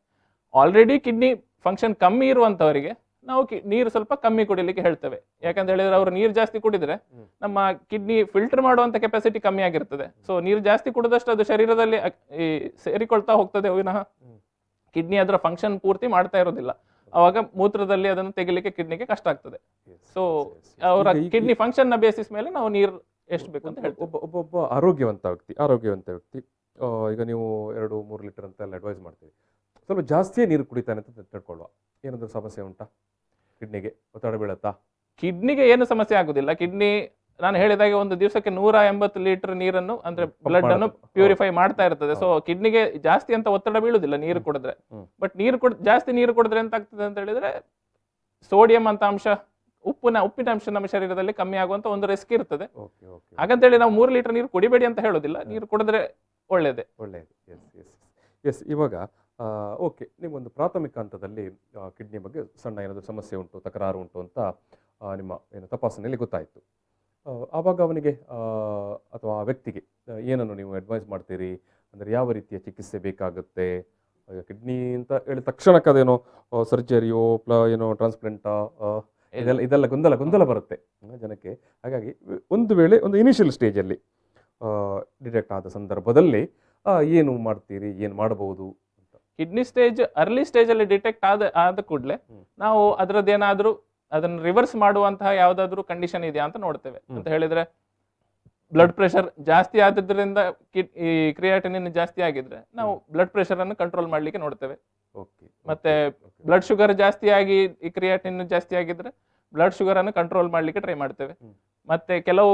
ಆಲ್ರೆಡಿ ಕಿಡ್ನಿ ಫಂಕ್ಷನ್ ಕಮ್ಮಿ ಇರುವಂಥವರಿಗೆ ನಾವು ನೀರು ಸ್ವಲ್ಪ ಕಮ್ಮಿ ಕುಡಿಲಿಕ್ಕೆ ಹೇಳ್ತೇವೆ ಯಾಕಂತ ಹೇಳಿದ್ರೆ ಅವರು ನೀರು ಜಾಸ್ತಿ ಕುಡಿದ್ರೆ ನಮ್ಮ ಕಿಡ್ನಿ ಫಿಲ್ಟರ್ ಮಾಡುವಂತ ಕೆಪಾಸಿಟಿ ಕಮ್ಮಿ ಆಗಿರ್ತದೆ ಸೊ ನೀರು ಜಾಸ್ತಿ ಕುಡಿದಷ್ಟು ಅದು ಶರೀರದಲ್ಲಿ ಈ ಸೇರಿಕೊಳ್ತಾ ಹೋಗ್ತದೆ ವಿನಃ ಕಿಡ್ನಿ ಅದರ ಫಂಕ್ಷನ್ ಪೂರ್ತಿ ಮಾಡ್ತಾ ಇರೋದಿಲ್ಲ ಅವಾಗ ಮೂತ್ರದಲ್ಲಿ ಅದನ್ನು ತೆಗಿಲಿಕ್ಕೆ ಕಿಡ್ನಿಗೆ ಕಷ್ಟ ಆಗ್ತದೆ ಸೊ ಅವರ ಕಿಡ್ನಿ ಫಂಕ್ಷನ್ ನ ಬೇಸಿಸ್ ಮೇಲೆ ನಾವು ನೀರು ಎಷ್ಟು ಅಂತ ಹೇಳ್ತೀವಿ ಒಬ್ಬ ಒಬ್ಬ ಆರೋಗ್ಯವಂತ ವ್ಯಕ್ತಿ ಆರೋಗ್ಯವಂತ ವ್ಯಕ್ತಿ ಈಗ ನೀವು ಎರಡು ಮೂರು ಲೀಟರ್ ಅಂತ ಎಲ್ಲ ಅಡ್ವೈಸ್ ಮಾಡ್ತೀವಿ ಸ್ವಲ್ಪ ಜಾಸ್ತಿಯೇ ನೀರು ಕುಡಿತಾನೆ ಅಂತ ತಿಳ್ಕೊಳ್ಳುವ ಏನಾದರೂ ಸಮಸ್ಯೆ ಉಂಟಾ ಕಿಡ್ನಿಗೆ ಒತ್ತಡ ಬೀಳುತ್ತಾ ಕಿಡ್ನಿಗೆ ಏನು ಸಮಸ್ಯೆ ಆಗುದಿಲ್ಲ ಕಿಡ್ನಿ ನಾನು ಹೇಳಿದಾಗ ಒಂದು ದಿವಸಕ್ಕೆ ನೂರ ಎಂಬತ್ತು ಲೀಟರ್ ನೀರನ್ನು ಅಂದ್ರೆ ಬ್ಲಡ್ ಅನ್ನು ಪ್ಯೂರಿಫೈ ಮಾಡ್ತಾ ಇರ್ತದೆ ಸೊ ಕಿಡ್ನಿಗೆ ಜಾಸ್ತಿ ಅಂತ ಒತ್ತಡ ಬೀಳುದಿಲ್ಲ ನೀರು ಕುಡಿದ್ರೆ ಬಟ್ ನೀರು ಕುಡ್ ಜಾಸ್ತಿ ನೀರು ಕುಡಿದ್ರೆ ಎಂತಾಗ್ತದೆ ಆಗ್ತದೆ ಅಂತ ಹೇಳಿದ್ರೆ ಸೋಡಿಯಂ ಅಂತ ಅಂಶ ಉಪ್ಪಿನ ಉಪ್ಪಿನ ಅಂಶ ನಮ್ಮ ಶರೀರದಲ್ಲಿ ಕಮ್ಮಿ ಆಗುವಂತ ಒಂದು ರಿಸ್ಕ್ ಇರ್ತದೆ ಹೇಳಿ ನಾವು ಮೂರು ಲೀಟರ್ ನೀರು ಕುಡಿಬೇಡಿ ಅಂತ ಹೇಳೋದಿಲ್ಲ ನೀರು ಕುಡಿದ್ರೆ ಒಳ್ಳೇದೇ ಒಳ್ಳೇದು ಎಸ್ ಎಸ್ ಎಸ್ ಇವಾಗ ಓಕೆ ನಿಮಗೊಂದು ಪ್ರಾಥಮಿಕ ಹಂತದಲ್ಲಿ ಕಿಡ್ನಿ ಬಗ್ಗೆ ಸಣ್ಣ ಏನಾದರೂ ಸಮಸ್ಯೆ ಉಂಟು ತಕರಾರು ಉಂಟು ಅಂತ ನಿಮ್ಮ ಏನು ತಪಾಸಣೆಯಲ್ಲಿ ಗೊತ್ತಾಯಿತು ಆವಾಗ ಅವನಿಗೆ ಅಥವಾ ಆ ವ್ಯಕ್ತಿಗೆ ಏನನ್ನು ನೀವು ಅಡ್ವೈಸ್ ಮಾಡ್ತೀರಿ ಅಂದರೆ ಯಾವ ರೀತಿಯ ಚಿಕಿತ್ಸೆ ಬೇಕಾಗುತ್ತೆ ಕಿಡ್ನಿ ಅಂತ ಹೇಳಿದ ತಕ್ಷಣಕ್ಕೆ ಅದೇನೋ ಸರ್ಜರಿಯೋ ಪ್ಲ ಏನೋ ಟ್ರಾನ್ಸ್ಪ್ಲೆಂಟಾ ಇದೆಲ್ಲ ಇದೆಲ್ಲ ಗೊಂದಲ ಗೊಂದಲ ಬರುತ್ತೆ ಜನಕ್ಕೆ ಹಾಗಾಗಿ ಒಂದು ವೇಳೆ ಒಂದು ಇನಿಷಿಯಲ್ ಸ್ಟೇಜಲ್ಲಿ ಡಿಟೆಕ್ಟ್ ಆದ ಸಂದರ್ಭದಲ್ಲಿ ಏನು ಮಾಡ್ತೀರಿ ಏನು ಮಾಡಬಹುದು ಕಿಡ್ನಿ ಸ್ಟೇಜ್ ಅರ್ಲಿ ಸ್ಟೇಜ್ ಅಲ್ಲಿ ಡಿಟೆಕ್ಟ್ ಆದ ಆದ ಕೂಡಲೇ ನಾವು ಏನಾದರೂ ಅದನ್ನು ರಿವರ್ಸ್ ಮಾಡುವಂತಹ ಯಾವ್ದಾದ್ರು ಕಂಡೀಷನ್ ಇದೆಯಾ ಅಂತ ನೋಡ್ತೇವೆ ಅಂತ ಹೇಳಿದ್ರೆ ಬ್ಲಡ್ ಪ್ರೆಷರ್ ಜಾಸ್ತಿ ಆದದ್ರಿಂದ ಕಿಡ್ ಈ ಕ್ರಿಯಾಟಿನಿನ್ ಜಾಸ್ತಿ ಆಗಿದ್ರೆ ನಾವು ಬ್ಲಡ್ ಪ್ರೆಷರ್ ಅನ್ನು ಕಂಟ್ರೋಲ್ ಮಾಡ್ಲಿಕ್ಕೆ ನೋಡ್ತೇವೆ ಮತ್ತೆ ಬ್ಲಡ್ ಶುಗರ್ ಜಾಸ್ತಿ ಆಗಿ ಈ ಕ್ರಿಯಾಟಿನ್ ಜಾಸ್ತಿ ಆಗಿದ್ರೆ ಬ್ಲಡ್ ಶುಗರ್ ಅನ್ನು ಕಂಟ್ರೋಲ್ ಮಾಡ್ಲಿಕ್ಕೆ ಟ್ರೈ ಮಾಡ್ತೇವೆ ಮತ್ತೆ ಕೆಲವು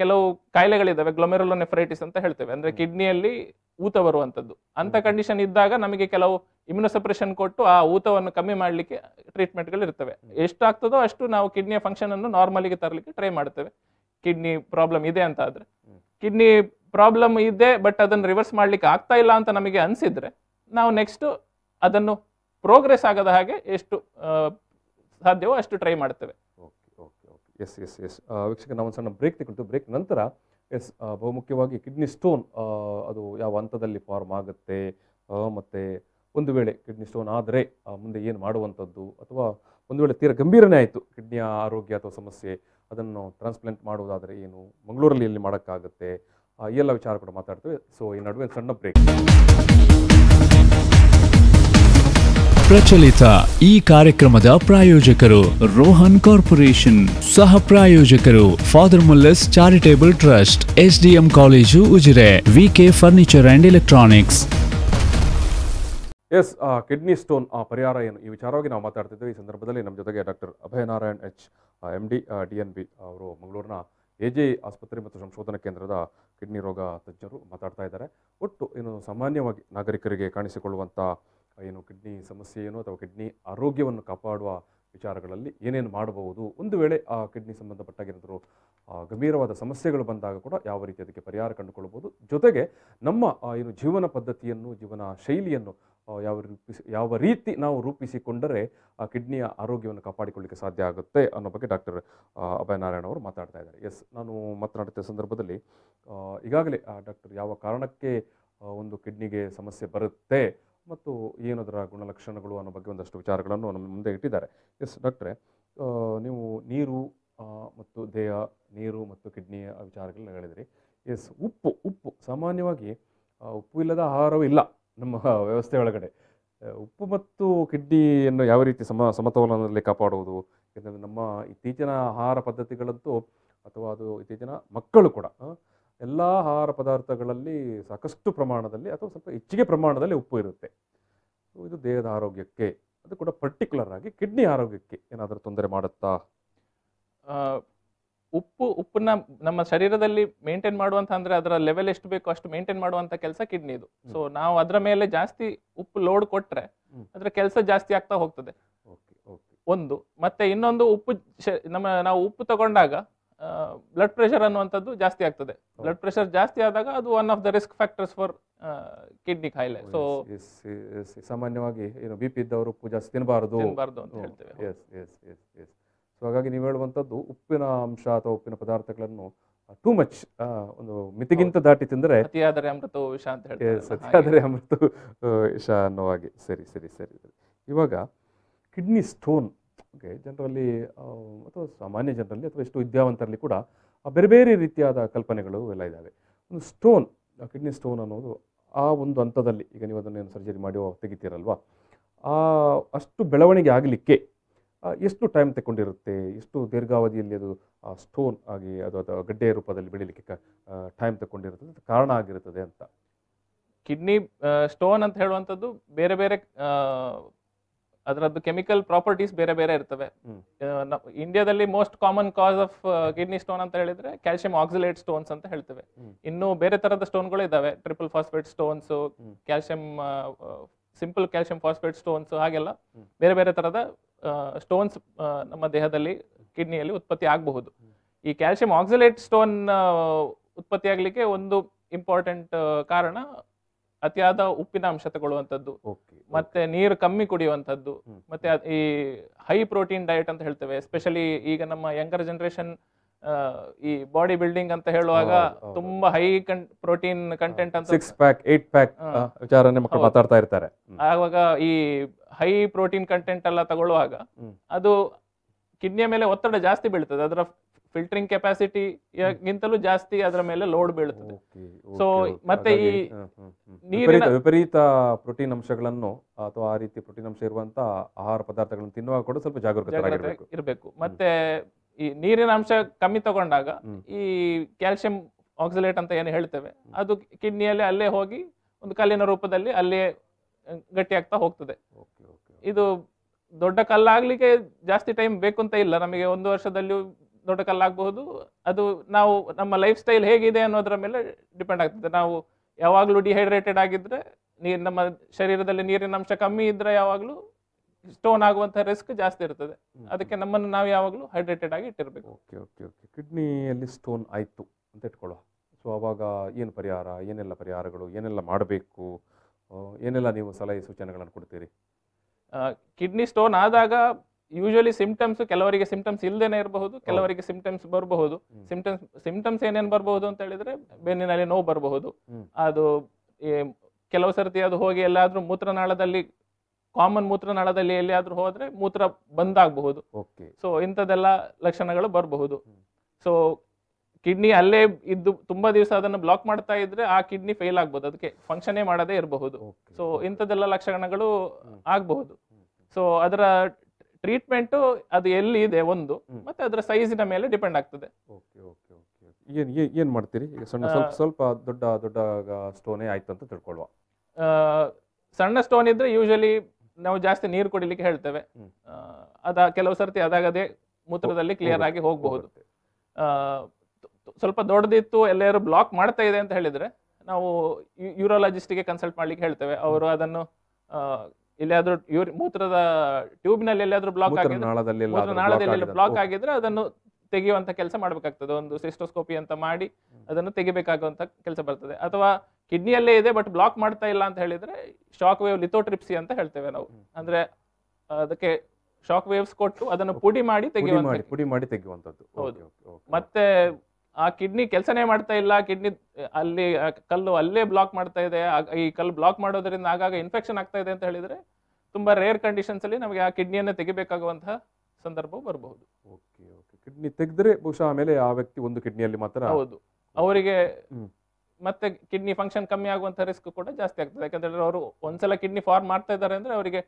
ಕೆಲವು ಕಾಯಿಲೆಗಳಿದ್ದಾವೆ ಗ್ಲೊಮೆರೊಲೊನೆಫ್ರೈಟಿಸ್ ಅಂತ ಹೇಳ್ತೇವೆ ಅಂದ್ರೆ ಕಿಡ್ನಿಯಲ್ಲಿ ಊತ ಬರುವಂತದ್ದು ಅಂತ ಕಂಡೀಷನ್ ಇದ್ದಾಗ ನಮಗೆ ಕೆಲವು ಸಪ್ರೇಷನ್ ಕೊಟ್ಟು ಆ ಊತವನ್ನು ಕಮ್ಮಿ ಮಾಡಲಿಕ್ಕೆ ಟ್ರೀಟ್ಮೆಂಟ್ಗಳು ಇರ್ತವೆ ಎಷ್ಟಾಗ್ತದೋ ಅಷ್ಟು ನಾವು ಕಿಡ್ನಿಯ ಫಂಕ್ಷನ್ ಅನ್ನು ನಾರ್ಮಲಿಗೆ ತರಲಿಕ್ಕೆ ಟ್ರೈ ಮಾಡ್ತೇವೆ ಕಿಡ್ನಿ ಪ್ರಾಬ್ಲಮ್ ಇದೆ ಅಂತ ಆದ್ರೆ ಕಿಡ್ನಿ ಪ್ರಾಬ್ಲಮ್ ಇದೆ ಬಟ್ ಅದನ್ನು ರಿವರ್ಸ್ ಮಾಡ್ಲಿಕ್ಕೆ ಆಗ್ತಾ ಇಲ್ಲ ಅಂತ ನಮಗೆ ಅನಿಸಿದ್ರೆ ನಾವು ನೆಕ್ಸ್ಟ್ ಅದನ್ನು ಪ್ರೋಗ್ರೆಸ್ ಆಗದ ಹಾಗೆ ಎಷ್ಟು ಸಾಧ್ಯವೋ ಅಷ್ಟು ಟ್ರೈ ಮಾಡ್ತೇವೆ ಎಸ್ ಎಸ್ ಎಸ್ ವೀಕ್ಷಕ ಒಂದು ಸಣ್ಣ ಬ್ರೇಕ್ ತೆಗೆದು ಬ್ರೇಕ್ ನಂತರ ಎಸ್ ಬಹುಮುಖ್ಯವಾಗಿ ಕಿಡ್ನಿ ಸ್ಟೋನ್ ಅದು ಯಾವ ಹಂತದಲ್ಲಿ ಫಾರ್ಮ್ ಆಗುತ್ತೆ ಮತ್ತು ಒಂದು ವೇಳೆ ಕಿಡ್ನಿ ಸ್ಟೋನ್ ಆದರೆ ಮುಂದೆ ಏನು ಮಾಡುವಂಥದ್ದು ಅಥವಾ ಒಂದು ವೇಳೆ ತೀರ ಗಂಭೀರನೇ ಆಯಿತು ಕಿಡ್ನಿಯ ಆರೋಗ್ಯ ಅಥವಾ ಸಮಸ್ಯೆ ಅದನ್ನು ಟ್ರಾನ್ಸ್ಪ್ಲಾಂಟ್ ಮಾಡುವುದಾದರೆ ಏನು ಮಂಗಳೂರಲ್ಲಿ ಎಲ್ಲಿ ಮಾಡೋಕ್ಕಾಗುತ್ತೆ ಈ ಎಲ್ಲ ವಿಚಾರ ಕೂಡ ಮಾತಾಡ್ತೇವೆ ಸೊ ಈ ನಡುವೆ ಸಣ್ಣ ಬ್ರೇಕ್ ಪ್ರಚಲಿತ ಈ ಕಾರ್ಯಕ್ರಮದ ಪ್ರಾಯೋಜಕರು ರೋಹನ್ ಕಾರ್ಪೊರೇಷನ್ ಸಹ ಪ್ರಾಯೋಜಕರು father Muller's charitable trust M college Ujire VK furniture and electronics yes kidney stone ಪರಿಹಾರ ಏನು ಈ ವಿಚಾರವಾಗಿ ನಾವು ಮಾತಾಡ್ತಿದ್ದೇವೆ ಈ ಸಂದರ್ಭದಲ್ಲಿ ನಮ್ಮ ಜೊತೆಗೆ doctor Abhayanarayan H M D D N B ಅವರು ಮಂಗಳೂರಿನ ಎ ಜೆ ಆಸ್ಪತ್ರೆ ಮತ್ತು ಸಂಶೋಧನಾ ಕೇಂದ್ರದ ಕಿಡ್ನಿ ರೋಗ ತಜ್ಞರು ಮಾತಾಡ್ತಾ ಇದ್ದಾರೆ ಒಟ್ಟು ಏನು ಸಾಮಾನ್ಯವಾಗಿ ನಾಗರಿಕರಿಗೆ ಕಾಣಿಸಿಕೊಳ್ಳುವಂಥ ಏನು ಕಿಡ್ನಿ ಏನು ಅಥವಾ ಕಿಡ್ನಿ ಆರೋಗ್ಯವನ್ನು ಕಾಪಾಡುವ ವಿಚಾರಗಳಲ್ಲಿ ಏನೇನು ಮಾಡಬಹುದು ಒಂದು ವೇಳೆ ಆ ಕಿಡ್ನಿ ಸಂಬಂಧಪಟ್ಟಾಗಿರೋ ಗಂಭೀರವಾದ ಸಮಸ್ಯೆಗಳು ಬಂದಾಗ ಕೂಡ ಯಾವ ರೀತಿ ಅದಕ್ಕೆ ಪರಿಹಾರ ಕಂಡುಕೊಳ್ಬೋದು ಜೊತೆಗೆ ನಮ್ಮ ಏನು ಜೀವನ ಪದ್ಧತಿಯನ್ನು ಜೀವನ ಶೈಲಿಯನ್ನು ಯಾವ ರೂಪಿಸಿ ಯಾವ ರೀತಿ ನಾವು ರೂಪಿಸಿಕೊಂಡರೆ ಆ ಕಿಡ್ನಿಯ ಆರೋಗ್ಯವನ್ನು ಕಾಪಾಡಿಕೊಳ್ಳಿಕ್ಕೆ ಸಾಧ್ಯ ಆಗುತ್ತೆ ಅನ್ನೋ ಬಗ್ಗೆ ಡಾಕ್ಟರ್ ಅಭಯನಾರಾಯಣ ಅವರು ಮಾತಾಡ್ತಾ ಇದ್ದಾರೆ ಎಸ್ ನಾನು ಮಾತನಾಡುತ್ತಿದ್ದ ಸಂದರ್ಭದಲ್ಲಿ ಈಗಾಗಲೇ ಡಾಕ್ಟರ್ ಯಾವ ಕಾರಣಕ್ಕೆ ಒಂದು ಕಿಡ್ನಿಗೆ ಸಮಸ್ಯೆ ಬರುತ್ತೆ ಮತ್ತು ಏನದರ ಗುಣಲಕ್ಷಣಗಳು ಅನ್ನೋ ಬಗ್ಗೆ ಒಂದಷ್ಟು ವಿಚಾರಗಳನ್ನು ನಮ್ಮ ಮುಂದೆ ಇಟ್ಟಿದ್ದಾರೆ ಎಸ್ ಡಾಕ್ಟ್ರೆ ನೀವು ನೀರು ಮತ್ತು ದೇಹ ನೀರು ಮತ್ತು ಕಿಡ್ನಿಯ ವಿಚಾರಗಳನ್ನ ಹೇಳಿದ್ರಿ ಎಸ್ ಉಪ್ಪು ಉಪ್ಪು ಸಾಮಾನ್ಯವಾಗಿ ಉಪ್ಪು ಇಲ್ಲದ ಆಹಾರವೂ ಇಲ್ಲ ನಮ್ಮ ವ್ಯವಸ್ಥೆ ಒಳಗಡೆ ಉಪ್ಪು ಮತ್ತು ಕಿಡ್ನಿಯನ್ನು ಯಾವ ರೀತಿ ಸಮ ಸಮತೋಲನದಲ್ಲಿ ಕಾಪಾಡುವುದು ಯಾಕಂದರೆ ನಮ್ಮ ಇತ್ತೀಚಿನ ಆಹಾರ ಪದ್ಧತಿಗಳಂತೂ ಅಥವಾ ಅದು ಇತ್ತೀಚಿನ ಮಕ್ಕಳು ಕೂಡ ಎಲ್ಲ ಆಹಾರ ಪದಾರ್ಥಗಳಲ್ಲಿ ಸಾಕಷ್ಟು ಪ್ರಮಾಣದಲ್ಲಿ ಅಥವಾ ಸ್ವಲ್ಪ ಹೆಚ್ಚಿಗೆ ಪ್ರಮಾಣದಲ್ಲಿ ಉಪ್ಪು ಇರುತ್ತೆ ಇದು ದೇಹದ ಆರೋಗ್ಯಕ್ಕೆ ಅದು ಕೂಡ ಪರ್ಟಿಕ್ಯುಲರ್ ಆಗಿ ಕಿಡ್ನಿ ಆರೋಗ್ಯಕ್ಕೆ ಏನಾದರೂ ತೊಂದರೆ ಮಾಡುತ್ತಾ ಉಪ್ಪು ಉಪ್ಪನ್ನ ನಮ್ಮ ಶರೀರದಲ್ಲಿ ಮೇಂಟೈನ್ ಮಾಡುವಂತ ಅಂದ್ರೆ ಅದರ ಲೆವೆಲ್ ಎಷ್ಟು ಬೇಕೋ ಅಷ್ಟು ಮೇಂಟೈನ್ ಮಾಡುವಂತ ಕೆಲಸ ಕಿಡ್ನಿ ಇದು ಸೊ ನಾವು ಅದರ ಮೇಲೆ ಜಾಸ್ತಿ ಉಪ್ಪು ಲೋಡ್ ಕೊಟ್ರೆ ಅದರ ಕೆಲಸ ಜಾಸ್ತಿ ಆಗ್ತಾ ಹೋಗ್ತದೆ ಒಂದು ಮತ್ತೆ ಇನ್ನೊಂದು ಉಪ್ಪು ನಮ್ಮ ನಾವು ಉಪ್ಪು ತಗೊಂಡಾಗ ಬ್ಲಡ್ ಪ್ರೆಷರ್ ಅನ್ನುವಂಥದ್ದು ಜಾಸ್ತಿ ಆಗ್ತದೆ ಬ್ಲಡ್ ಪ್ರೆಷರ್ ಜಾಸ್ತಿ ಆದಾಗ ಅದು one of the risk factors for kidney ಕಾಯಿಲೆ ಸೊ oh, ಸಾಮಾನ್ಯವಾಗಿ ಏನು ಬಿ ಪಿ ಇದ್ದವರು ಉಪ್ಪು ಜಾಸ್ತಿ ತಿನ್ನಬಾರದು ತಿನ್ನಬಾರದು ಅಂತ oh, ಹೇಳ್ತೇವೆ yes yes yes yes so ಹಾಗಾಗಿ ನೀವು ಹೇಳುವಂಥದ್ದು ಉಪ್ಪಿನ ಅಂಶ ಅಥವಾ ಉಪ್ಪಿನ ಪದಾರ್ಥಗಳನ್ನು ಟೂ ಮಚ್ ಒಂದು ಮಿತಿಗಿಂತ ದಾಟಿ ತಿಂದರೆ ಅತಿಯಾದರೆ ಅಮೃತ ವಿಷ ಅಂತ ಹೇಳ್ತೇವೆ ಅತಿಯಾದರೆ ಅಮೃತ ವಿಷ ಅನ್ನೋ ಹಾಗೆ ಸರಿ ಸರಿ ಸರಿ ಇವಾಗ ಕಿಡ್ನಿ ಸ್ಟೋನ್ ಓಕೆ ಜನರಲ್ಲಿ ಅಥವಾ ಸಾಮಾನ್ಯ ಜನರಲ್ಲಿ ಅಥವಾ ಎಷ್ಟು ವಿದ್ಯಾವಂತರಲ್ಲಿ ಕೂಡ ಬೇರೆ ಬೇರೆ ರೀತಿಯಾದ ಕಲ್ಪನೆಗಳು ಎಲ್ಲ ಇದ್ದಾವೆ ಒಂದು ಸ್ಟೋನ್ ಕಿಡ್ನಿ ಸ್ಟೋನ್ ಅನ್ನೋದು ಆ ಒಂದು ಹಂತದಲ್ಲಿ ಈಗ ನೀವು ಅದನ್ನೇನು ಸರ್ಜರಿ ಮಾಡಿ ತೆಗಿತೀರಲ್ವ ಆ ಅಷ್ಟು ಬೆಳವಣಿಗೆ ಆಗಲಿಕ್ಕೆ ಎಷ್ಟು ಟೈಮ್ ತಗೊಂಡಿರುತ್ತೆ ಎಷ್ಟು ದೀರ್ಘಾವಧಿಯಲ್ಲಿ ಅದು ಸ್ಟೋನ್ ಆಗಿ ಅದು ಅದು ಗಡ್ಡೆಯ ರೂಪದಲ್ಲಿ ಬೆಳೀಲಿಕ್ಕೆ ಟೈಮ್ ತಗೊಂಡಿರುತ್ತದೆ ಕಾರಣ ಆಗಿರುತ್ತದೆ ಅಂತ ಕಿಡ್ನಿ ಸ್ಟೋನ್ ಅಂತ ಹೇಳುವಂಥದ್ದು ಬೇರೆ ಬೇರೆ ಅದರದ್ದು ಕೆಮಿಕಲ್ ಪ್ರಾಪರ್ಟೀಸ್ ಬೇರೆ ಬೇರೆ ಇರ್ತವೆ ಇಂಡಿಯಾದಲ್ಲಿ most common cause of kidney stone ಅಂತ ಹೇಳಿದ್ರೆ ಕ್ಯಾಲ್ಸಿಯಂ ಆಕ್ಸಿಲೇಟ್ ಸ್ಟೋನ್ಸ್ ಅಂತ ಹೇಳ್ತೇವೆ ಇನ್ನು ಬೇರೆ ತರದ ಸ್ಟೋನ್ಗಳು ಇದಾವೆ triple phosphate stones calcium simple calcium phosphate stones ಹಾಗೆಲ್ಲ ಬೇರೆ ಬೇರೆ ತರದ ಸ್ಟೋನ್ಸ್ ನಮ್ಮ ದೇಹದಲ್ಲಿ ಕಿಡ್ನಿಯಲ್ಲಿ ಉತ್ಪತ್ತಿ ಆಗಬಹುದು ಈ ಕ್ಯಾಲ್ಸಿಯಂ ಆಕ್ಸಿಲೇಟ್ ಸ್ಟೋನ್ ಉತ್ಪತ್ತಿ ಆಗ್ಲಿಕ್ಕೆ ಒಂದು ಇಂಪಾರ್ಟೆಂಟ್ ಕಾರಣ ಅತಿಯಾದ ಉಪ್ಪಿನ ಅಂಶ ತಗೊಳ್ಳುವಂಥದ್ದು ಮತ್ತೆ ನೀರು ಕಮ್ಮಿ ಕುಡಿಯುವಂಥದ್ದು ಮತ್ತೆ ಈ ಹೈ ಪ್ರೋಟೀನ್ ಡಯಟ್ ಅಂತ ಹೇಳ್ತೇವೆ ಎಸ್ಪೆಷಲಿ ಈಗ ನಮ್ಮ ಯಂಗರ್ ಜನರೇಷನ್ ಈ ಬಾಡಿ ಬಿಲ್ಡಿಂಗ್ ಅಂತ ಹೇಳುವಾಗ ತುಂಬಾ ಹೈ ಪ್ರೋಟೀನ್ ಕಂಟೆಂಟ್ ಅಂತ ಸಿಕ್ಸ್ ಪ್ಯಾಕ್ ಏಟ್ ಪ್ಯಾಕ್ ವಿಚಾರನೆ ಮಾತಾಡ್ತಾ ಇರ್ತಾರೆ ಆವಾಗ ಈ ಹೈ ಪ್ರೋಟೀನ್ ಕಂಟೆಂಟ್ ಎಲ್ಲ ತಗೊಳ್ಳುವಾಗ ಅದು ಕಿಡ್ನಿಯ ಮೇಲೆ ಒತ್ತಡ ಜಾಸ್ತಿ ಬೀಳ್ತದೆ ಅದರ ಫಿಲ್ಟರಿಂಗ್ ಕೆಪಾಸಿಟಿ ಗಿಂತಲೂ ಜಾಸ್ತಿ ಅದರ ಮೇಲೆ ಲೋಡ್ ಬೀಳುತ್ತದೆ ಸೊ ಮತ್ತೆ ಈ ನೀರಿನ ವಿಪರೀತ ಪ್ರೋಟೀನ್ ಅಂಶಗಳನ್ನು ಅಥವಾ ಆ ರೀತಿ ಪ್ರೋಟೀನ್ ಅಂಶ ಇರುವಂತಹ ಆಹಾರ ಪದಾರ್ಥಗಳನ್ನು ತಿನ್ನುವಾಗ ಕೂಡ ಸ್ವಲ್ಪ ಜಾಗರೂಕತೆ ಇರಬೇಕು ಮತ್ತೆ ಈ ನೀರಿನ ಅಂಶ ಕಮ್ಮಿ ತಗೊಂಡಾಗ ಈ ಕ್ಯಾಲ್ಸಿಯಂ ಆಕ್ಸಿಲೇಟ್ ಅಂತ ಏನು ಹೇಳ್ತೇವೆ ಅದು ಕಿಡ್ನಿಯಲ್ಲಿ ಅಲ್ಲೇ ಹೋಗಿ ಒಂದು ಕಲ್ಲಿನ ರೂಪದಲ್ಲಿ ಅಲ್ಲೇ ಗಟ್ಟಿಯಾಗ್ತಾ ಹೋಗ್ತದೆ ಇದು ದೊಡ್ಡ ಕಲ್ಲಾಗ್ಲಿಕ್ಕೆ ಜಾಸ್ತಿ ಟೈಮ್ ಬೇಕು ಅಂತ ಇಲ್ಲ ನಮಗೆ ಒಂದು ವರ್ಷದಲ್ಲಿ ದೊಡ್ಡ ಕಲ್ಲಾಗಬಹುದು ಅದು ನಾವು ನಮ್ಮ ಲೈಫ್ ಸ್ಟೈಲ್ ಹೇಗಿದೆ ಅನ್ನೋದ್ರ ಮೇಲೆ ಡಿಪೆಂಡ್ ಆಗ್ತದೆ ನಾವು ಯಾವಾಗಲೂ ಡಿಹೈಡ್ರೇಟೆಡ್ ಆಗಿದ್ದರೆ ನೀರು ನಮ್ಮ ಶರೀರದಲ್ಲಿ ನೀರಿನ ಅಂಶ ಕಮ್ಮಿ ಇದ್ದರೆ ಯಾವಾಗಲೂ ಸ್ಟೋನ್ ಆಗುವಂಥ ರಿಸ್ಕ್ ಜಾಸ್ತಿ ಇರ್ತದೆ ಅದಕ್ಕೆ ನಮ್ಮನ್ನು ನಾವು ಯಾವಾಗಲೂ ಹೈಡ್ರೇಟೆಡ್ ಆಗಿ ಇಟ್ಟಿರಬೇಕು ಓಕೆ ಓಕೆ ಓಕೆ ಕಿಡ್ನಿಯಲ್ಲಿ ಸ್ಟೋನ್ ಆಯಿತು ಅಂತ ಇಟ್ಕೊಳ್ಳೋ ಸೊ ಅವಾಗ ಏನು ಪರಿಹಾರ ಏನೆಲ್ಲ ಪರಿಹಾರಗಳು ಏನೆಲ್ಲ ಮಾಡಬೇಕು ಏನೆಲ್ಲ ನೀವು ಸಲಹೆ ಸೂಚನೆಗಳನ್ನು ಕೊಡ್ತೀರಿ ಕಿಡ್ನಿ ಸ್ಟೋನ್ ಆದಾಗ ಯೂಶ್ವಲಿ ಸಿಂಪ್ಟಮ್ಸ್ ಕೆಲವರಿಗೆ ಸಿಂಪ್ಟಮ್ಸ್ ಇಲ್ಲದೇನೆ ಇರಬಹುದು ಕೆಲವರಿಗೆ ಸಿಂಪ್ಟಮ್ಸ್ ಬರಬಹುದು ಸಿಂಪ್ಟಮ್ಸ್ ಸಿಂಪ್ಟಮ್ಸ್ ಏನೇನು ಬರಬಹುದು ಅಂತ ಹೇಳಿದ್ರೆ ಬೆನ್ನಿನಲ್ಲಿ ನೋವು ಬರಬಹುದು ಅದು ಕೆಲವು ಸರ್ತಿ ಅದು ಹೋಗಿ ಎಲ್ಲಾದ್ರೂ ಮೂತ್ರನಾಳದಲ್ಲಿ ಕಾಮನ್ ಮೂತ್ರನಾಳದಲ್ಲಿ ಎಲ್ಲಿಯಾದ್ರೂ ಹೋದ್ರೆ ಮೂತ್ರ ಬಂದಾಗಬಹುದು ಸೊ ಇಂಥದ್ದೆಲ್ಲ ಲಕ್ಷಣಗಳು ಬರಬಹುದು ಸೊ ಕಿಡ್ನಿ ಅಲ್ಲೇ ಇದ್ದು ತುಂಬಾ ದಿವಸ ಅದನ್ನು ಬ್ಲಾಕ್ ಮಾಡ್ತಾ ಇದ್ರೆ ಆ ಕಿಡ್ನಿ ಫೇಲ್ ಆಗ್ಬೋದು ಅದಕ್ಕೆ ಫಂಕ್ಷನೇ ಮಾಡದೇ ಇರಬಹುದು ಸೊ ಇಂಥದ್ದೆಲ್ಲ ಲಕ್ಷಣಗಳು ಆಗಬಹುದು ಸೊ ಅದರ ಟ್ರೀಟ್ಮೆಂಟು ಅದು ಎಲ್ಲಿ ಇದೆ ಒಂದು ಮತ್ತೆ ಅದರ ಸೈಜಿನ ಮೇಲೆ ಡಿಪೆಂಡ್ ಆಗ್ತದೆ ಓಕೆ ಓಕೆ ಓಕೆ ಏನು ಏನು ಮಾಡ್ತೀರಿ ಸಣ್ಣ ಸ್ವಲ್ಪ ಸ್ವಲ್ಪ ದೊಡ್ಡ ದೊಡ್ಡ ಸ್ಟೋನೇ ಆಯ್ತು ಅಂತ ತಿಳ್ಕೊಳ್ಳುವ ಸಣ್ಣ ಸ್ಟೋನ್ ಇದ್ರೆ ಯೂಶಲಿ ನಾವು ಜಾಸ್ತಿ ನೀರು ಕುಡಿಲಿಕ್ಕೆ ಹೇಳ್ತೇವೆ ಅದ ಕೆಲವು ಸರ್ತಿ ಅದಾಗದೆ ಮೂತ್ರದಲ್ಲಿ ಕ್ಲಿಯರ್ ಆಗಿ ಹೋಗಬಹುದು ಸ್ವಲ್ಪ ದೊಡ್ಡದಿತ್ತು ಎಲ್ಲರೂ ಬ್ಲಾಕ್ ಮಾಡ್ತಾ ಇದೆ ಅಂತ ಹೇಳಿದ್ರೆ ನಾವು ಯೂರಾಲಜಿಸ್ಟಿಗೆ ಕನ್ಸಲ್ಟ್ ಮಾಡ್ಲಿಕ್ಕೆ ಹೇಳ್ತೇವೆ ಅವರು ಅದನ್ನು ಎಲ್ಲಿಯಾದ್ರೂ ಇವ್ರ ಮೂತ್ರದ ಟ್ಯೂಬ್ ನಲ್ಲಿ ಎಲ್ಲಾದ್ರೂ ಬ್ಲಾಕ್ ಆಗಿದ್ರೆ ನಾಳದಲ್ಲಿ ಬ್ಲಾಕ್ ಆಗಿದ್ರೆ ಅದನ್ನು ತೆಗೆಯುವಂತ ಕೆಲಸ ಮಾಡಬೇಕಾಗ್ತದೆ ಒಂದು ಸಿಸ್ಟೋಸ್ಕೋಪಿ ಅಂತ ಮಾಡಿ ಅದನ್ನು ತೆಗಿಬೇಕಾಗುವಂತ ಕೆಲಸ ಬರ್ತದೆ ಅಥವಾ ಕಿಡ್ನಿಯಲ್ಲೇ ಇದೆ ಬಟ್ ಬ್ಲಾಕ್ ಮಾಡ್ತಾ ಇಲ್ಲ ಅಂತ ಹೇಳಿದ್ರೆ ಶಾಕ್ ವೇವ್ ಲಿಥೋಟ್ರಿಪ್ಸಿ ಅಂತ ಹೇಳ್ತೇವೆ ನಾವು ಅಂದ್ರೆ ಅದಕ್ಕೆ ಶಾಕ್ ವೇವ್ಸ್ ಕೊಟ್ಟು ಅದನ್ನು ಪುಡಿ ಮಾಡಿ ತೆಗೆಯುವಂತ ಪುಡಿ ಮಾಡಿ ತೆಗೆಯುವಂತದ್ದು ಮತ್ತೆ ಆ ಕಿಡ್ನಿ ಕೆಲಸನೇ ಮಾಡ್ತಾ ಇಲ್ಲ ಕಿಡ್ನಿ ಅಲ್ಲಿ ಕಲ್ಲು ಅಲ್ಲೇ ಬ್ಲಾಕ್ ಮಾಡ್ತಾ ಇದೆ ಈ ಕಲ್ಲು ಬ್ಲಾಕ್ ಮಾಡೋದ್ರಿಂದ ಆಗಾಗ ಇನ್ಫೆಕ್ಷನ್ ಆಗ್ತಾ ಇದೆ ಅಂತ ಹೇಳಿದ್ರೆ ತುಂಬಾ ರೇರ್ ಕಂಡೀಷನ್ಸ್ ಅಲ್ಲಿ ನಮಗೆ ಆ ಕಿಡ್ನಿಯನ್ನು ತೆಗಿಬೇಕಾಗುವಂತಹ ಸಂದರ್ಭ ಬರಬಹುದು ಓಕೆ ಓಕೆ ಕಿಡ್ನಿ ತೆಗೆದ್ರೆ ಬಹುಶಃ ಆಮೇಲೆ ಆ ವ್ಯಕ್ತಿ ಒಂದು ಕಿಡ್ನಿಯಲ್ಲಿ ಮಾತ್ರ ಹೌದು ಅವರಿಗೆ ಮತ್ತೆ ಕಿಡ್ನಿ ಫಂಕ್ಷನ್ ಕಮ್ಮಿ ಆಗುವಂತ ರಿಸ್ಕ್ ಕೂಡ ಜಾಸ್ತಿ ಆಗ್ತದೆ ಯಾಕಂದ್ರೆ ಅವರು ಒಂದ್ಸಲ ಕಿಡ್ನಿ ಫಾರ್ಮ್ ಮಾಡ್ತಾ ಇದ್ದಾರೆ ಅಂದ್ರೆ ಅವರಿಗೆ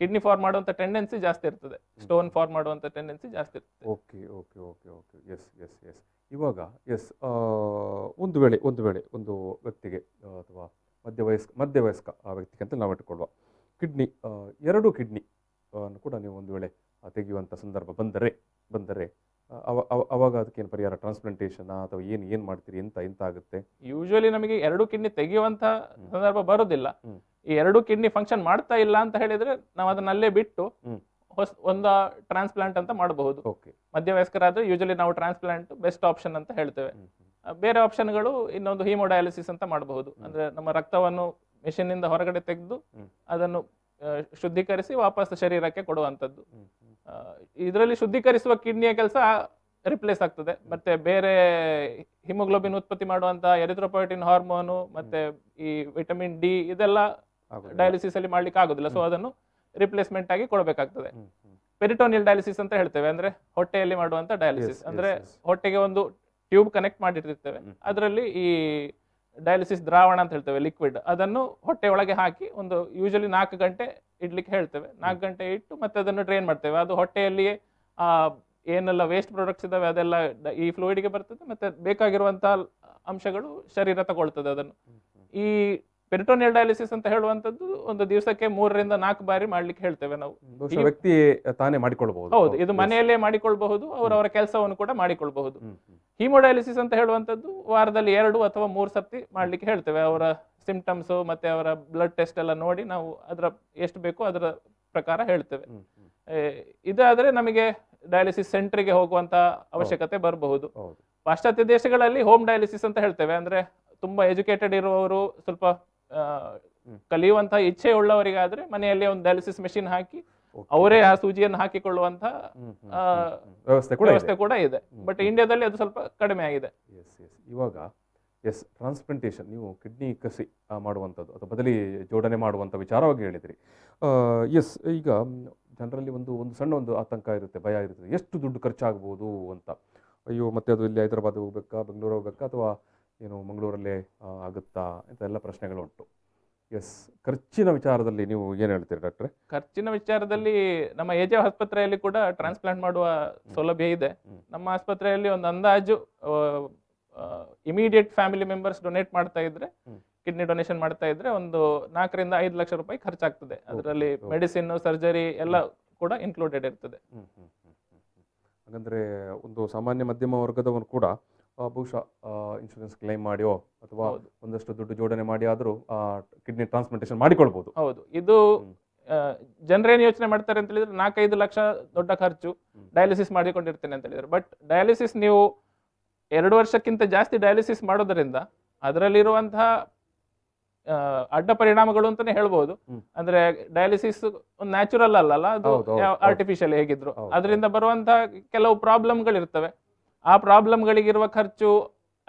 ಕಿಡ್ನಿ ಫಾರ್ಮ್ ಮಾಡುವಂತ ಟೆಂಡೆನ್ಸಿ ಜಾಸ್ತಿ ಇರ್ತದೆ ಸ್ಟೋನ್ ಫಾರ್ಮ್ ಮಾಡುವಂತ ಟೆಂಡೆನ್ಸಿ ಜಾಸ್ತಿ ಇರ್ತದೆ okay okay okay okay yes yes yes ಇವಾಗ ಎಸ್ ಒಂದು ವೇಳೆ ಒಂದು ವೇಳೆ ಒಂದು ವ್ಯಕ್ತಿಗೆ ಅಥವಾ ಮಧ್ಯವಯಸ್ಕ ಮಧ್ಯವಯಸ್ಕ ಆ ವ್ಯಕ್ತಿಗೆ ಅಂತ ನಾವು ಇಟ್ಕೊಳ್ಳುವ ಕಿಡ್ನಿ ಎರಡು ಕಿಡ್ನಿ ಕೂಡ ನೀವು ಒಂದು ವೇಳೆ ತೆಗೆಯುವಂಥ ಸಂದರ್ಭ ಬಂದರೆ ಬಂದರೆ ಅವಾಗ ಅವಾಗ ಅದಕ್ಕೇನು ಪರಿಹಾರ ಟ್ರಾನ್ಸ್ಪ್ಲಾಂಟೇಷನ್ ಅಥವಾ ಏನು ಏನು ಮಾಡ್ತೀರಿ ಎಂತ ಎಂತ ಆಗುತ್ತೆ ಯೂಶಲಿ ನಮಗೆ ಎರಡು ಕಿಡ್ನಿ ತೆಗೆಯುವಂಥ ಸಂದರ್ಭ ಬರೋದಿಲ್ಲ ಈ ಎರಡು ಕಿಡ್ನಿ ಫಂಕ್ಷನ್ ಮಾಡ್ತಾ ಇಲ್ಲ ಅಂತ ಹೇಳಿದ್ರೆ ನಾವು ಅದನ್ನ ಅಲ್ಲೇ ಬಿಟ್ಟು ಹೊಸ ಒಂದು ಟ್ರಾನ್ಸ್ಪ್ಲಾಂಟ್ ಅಂತ ಮಾಡಬಹುದು ಮಧ್ಯವಯಸ್ಕರಾದ್ರೆ ಯೂಶಲಿ ನಾವು ಟ್ರಾನ್ಸ್ಪ್ಲಾಂಟ್ ಬೆಸ್ಟ್ ಆಪ್ಷನ್ ಅಂತ ಹೇಳ್ತೇವೆ ಬೇರೆ ಆಪ್ಷನ್ಗಳು ಇನ್ನೊಂದು ಹೀಮೋಡಯಾಲಿಸಿಸ್ ಅಂತ ಮಾಡಬಹುದು ಅಂದ್ರೆ ನಮ್ಮ ರಕ್ತವನ್ನು ಮೆಷಿನ್ ಇಂದ ಹೊರಗಡೆ ತೆಗೆದು ಅದನ್ನು ಶುದ್ಧೀಕರಿಸಿ ವಾಪಸ್ ಶರೀರಕ್ಕೆ ಕೊಡುವಂಥದ್ದು ಇದರಲ್ಲಿ ಶುದ್ಧೀಕರಿಸುವ ಕಿಡ್ನಿಯ ಕೆಲಸ ರಿಪ್ಲೇಸ್ ಆಗ್ತದೆ ಮತ್ತೆ ಬೇರೆ ಹಿಮೋಗ್ಲೋಬಿನ್ ಉತ್ಪತ್ತಿ ಮಾಡುವಂತಹ ಎರಿಥ್ರೋಪೊಯಿಟಿನ್ ಹಾರ್ಮೋನು ಮತ್ತೆ ಈ ವಿಟಮಿನ್ ಡಿ ಇದೆಲ್ಲ ಡಯಾಲಿಸಿಸ್ ಅಲ್ಲಿ ಮಾಡ್ಲಿಕ್ಕೆ ಆಗುದಿಲ್ಲ ಸೊ ಅದನ್ನು ರಿಪ್ಲೇಸ್ಮೆಂಟ್ ಆಗಿ ಕೊಡಬೇಕಾಗ್ತದೆ ಪೆರಿಟೋನಿಯಲ್ ಡಯಾಲಿಸಿಸ್ ಅಂತ ಹೇಳ್ತೇವೆ ಅಂದ್ರೆ ಹೊಟ್ಟೆಯಲ್ಲಿ ಮಾಡುವಂತ ಡಯಾಲಿಸಿಸ್ ಅಂದ್ರೆ ಹೊಟ್ಟೆಗೆ ಒಂದು ಟ್ಯೂಬ್ ಕನೆಕ್ಟ್ ಮಾಡಿರ್ತೇವೆ ಅದರಲ್ಲಿ ಈ ಡಯಾಲಿಸಿಸ್ ದ್ರಾವಣ ಅಂತ ಹೇಳ್ತೇವೆ ಲಿಕ್ವಿಡ್ ಅದನ್ನು ಹೊಟ್ಟೆ ಒಳಗೆ ಹಾಕಿ ಒಂದು ಯೂಶಲಿ ನಾಲ್ಕು ಗಂಟೆ ಇಡ್ಲಿಕ್ಕೆ ಹೇಳ್ತೇವೆ ನಾಲ್ಕು ಗಂಟೆ ಇಟ್ಟು ಮತ್ತೆ ಅದನ್ನು ಡ್ರೈನ್ ಮಾಡ್ತೇವೆ ಅದು ಹೊಟ್ಟೆಯಲ್ಲಿಯೇ ಆ ಏನೆಲ್ಲ ವೇಸ್ಟ್ ಪ್ರಾಡಕ್ಟ್ಸ್ ಇದಾವೆ ಅದೆಲ್ಲ ಈ ಫ್ಲೂಯಿಡ್ಗೆ ಬರ್ತದೆ ಮತ್ತೆ ಬೇಕಾಗಿರುವಂತಹ ಅಂಶಗಳು ಶರೀರ ತಗೊಳ್ತದೆ ಅದನ್ನು ಈ ಪೆರಿಟೋನಿಯಲ್ ಡಯಾಲಿಸಿಸ್ ಅಂತ ಹೇಳುವಂತದ್ದು ಒಂದು ದಿವಸಕ್ಕೆ ಮೂರರಿಂದ ನಾಲ್ಕು ಬಾರಿ ಮಾಡ್ಲಿಕ್ಕೆ ಹೇಳ್ತೇವೆ ನಾವು ವ್ಯಕ್ತಿ ತಾನೇ ಮಾಡಿಕೊಳ್ಬಹುದು ಹೌದು ಇದು ಮನೆಯಲ್ಲೇ ಮಾಡಿಕೊಳ್ಬಹುದು ಅವರವರ ಕೆಲಸವನ್ನು ಕೂಡ ಮಾಡಿಕೊಳ್ಬಹುದು ಹಿಮೋಡಯಾಲಿಸಿಸ್ ಅಂತ ಹೇಳುವಂತದ್ದು ವಾರದಲ್ಲಿ ಎರಡು ಅಥವಾ ಮೂರು ಸರ್ತಿ ಮಾಡ್ಲಿಕ್ಕೆ ಹೇಳ್ತೇವೆ ಅವರ ಸಿಂಪ್ಟಮ್ಸ್ ಮತ್ತೆ ಅವರ ಬ್ಲಡ್ ಟೆಸ್ಟ್ ಎಲ್ಲ ನೋಡಿ ನಾವು ಅದರ ಎಷ್ಟು ಬೇಕೋ ಅದರ ಪ್ರಕಾರ ಹೇಳ್ತೇವೆ ಇದಾದ್ರೆ ನಮಗೆ ಡಯಾಲಿಸಿಸ್ ಗೆ ಹೋಗುವಂತ ಅವಶ್ಯಕತೆ ಬರಬಹುದು ಪಾಶ್ಚಾತ್ಯ ದೇಶಗಳಲ್ಲಿ ಹೋಮ್ ಡಯಾಲಿಸಿಸ್ ಅಂತ ಹೇಳ್ತೇವೆ ಅಂದ್ರೆ ತುಂಬಾ ಎಜುಕೇಟೆಡ್ ಇರುವವರು ಸ್ವಲ್ಪ ಕಲಿಯುವಂತಹ ಇಚ್ಛೆ ಉಳ್ಳವರಿಗಾದ್ರೆ ಮನೆಯಲ್ಲಿ ಒಂದು ಡಯಾಲಿಸಿಸ್ ಮೆಷಿನ್ ಹಾಕಿ ಅವರೇ ಆ ಸೂಜಿಯನ್ನು ಹಾಕಿಕೊಳ್ಳುವಂತಹ ವ್ಯವಸ್ಥೆ ಕೂಡ ಇದೆ ಬಟ್ ಇಂಡಿಯಾದಲ್ಲಿ ಅದು ಸ್ವಲ್ಪ ಕಡಿಮೆ ಆಗಿದೆ ಇವಾಗ ಎಸ್ ಟ್ರಾನ್ಸ್ಪ್ಲಾಂಟೇಷನ್ ನೀವು ಕಿಡ್ನಿ ಕಸಿ ಮಾಡುವಂಥದ್ದು ಅಥವಾ ಬದಲಿ ಜೋಡಣೆ ಮಾಡುವಂಥ ವಿಚಾರವಾಗಿ ಹೇಳಿದ್ರಿ ಎಸ್ ಈಗ ಜನರಲ್ಲಿ ಒಂದು ಒಂದು ಸಣ್ಣ ಒಂದು ಆತಂಕ ಇರುತ್ತೆ ಭಯ ಇರುತ್ತೆ ಎಷ್ಟು ದುಡ್ಡು ಖರ್ಚಾಗ್ಬೋದು ಅಂತ ಅಯ್ಯೋ ಮತ್ತೆ ಅದು ಇಲ್ಲಿ ಹೈದರಾಬಾದ್ ಹೋಗ್ಬೇಕಾ ಬೆಂಗಳೂರು ಹೋಗ್ಬೇಕಾ ಅಥವಾ ಏನು ಮಂಗಳೂರಲ್ಲೇ ಆಗುತ್ತಾ ಅಂತ ಪ್ರಶ್ನೆಗಳು ಉಂಟು ಎಸ್ ಖರ್ಚಿನ ವಿಚಾರದಲ್ಲಿ ನೀವು ಏನು ಹೇಳ್ತೀರಿ ಡಾಕ್ಟ್ರೆ ಖರ್ಚಿನ ವಿಚಾರದಲ್ಲಿ ನಮ್ಮ ಎ ಜೆ ಆಸ್ಪತ್ರೆಯಲ್ಲಿ ಕೂಡ ಟ್ರಾನ್ಸ್ಪ್ಲಾಂಟ್ ಮಾಡುವ ಸೌಲಭ್ಯ ಇದೆ ನಮ್ಮ ಆಸ್ಪತ್ರೆಯಲ್ಲಿ ಒಂದು ಅಂದಾಜು ಇಮಿಡಿಯೇಟ್ ಫ್ಯಾಮಿಲಿ ಮೆಂಬರ್ಸ್ ಡೊನೇಟ್ ಮಾಡ್ತಾ ಇದ್ರೆ ಕಿಡ್ನಿ ಡೊನೇಷನ್ ಮಾಡ್ತಾ ಇದ್ರೆ ಒಂದು ನಾಲ್ಕರಿಂದ ಐದು ಲಕ್ಷ ರೂಪಾಯಿ ಖರ್ಚಾಗ್ತದೆ ಅದರಲ್ಲಿ ಮೆಡಿಸಿನ್ ಸರ್ಜರಿ ಎಲ್ಲ ಕೂಡ ಇನ್ಕ್ಲೂಡೆಡ್ ಇರ್ತದೆ ಹಾಗಂದ್ರೆ ಒಂದು ಸಾಮಾನ್ಯ ಮಧ್ಯಮ ವರ್ಗದವನು ಕೂಡ ಬಹುಶಃ ಇನ್ಶೂರೆನ್ಸ್ ಕ್ಲೈಮ್ ಮಾಡಿಯೋ ಅಥವಾ ಒಂದಷ್ಟು ದುಡ್ಡು ಜೋಡಣೆ ಮಾಡಿ ಆದರೂ ಕಿಡ್ನಿ ಟ್ರಾನ್ಸ್ಪ್ಲಾಂಟೇಷನ್ ಮಾಡಿಕೊಳ್ಬಹುದು ಹೌದು ಇದು ಜನರೇನು ಯೋಚನೆ ಮಾಡ್ತಾರೆ ಅಂತ ಹೇಳಿದ್ರೆ ನಾಲ್ಕೈದು ಲಕ್ಷ ದೊಡ್ಡ ಖರ್ಚು ಡಯಾಲಿಸಿಸ್ ಮಾಡಿಕೊಂಡಿರ್ತೇನೆ ಅಂತ ಹೇಳಿದ್ರೆ ಬಟ್ ಡಯಾಲಿಸಿಸ್ ನೀವು ಎರಡು ವರ್ಷಕ್ಕಿಂತ ಜಾಸ್ತಿ ಡಯಾಲಿಸಿಸ್ ಮಾಡೋದ್ರಿಂದ ಅದರಲ್ಲಿರುವಂತಹ ಅಡ್ಡ ಪರಿಣಾಮಗಳು ಅಂತಾನೆ ಹೇಳ್ಬಹುದು ಅಂದ್ರೆ ಡಯಾಲಿಸಿಸ್ ಒಂದು ನ್ಯಾಚುರಲ್ ಅಲ್ಲಲ್ಲ ಅದು ಆರ್ಟಿಫಿಷಿಯಲ್ ಹೇಗಿದ್ರು ಅದರಿಂದ ಬರುವಂತಹ ಕೆಲವು ಇರ್ತವೆ ಆ ಪ್ರಾಬ್ಲಮ್ಗಳಿಗಿರುವ ಖರ್ಚು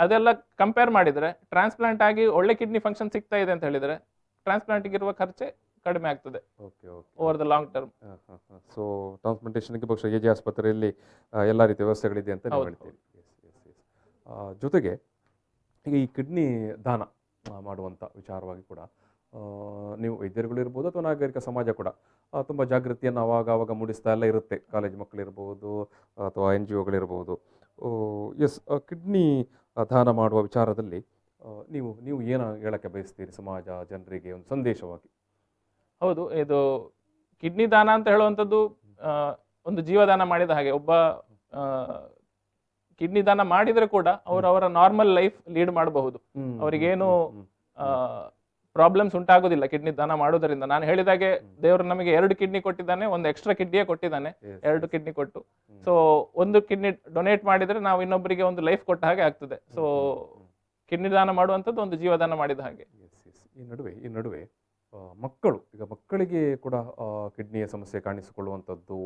ಅದೆಲ್ಲ ಕಂಪೇರ್ ಮಾಡಿದರೆ ಟ್ರಾನ್ಸ್ಪ್ಲಾಂಟ್ ಆಗಿ ಒಳ್ಳೆ ಕಿಡ್ನಿ ಫಂಕ್ಷನ್ ಸಿಗ್ತಾ ಇದೆ ಅಂತ ಹೇಳಿದರೆ ಟ್ರಾನ್ಸ್ಪ್ಲಾಂಟ್ಗಿರುವ ಖರ್ಚೆ ಕಡಿಮೆ ಆಗ್ತದೆ over the long term so ಟ್ರಾನ್ಸ್ಪ್ಲಾಂಟೇಷನ್ಗೆ ಬಹುಶಃ ಎ ಜೆ ಆಸ್ಪತ್ರೆಯಲ್ಲಿ ಎಲ್ಲ ರೀತಿಯ ವ್ಯವಸ್ಥೆಗಳಿದೆ ಅಂತ ಹೇಳ್ತೀವಿ ಜೊತೆಗೆ ಈಗ ಈ ಕಿಡ್ನಿ ದಾನ ಮಾಡುವಂಥ ವಿಚಾರವಾಗಿ ಕೂಡ ನೀವು ಇರ್ಬೋದು ಅಥವಾ ನಾಗರಿಕ ಸಮಾಜ ಕೂಡ ತುಂಬ ಜಾಗೃತಿಯನ್ನು ಆವಾಗ ಆವಾಗ ಮೂಡಿಸ್ತಾ ಎಲ್ಲ ಇರುತ್ತೆ ಕಾಲೇಜ್ ಮಕ್ಕಳಿರ್ಬೋದು ಅಥವಾ ಎನ್ ಜಿ ಒಗಳಿರ್ಬೋದು ಎಸ್ ಕಿಡ್ನಿ ದಾನ ಮಾಡುವ ವಿಚಾರದಲ್ಲಿ ನೀವು ನೀವು ಏನು ಹೇಳಕ್ಕೆ ಬಯಸ್ತೀರಿ ಸಮಾಜ ಜನರಿಗೆ ಒಂದು ಸಂದೇಶವಾಗಿ ಹೌದು ಇದು ಕಿಡ್ನಿ ದಾನ ಅಂತ ಹೇಳುವಂಥದ್ದು ಒಂದು ಜೀವದಾನ ಮಾಡಿದ ಹಾಗೆ ಒಬ್ಬ ಕಿಡ್ನಿ ದಾನ ಮಾಡಿದರೆ ಕೂಡ ಅವರು ಅವರ ನಾರ್ಮಲ್ ಲೈಫ್ ಲೀಡ್ ಮಾಡಬಹುದು ಅವರಿಗೇನು ಪ್ರಾಬ್ಲಮ್ಸ್ ಉಂಟಾಗೋದಿಲ್ಲ ಕಿಡ್ನಿ ದಾನ ಮಾಡೋದರಿಂದ ನಾನು ಹೇಳಿದಾಗೆ ದೇವರು ನಮಗೆ ಎರಡು ಕಿಡ್ನಿ ಕೊಟ್ಟಿದ್ದಾನೆ ಒಂದು ಎಕ್ಸ್ಟ್ರಾ ಕಿಡ್ನಿಯೇ ಕೊಟ್ಟಿದ್ದಾನೆ ಎರಡು ಕಿಡ್ನಿ ಕೊಟ್ಟು ಸೊ ಒಂದು ಕಿಡ್ನಿ ಡೊನೇಟ್ ಮಾಡಿದ್ರೆ ನಾವು ಇನ್ನೊಬ್ಬರಿಗೆ ಒಂದು ಲೈಫ್ ಕೊಟ್ಟ ಹಾಗೆ ಆಗ್ತದೆ ಸೊ ಕಿಡ್ನಿ ದಾನ ಮಾಡುವಂಥದ್ದು ಒಂದು ಜೀವದಾನ ಮಾಡಿದ ಹಾಗೆ ಈ ನಡುವೆ ಈ ನಡುವೆ ಮಕ್ಕಳು ಈಗ ಮಕ್ಕಳಿಗೆ ಕೂಡ ಕಿಡ್ನಿಯ ಸಮಸ್ಯೆ ಕಾಣಿಸಿಕೊಳ್ಳುವಂಥದ್ದು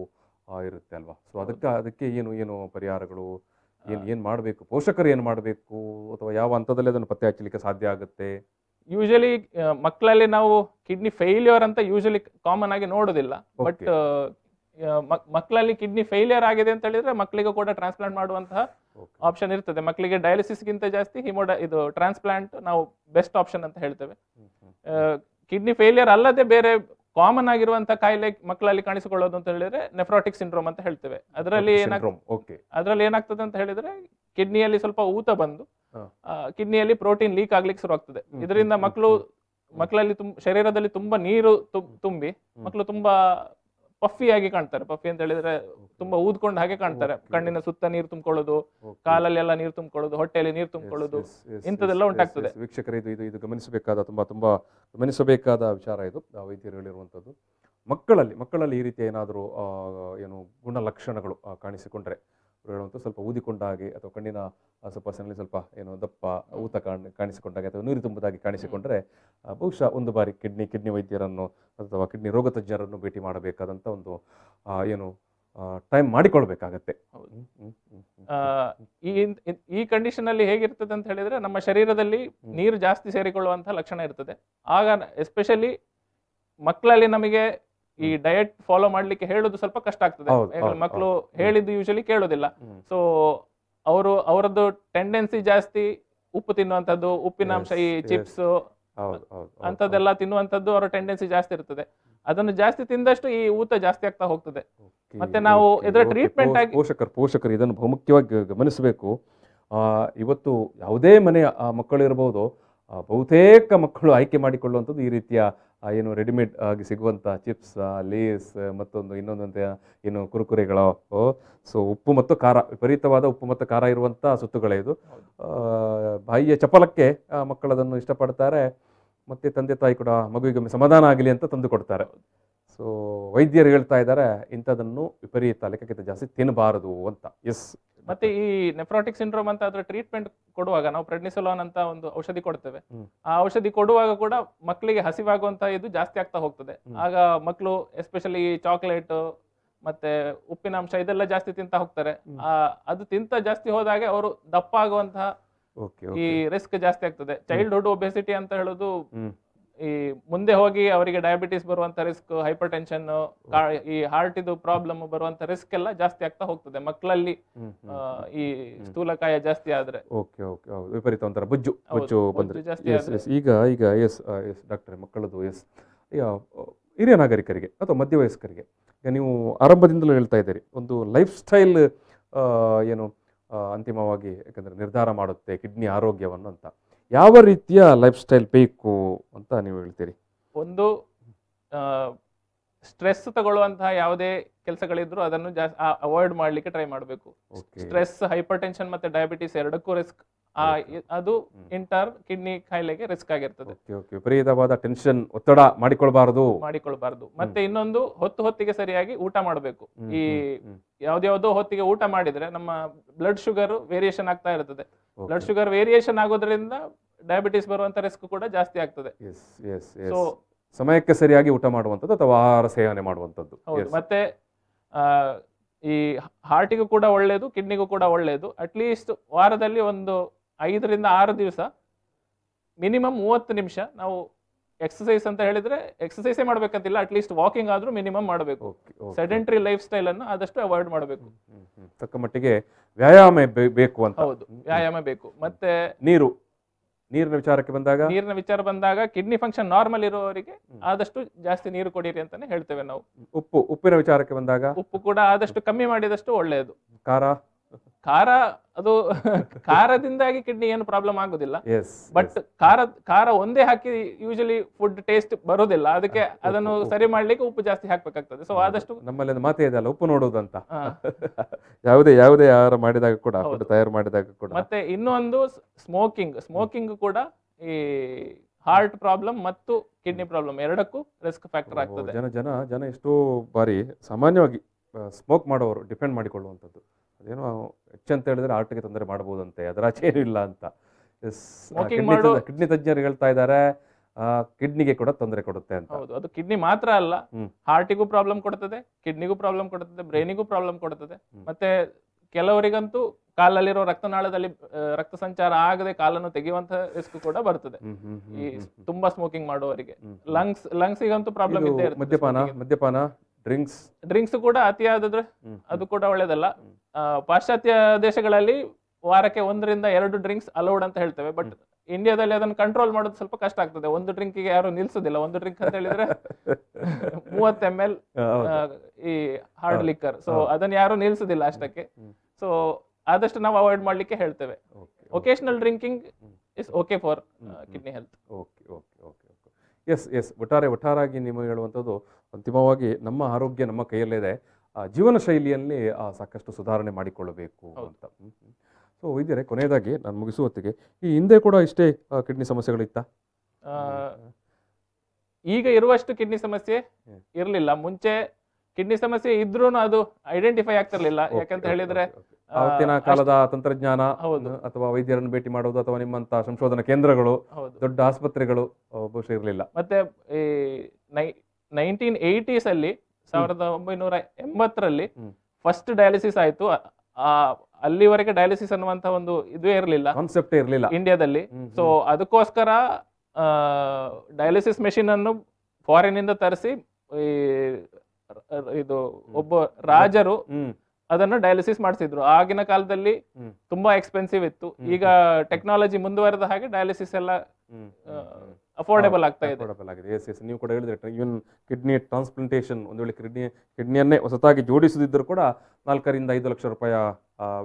ಇರುತ್ತೆ ಅಲ್ವಾ ಸೊ ಅದಕ್ಕೆ ಅದಕ್ಕೆ ಏನು ಏನು ಪರಿಹಾರಗಳು ಏನು ಏನು ಮಾಡಬೇಕು ಪೋಷಕರು ಏನು ಮಾಡಬೇಕು ಅಥವಾ ಯಾವ ಹಂತದಲ್ಲಿ ಅದನ್ನು ಪತ್ತೆ ಹಚ್ಚಲಿಕ್ಕೆ ಸಾಧ್ಯ ಆಗುತ್ತೆ ಯೂಶಲಿ ಮಕ್ಕಳಲ್ಲಿ ನಾವು ಕಿಡ್ನಿ ಫೇಲ್ಯೂರ್ ಅಂತ ಯೂಶಲಿ ಕಾಮನ್ ಆಗಿ ನೋಡೋದಿಲ್ಲ ಬಟ್ ಮಕ್ಕಳಲ್ಲಿ ಕಿಡ್ನಿ ಫೇಲ್ಯೂರ್ ಆಗಿದೆ ಅಂತ ಹೇಳಿದ್ರೆ ಮಕ್ಕಳಿಗೂ ಕೂಡ ಟ್ರಾನ್ಸ್ಪ್ಲಾಂಟ್ ಮಾಡುವಂತಹ ಆಪ್ಷನ್ ಇರ್ತದೆ ಮಕ್ಕಳಿಗೆ ಡಯಾಲಿಸಿಸ್ ಗಿಂತ ಜಾಸ್ತಿ ಹಿಮೋಡ ಇದು ಟ್ರಾನ್ಸ್ಪ್ಲಾಂಟ್ ನಾವು ಬೆಸ್ಟ್ ಆಪ್ಷನ್ ಅಂತ ಹೇಳ್ತೇವೆ ಕಿಡ್ನಿ ಫೇಲ್ಯೂರ್ ಅಲ್ಲದೆ ಬೇರೆ ಕಾಮನ್ ಆಗಿರುವಂತಹ ಕಾಯಿಲೆ ಮಕ್ಕಳಲ್ಲಿ ಕಾಣಿಸಿಕೊಳ್ಳೋದು ಅಂತ ಹೇಳಿದ್ರೆ ನೆಫ್ರಾಟಿಕ್ ಸಿಂಡ್ರೋಮ್ ಅಂತ ಹೇಳ್ತೇವೆ ಅದರಲ್ಲಿ ಏನಾಗ್ತದೆ ಅದರಲ್ಲಿ ಏನಾಗ್ತದೆ ಅಂತ ಹೇಳಿದ್ರೆ ಕಿಡ್ನಿಯಲ್ಲಿ ಸ್ವಲ್ಪ ಊತ ಬಂದು ಕಿಡ್ನಿಯಲ್ಲಿ ಪ್ರೋಟೀನ್ ಲೀಕ್ ಆಗ್ಲಿಕ್ಕೆ ಶುರುವಾಗ್ತದೆ ಇದರಿಂದ ಮಕ್ಕಳು ಮಕ್ಕಳಲ್ಲಿ ತುಂಬ ಶರೀರದಲ್ಲಿ ತುಂಬಾ ನೀರು ತುಂಬಿ ಮಕ್ಕಳು ತುಂಬಾ ಪಫಿ ಆಗಿ ಕಾಣ್ತಾರೆ ಪಫಿ ಅಂತ ಹೇಳಿದ್ರೆ ತುಂಬಾ ಊದ್ಕೊಂಡು ಹಾಗೆ ಕಾಣ್ತಾರೆ ಕಣ್ಣಿನ ಸುತ್ತ ನೀರು ತುಂಬಿಕೊಳ್ಳೋದು ಕಾಲಲ್ಲಿ ಎಲ್ಲ ನೀರು ತುಂಬಿಕೊಳ್ಳೋದು ಹೊಟ್ಟೆಯಲ್ಲಿ ನೀರು ತುಂಬಿಕೊಳ್ಳೋದು ಇಂಥದ್ದೆಲ್ಲ ಉಂಟಾಗ್ತದೆ ವೀಕ್ಷಕರು ಇದು ಇದು ಇದು ಗಮನಿಸಬೇಕಾದ ತುಂಬಾ ತುಂಬಾ ಗಮನಿಸಬೇಕಾದ ವಿಚಾರ ಇದು ವೈದ್ಯರು ಹೇಳಿರುವಂಥದ್ದು ಮಕ್ಕಳಲ್ಲಿ ಮಕ್ಕಳಲ್ಲಿ ಈ ರೀತಿ ಏನಾದರೂ ಏನು ಗುಣಲಕ್ಷಣಗಳು ಕಾಣಿಸಿಕೊಂಡ್ರೆ ಅಂತ ಸ್ವಲ್ಪ ಊದಿಕೊಂಡ ಹಾಗೆ ಅಥವಾ ಕಣ್ಣಿನ ಸ್ವಲ್ಪ ಸಣ್ಣ ಸ್ವಲ್ಪ ಏನು ದಪ್ಪ ಊತ ಕಾಣ್ ಕಾಣಿಸಿಕೊಂಡಾಗೆ ಅಥವಾ ನೀರು ತುಂಬುದಾಗಿ ಕಾಣಿಸಿಕೊಂಡರೆ ಬಹುಶಃ ಒಂದು ಬಾರಿ ಕಿಡ್ನಿ ಕಿಡ್ನಿ ವೈದ್ಯರನ್ನು ಅಥವಾ ಕಿಡ್ನಿ ರೋಗ ತಜ್ಞರನ್ನು ಭೇಟಿ ಮಾಡಬೇಕಾದಂಥ ಒಂದು ಏನು ಟೈಮ್ ಮಾಡಿಕೊಳ್ಬೇಕಾಗತ್ತೆ ಈ ಕಂಡೀಷನ್ ಅಲ್ಲಿ ಹೇಗಿರ್ತದೆ ಅಂತ ಹೇಳಿದ್ರೆ ನಮ್ಮ ಶರೀರದಲ್ಲಿ ನೀರು ಜಾಸ್ತಿ ಸೇರಿಕೊಳ್ಳುವಂತಹ ಲಕ್ಷಣ ಇರ್ತದೆ ಆಗ ಎಸ್ಪೆಷಲಿ ಮಕ್ಕಳಲ್ಲಿ ನಮಗೆ ಈ ಡಯಟ್ ಫಾಲೋ ಮಾಡ್ಲಿಕ್ಕೆ ಹೇಳೋದು ಸ್ವಲ್ಪ ಕಷ್ಟ ಆಗ್ತದೆ ಮಕ್ಕಳು ಹೇಳಿದ್ದು ಯೂಶಲಿ ಕೇಳೋದಿಲ್ಲ ಸೊ ಅವರು ಅವರದ್ದು ಟೆಂಡೆನ್ಸಿ ಜಾಸ್ತಿ ಉಪ್ಪು ತಿನ್ನುವಂಥದ್ದು ಉಪ್ಪಿನಾಂಶ ಈ ಚಿಪ್ಸ್ ಅಂತದೆಲ್ಲ ತಿನ್ನುವಂಥದ್ದು ಅವರ ಟೆಂಡೆನ್ಸಿ ಜಾಸ್ತಿ ಇರ್ತದೆ ಅದನ್ನು ಜಾಸ್ತಿ ತಿಂದಷ್ಟು ಈ ಊತ ಜಾಸ್ತಿ ಆಗ್ತಾ ಹೋಗ್ತದೆ ಮತ್ತೆ ನಾವು ಇದರ ಟ್ರೀಟ್ಮೆಂಟ್ ಆಗಿ ಪೋಷಕರು ಪೋಷಕರು ಇದನ್ನು ಬಹುಮುಖ್ಯವಾಗಿ ಗಮನಿಸಬೇಕು ಇವತ್ತು ಯಾವುದೇ ಮನೆಯ ಮಕ್ಕಳು ಇರಬಹುದು ಬಹುತೇಕ ಮಕ್ಕಳು ಆಯ್ಕೆ ಮಾಡಿಕೊಳ್ಳುವಂಥದ್ದು ಈ ರೀತಿಯ ಏನು ರೆಡಿಮೇಡ್ ಆಗಿ ಸಿಗುವಂಥ ಚಿಪ್ಸ್ ಲೇಸ್ ಮತ್ತೊಂದು ಇನ್ನೊಂದಂತೆ ಏನು ಕುರುಕುರೆಗಳ ಸೊ ಉಪ್ಪು ಮತ್ತು ಖಾರ ವಿಪರೀತವಾದ ಉಪ್ಪು ಮತ್ತು ಖಾರ ಇರುವಂಥ ಸುತ್ತುಗಳೇ ಇದು ಬಾಯಿಯ ಚಪಲಕ್ಕೆ ಮಕ್ಕಳದನ್ನು ಇಷ್ಟಪಡ್ತಾರೆ ಮತ್ತು ತಂದೆ ತಾಯಿ ಕೂಡ ಮಗುವಿಗೆ ಸಮಾಧಾನ ಆಗಲಿ ಅಂತ ತಂದು ಕೊಡ್ತಾರೆ ಸೊ ವೈದ್ಯರು ಹೇಳ್ತಾ ಇದ್ದಾರೆ ಇಂಥದನ್ನು ವಿಪರೀತ ಲೆಕ್ಕಕ್ಕಿಂತ ಜಾಸ್ತಿ ತಿನ್ನಬಾರದು ಅಂತ ಎಸ್ ಮತ್ತೆ ಈ ನೆಫ್ರಾಟಿಕ್ ಸಿಂಡ್ರೋಮ್ ಅಂತ ಅದ್ರ ಟ್ರೀಟ್ಮೆಂಟ್ ಕೊಡುವಾಗ ನಾವು ಪ್ರೆಡ್ನಿಸೋಲಾನ್ ಅಂತ ಒಂದು ಔಷಧಿ ಕೊಡ್ತೇವೆ ಆ ಔಷಧಿ ಕೊಡುವಾಗ ಕೂಡ ಮಕ್ಕಳಿಗೆ ಹಸಿವಾಗುವಂತ ಇದು ಜಾಸ್ತಿ ಆಗ್ತಾ ಹೋಗ್ತದೆ ಆಗ ಮಕ್ಕಳು ಎಸ್ಪೆಷಲಿ ಚಾಕ್ಲೇಟ್ ಮತ್ತೆ ಉಪ್ಪಿನಾಂಶ ಇದೆಲ್ಲ ಜಾಸ್ತಿ ತಿಂತಾ ಹೋಗ್ತಾರೆ ಅದು ತಿಂತ ಜಾಸ್ತಿ ಹೋದಾಗ ಅವರು ದಪ್ಪ ಆಗುವಂತಹ ಈ ರಿಸ್ಕ್ ಜಾಸ್ತಿ ಆಗ್ತದೆ ಚೈಲ್ಡ್ಹುಡ್ ಒಬೆಸಿಟಿ ಅಂತ ಹೇಳೋದು ಈ ಮುಂದೆ ಹೋಗಿ ಅವರಿಗೆ ಡಯಾಬಿಟಿಸ್ ಬರುವಂತ ರಿಸ್ಕ್ ಹೈಪರ್ ಟೆನ್ಷನ್ ಈ ಇದು ಪ್ರಾಬ್ಲಮ್ ಬರುವಂತ ರಿಸ್ಕ್ ಎಲ್ಲ ಜಾಸ್ತಿ ಆಗ್ತಾ ಹೋಗ್ತದೆ ಮಕ್ಕಳಲ್ಲಿ ಈ ಸ್ಥೂಲಕಾಯ ಜಾಸ್ತಿ ಆದ್ರೆ ಓಕೆ ಓಕೆ ವಿಪರೀತ ಒಂಥರ ಬುಜ್ಜು ಬುಜ್ಜು ಈಗ ಈಗ ಎಸ್ ಎಸ್ ಡಾಕ್ಟರ್ ಮಕ್ಕಳದು ಎಸ್ ಹಿರಿಯ ನಾಗರಿಕರಿಗೆ ಅಥವಾ ಮಧ್ಯವಯಸ್ಕರಿಗೆ ಈಗ ನೀವು ಆರಂಭದಿಂದಲೂ ಹೇಳ್ತಾ ಇದ್ದೀರಿ ಒಂದು ಲೈಫ್ ಸ್ಟೈಲ್ ಏನು ಅಂತಿಮವಾಗಿ ಯಾಕಂದ್ರೆ ನಿರ್ಧಾರ ಮಾಡುತ್ತೆ ಕಿಡ್ನಿ ಆರೋಗ್ಯವನ್ನು ಅಂತ ಯಾವ ರೀತಿಯ ಲೈಫ್ ಸ್ಟೈಲ್ ಬೇಕು ಅಂತ ನೀವು ಹೇಳ್ತೀರಿ ಒಂದು ಸ್ಟ್ರೆಸ್ ತಗೊಳ್ಳುವಂತಹ ಯಾವುದೇ ಕೆಲಸಗಳಿದ್ರು ಅದನ್ನು ಅವಾಯ್ಡ್ ಮಾಡ್ಲಿಕ್ಕೆ ಟ್ರೈ ಮಾಡಬೇಕು ಸ್ಟ್ರೆಸ್ ಹೈಪರ್ ಟೆನ್ಷನ್ ಮತ್ತೆ ಡಯಾಬಿಟಿಸ್ ಎರಡಕ್ಕೂ ರಿಸ್ಕ್ ಅದು ಇಂಟರ್ ಕಿಡ್ನಿ ಕಾಯಿಲೆಗೆ ರಿಸ್ಕ್ ಆಗಿರ್ತದೆ ವಿಪರೀತವಾದ ಟೆನ್ಷನ್ ಒತ್ತಡ ಮಾಡಿಕೊಳ್ಬಾರದು ಮಾಡಿಕೊಳ್ಬಾರದು ಮತ್ತೆ ಇನ್ನೊಂದು ಹೊತ್ತು ಹೊತ್ತಿಗೆ ಸರಿಯಾಗಿ ಊಟ ಮಾಡಬೇಕು ಈ ಯಾವ್ದ್ಯಾವ್ದೋ ಹೊತ್ತಿಗೆ ಊಟ ಮಾಡಿದ್ರೆ ನಮ್ಮ ಬ್ಲಡ್ ಶುಗರ್ ವೇರಿಯೇಷನ್ ಆಗ್ತಾ ಇರ್ತದೆ ಬ್ಲಡ್ ಶುಗರ್ ವೇರಿಯೇಷನ್ ಆಗೋದ್ರಿಂದ ಡಯಾಬಿಟಿಸ್ ಬರುವಂತ ರಿಸ್ಕ್ ಕೂಡ ಜಾಸ್ತಿ ಆಗ್ತದೆ ಸಮಯಕ್ಕೆ ಸರಿಯಾಗಿ ಊಟ ಮಾಡುವಂಥದ್ದು ಅಥವಾ ಆಹಾರ ಸೇವನೆ ಮಾಡುವಂಥದ್ದು ಮತ್ತೆ ಈ ಹಾರ್ಟಿಗೂ ಕೂಡ ಒಳ್ಳೆಯದು ಕಿಡ್ನಿಗೂ ಕೂಡ ಒಳ್ಳೆಯದು ಅಟ್ಲೀಸ್ಟ್ ವಾರದಲ್ಲಿ ಒಂದು ಐದರಿಂದ ಆರು ದಿವಸ ಮಿನಿಮಮ್ ಮೂವತ್ತು ನಿಮಿಷ ನಾವು ಎಕ್ಸಸೈಸ್ ಅಂತ ಹೇಳಿದ್ರೆ ಎಕ್ಸಸೈಸೇ ಮಾಡ್ಬೇಕಂತಿಲ್ಲ ಅಟ್ಲೀಸ್ಟ್ ವಾಕಿಂಗ್ ಆದ್ರೂ ಮಿನಿಮಮ್ ಮಾಡಬೇಕು ಸೆಡೆಂಟ್ರಿ ಲೈಫ್ ಸ್ಟೈಲ್ ಅನ್ನು ಆದಷ್ಟು ಅವಾಯ್ಡ್ ಮಾಡಬೇಕು ತಕ್ಕ ಮಟ್ಟಿಗೆ ವ್ಯಾಯಾಮ ಬೇಕು ಅಂತ ಹೌದು ವ್ಯಾಯಾಮ ಬೇಕು ಮತ್ತೆ ನೀರು ನೀರಿನ ವಿಚಾರಕ್ಕೆ ಬಂದಾಗ ನೀರಿನ ವಿಚಾರ ಬಂದಾಗ ಕಿಡ್ನಿ ಫಂಕ್ಷನ್ ನಾರ್ಮಲ್ ಇರುವವರಿಗೆ ಆದಷ್ಟು ಜಾಸ್ತಿ ನೀರು ಕೊಡಿರಿ ಅಂತಾನೆ ಹೇಳ್ತೇವೆ ನಾವು ಉಪ್ಪು ಉಪ್ಪಿನ ವಿಚಾರಕ್ಕೆ ಬಂದಾಗ ಉಪ್ಪು ಕೂಡ ಆದಷ್ಟು ಕಮ್ಮಿ ಮಾಡಿದಷ್ಟು ಒಳ್ಳೆಯದು ಖಾರ ಖಾರ ಅದು [LAUGHS] ಖಾರದಿಂದಾಗಿ ಕಿಡ್ನಿ ಏನು ಪ್ರಾಬ್ಲಮ್ ಆಗುದಿಲ್ಲ ಬಟ್ ಖಾರ ಖಾರ ಒಂದೇ ಹಾಕಿ ಯೂಶಲಿ ಫುಡ್ ಟೇಸ್ಟ್ ಬರೋದಿಲ್ಲ ಅದಕ್ಕೆ ಅದನ್ನು ಸರಿ ಮಾಡ್ಲಿಕ್ಕೆ ಉಪ್ಪು ಜಾಸ್ತಿ ಹಾಕ್ಬೇಕಾಗ್ತದೆ ಸೊ ಆದಷ್ಟು ನಮ್ಮಲ್ಲಿ ಒಂದು ಮಾತೇ ಇದೆಯಲ್ಲ ಉಪ್ಪು ನೋಡುವುದಂತ [LAUGHS] ಯಾವುದೇ ಯಾವುದೇ ಆಹಾರ ಮಾಡಿದಾಗ ಕೂಡ ತಯಾರು ಮಾಡಿದಾಗ ಕೂಡ ಮತ್ತೆ ಇನ್ನೊಂದು ಸ್ಮೋಕಿಂಗ್ ಸ್ಮೋಕಿಂಗ್ ಕೂಡ ಈ ಹಾರ್ಟ್ ಪ್ರಾಬ್ಲಮ್ ಮತ್ತು ಕಿಡ್ನಿ ಪ್ರಾಬ್ಲಮ್ ಎರಡಕ್ಕೂ ರಿಸ್ಕ್ ಫ್ಯಾಕ್ಟರ್ ಆಗ್ತದೆ ಜನ ಜನ ಜನ ಎಷ್ಟೋ ಬಾರಿ ಸಾಮಾನ್ಯವಾಗಿ ಸ್ಮೋಕ್ ಮಾಡೋರು ಡಿಪೆಂಡ್ ಮಾಡಿಕೊಳ್ಳುವಂಥದ್ದು ಹೆಚ್ಚು ಅಂತ ಹೇಳಿದ್ರೆ ಆರ್ಟ್ಗೆ ತೊಂದರೆ ಮಾಡಬಹುದಂತೆ ಇಲ್ಲ ಅಂತ ಕಿಡ್ನಿ ತಜ್ಞರು ಹೇಳ್ತಾ ಇದ್ದಾರೆ ಕಿಡ್ನಿಗೆ ಕೂಡ ತೊಂದರೆ ಕೊಡುತ್ತೆ ಅಂತ ಹೌದು ಅದು ಕಿಡ್ನಿ ಮಾತ್ರ ಅಲ್ಲ ಹಾರ್ಟಿಗೂ ಪ್ರಾಬ್ಲಮ್ ಕೊಡ್ತದೆ ಕಿಡ್ನಿಗೂ ಪ್ರಾಬ್ಲಮ್ ಕೊಡುತ್ತದೆ ಬ್ರೈನಿಗೂ ಪ್ರಾಬ್ಲಮ್ ಕೊಡ್ತದೆ ಮತ್ತೆ ಕೆಲವರಿಗಂತೂ ಕಾಲಲ್ಲಿರೋ ರಕ್ತನಾಳದಲ್ಲಿ ರಕ್ತ ಸಂಚಾರ ಆಗದೆ ಕಾಲನ್ನು ತೆಗೆಯುವಂತಹ ರಿಸ್ಕ್ ಕೂಡ ಬರ್ತದೆ ಈ ತುಂಬಾ ಸ್ಮೋಕಿಂಗ್ ಮಾಡುವವರಿಗೆ ಲಂಗ್ಸ್ ಲಂಗ್ಸ್ ಪ್ರಾಬ್ಲಮ್ ಇದೆ ಮದ್ಯಪಾನ ಮದ್ಯಪಾನ ಡ್ರಿಂಕ್ಸ್ ಡ್ರಿಂಕ್ಸ್ ಕೂಡ ಅತಿಯಾದ್ರೆ ಅದು ಕೂಡ ಒಳ್ಳೇದಲ್ಲ ಪಾಶ್ಚಾತ್ಯ ದೇಶಗಳಲ್ಲಿ ವಾರಕ್ಕೆ ಒಂದರಿಂದ ಎರಡು ಡ್ರಿಂಕ್ಸ್ ಅಲೌಡ್ ಅಂತ ಹೇಳ್ತೇವೆ ಬಟ್ ಇಂಡಿಯಾದಲ್ಲಿ ಅದನ್ನು ಕಂಟ್ರೋಲ್ ಮಾಡೋದು ಸ್ವಲ್ಪ ಕಷ್ಟ ಆಗ್ತದೆ ಒಂದು ಡ್ರಿಂಕಿಗೆ ಯಾರು ನಿಲ್ಸೋದಿಲ್ಲ ಒಂದು ಡ್ರಿಂಕ್ ಅಂತ ಹೇಳಿದ್ರೆ ಮೂವತ್ತು ಎಮ್ ಎಲ್ ಈ ಹಾರ್ಡ್ ಲಿಕ್ಕರ್ ಸೊ ಅದನ್ನ ಯಾರು ನಿಲ್ಸೋದಿಲ್ಲ ಅಷ್ಟಕ್ಕೆ ಸೊ ಆದಷ್ಟು ನಾವು ಅವಾಯ್ಡ್ ಮಾಡ್ಲಿಕ್ಕೆ ಹೇಳ್ತೇವೆ occasional drinking is okay for kidney health okay okay okay yes yes ಒಟ್ಟಾರೆ ಒಟ್ಟಾರಾಗಿ ನಿಮಗೆ ಹೇಳುವಂಥದ್ದು ಅಂತಿಮವಾಗಿ ನಮ್ಮ ಆರೋಗ್ಯ ನಮ್ಮ ಕೈಯಲ್ಲಿದೆ ಜೀವನ ಶೈಲಿಯಲ್ಲಿ ಸಾಕಷ್ಟು ಸುಧಾರಣೆ ಮಾಡಿಕೊಳ್ಳಬೇಕು ಅಂತ ಸೊ ವೈದ್ಯರೇ ಕೊನೆಯದಾಗಿ ನಾನು ಮುಗಿಸುವ ಹೊತ್ತಿಗೆ ಈ ಹಿಂದೆ ಕೂಡ ಇಷ್ಟೇ ಕಿಡ್ನಿ ಸಮಸ್ಯೆಗಳಿತ್ತ ಈಗ ಇರುವಷ್ಟು ಕಿಡ್ನಿ ಸಮಸ್ಯೆ ಇರಲಿಲ್ಲ ಮುಂಚೆ ಕಿಡ್ನಿ ಸಮಸ್ಯೆ ಇದ್ರೂ ಅದು ಐಡೆಂಟಿಫೈ ಆಗ್ತಿರಲಿಲ್ಲ ಯಾಕಂತ ಹೇಳಿದ್ರೆ ಅವತ್ತಿನ ಕಾಲದ ತಂತ್ರಜ್ಞಾನ ಅಥವಾ ವೈದ್ಯರನ್ನು ಭೇಟಿ ಮಾಡೋದು ಅಥವಾ ನಿಮ್ಮಂತ ಸಂಶೋಧನಾ ಕೇಂದ್ರಗಳು ದೊಡ್ಡ ಆಸ್ಪತ್ರೆಗಳು ಬಹುಶಃ ಇರಲಿಲ್ಲ ಮತ್ತೆ ಈ ನೈನ್ಟೀನ್ ಏಯ್ಟೀಸ್ ಅಲ್ಲಿ ಸಾವಿರದ ಒಂಬೈನೂರ ಎಂಬತ್ತರಲ್ಲಿ ಫಸ್ಟ್ ಡಯಾಲಿಸಿಸ್ ಆಯ್ತು ಅಲ್ಲಿವರೆಗೆ ಡಯಾಲಿಸಿಸ್ ಅನ್ನುವಂತ ಒಂದು ಇದು ಇರಲಿಲ್ಲ ಕಾನ್ಸೆಪ್ಟ್ ಇರಲಿಲ್ಲ ಇಂಡಿಯಾದಲ್ಲಿ ಸೊ ಅದಕ್ಕೋಸ್ಕರ ಡಯಾಲಿಸಿಸ್ ಮೆಷಿನ್ ಅನ್ನು ಫಾರಿನ್ ಇಂದ ತರಿಸಿ ಇದು ಒಬ್ಬ ರಾಜರು ಅದನ್ನು ಡಯಾಲಿಸಿಸ್ ಮಾಡಿಸಿದ್ರು ಆಗಿನ ಕಾಲದಲ್ಲಿ ತುಂಬಾ ಎಕ್ಸ್ಪೆನ್ಸಿವ್ ಇತ್ತು ಈಗ ಟೆಕ್ನಾಲಜಿ ಮುಂದುವರೆದ ಹಾಗೆ ಡಯಾಲಿಸಿಸ್ ಎಲ್ಲ ಅಫೋರ್ಡೆಬಲ್ ಆಗ್ತಾ ಇದೆ ಆಗಿದೆ ಎಸ್ ಎಸ್ ನೀವು ಕೂಡ ಹೇಳಿದ್ರೆ ಇವನ್ ಕಿಡ್ನಿ ಟ್ರಾನ್ಸ್ಪ್ಲಾಂಟೇಷನ್ ಒಂದು ವೇಳೆ ಕಿಡ್ನಿ ಕಿಡ್ನಿಯನ್ನೇ ಹೊಸತಾಗಿ ಜೋಡಿಸದಿದ್ದರೂ ಕೂಡ ನಾಲ್ಕರಿಂದ ಐದು ಲಕ್ಷ ರೂಪಾಯಿ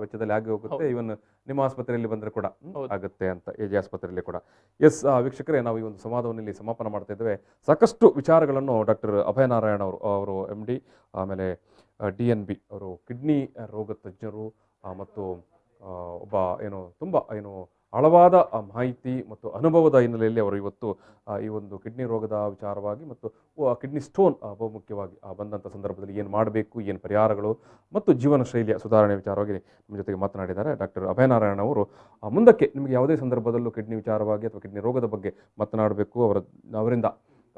ವೆಚ್ಚದಲ್ಲಿ ಆಗಿ ಹೋಗುತ್ತೆ ಇವನ್ ನಿಮ್ಮ ಆಸ್ಪತ್ರೆಯಲ್ಲಿ ಬಂದರೆ ಕೂಡ ಆಗುತ್ತೆ ಅಂತ ಎ ಜೆ ಆಸ್ಪತ್ರೆಯಲ್ಲಿ ಕೂಡ ಎಸ್ ವೀಕ್ಷಕರೇ ನಾವು ಈ ಒಂದು ಸಂವಾದವನ್ನು ಇಲ್ಲಿ ಸಮಾಪನ ಮಾಡ್ತಾ ಇದ್ದೇವೆ ಸಾಕಷ್ಟು ವಿಚಾರಗಳನ್ನು ಡಾಕ್ಟರ್ ಅಭಯನಾರಾಯಣ ಅವರು ಅವರು ಎಮ್ ಡಿ ಆಮೇಲೆ ಡಿ ಎನ್ ಬಿ ಅವರು ಕಿಡ್ನಿ ರೋಗ ತಜ್ಞರು ಮತ್ತು ಒಬ್ಬ ಏನು ತುಂಬ ಏನು ಆಳವಾದ ಮಾಹಿತಿ ಮತ್ತು ಅನುಭವದ ಹಿನ್ನೆಲೆಯಲ್ಲಿ ಅವರು ಇವತ್ತು ಈ ಒಂದು ಕಿಡ್ನಿ ರೋಗದ ವಿಚಾರವಾಗಿ ಮತ್ತು ಕಿಡ್ನಿ ಸ್ಟೋನ್ ಬಹುಮುಖ್ಯವಾಗಿ ಬಂದಂಥ ಸಂದರ್ಭದಲ್ಲಿ ಏನು ಮಾಡಬೇಕು ಏನು ಪರಿಹಾರಗಳು ಮತ್ತು ಜೀವನ ಶೈಲಿಯ ಸುಧಾರಣೆ ವಿಚಾರವಾಗಿ ನಿಮ್ಮ ಜೊತೆಗೆ ಮಾತನಾಡಿದ್ದಾರೆ ಡಾಕ್ಟರ್ ಅಭಯನಾರಾಯಣ ಅವರು ಮುಂದಕ್ಕೆ ನಿಮಗೆ ಯಾವುದೇ ಸಂದರ್ಭದಲ್ಲೂ ಕಿಡ್ನಿ ವಿಚಾರವಾಗಿ ಅಥವಾ ಕಿಡ್ನಿ ರೋಗದ ಬಗ್ಗೆ ಮಾತನಾಡಬೇಕು ಅವರ ಅವರಿಂದ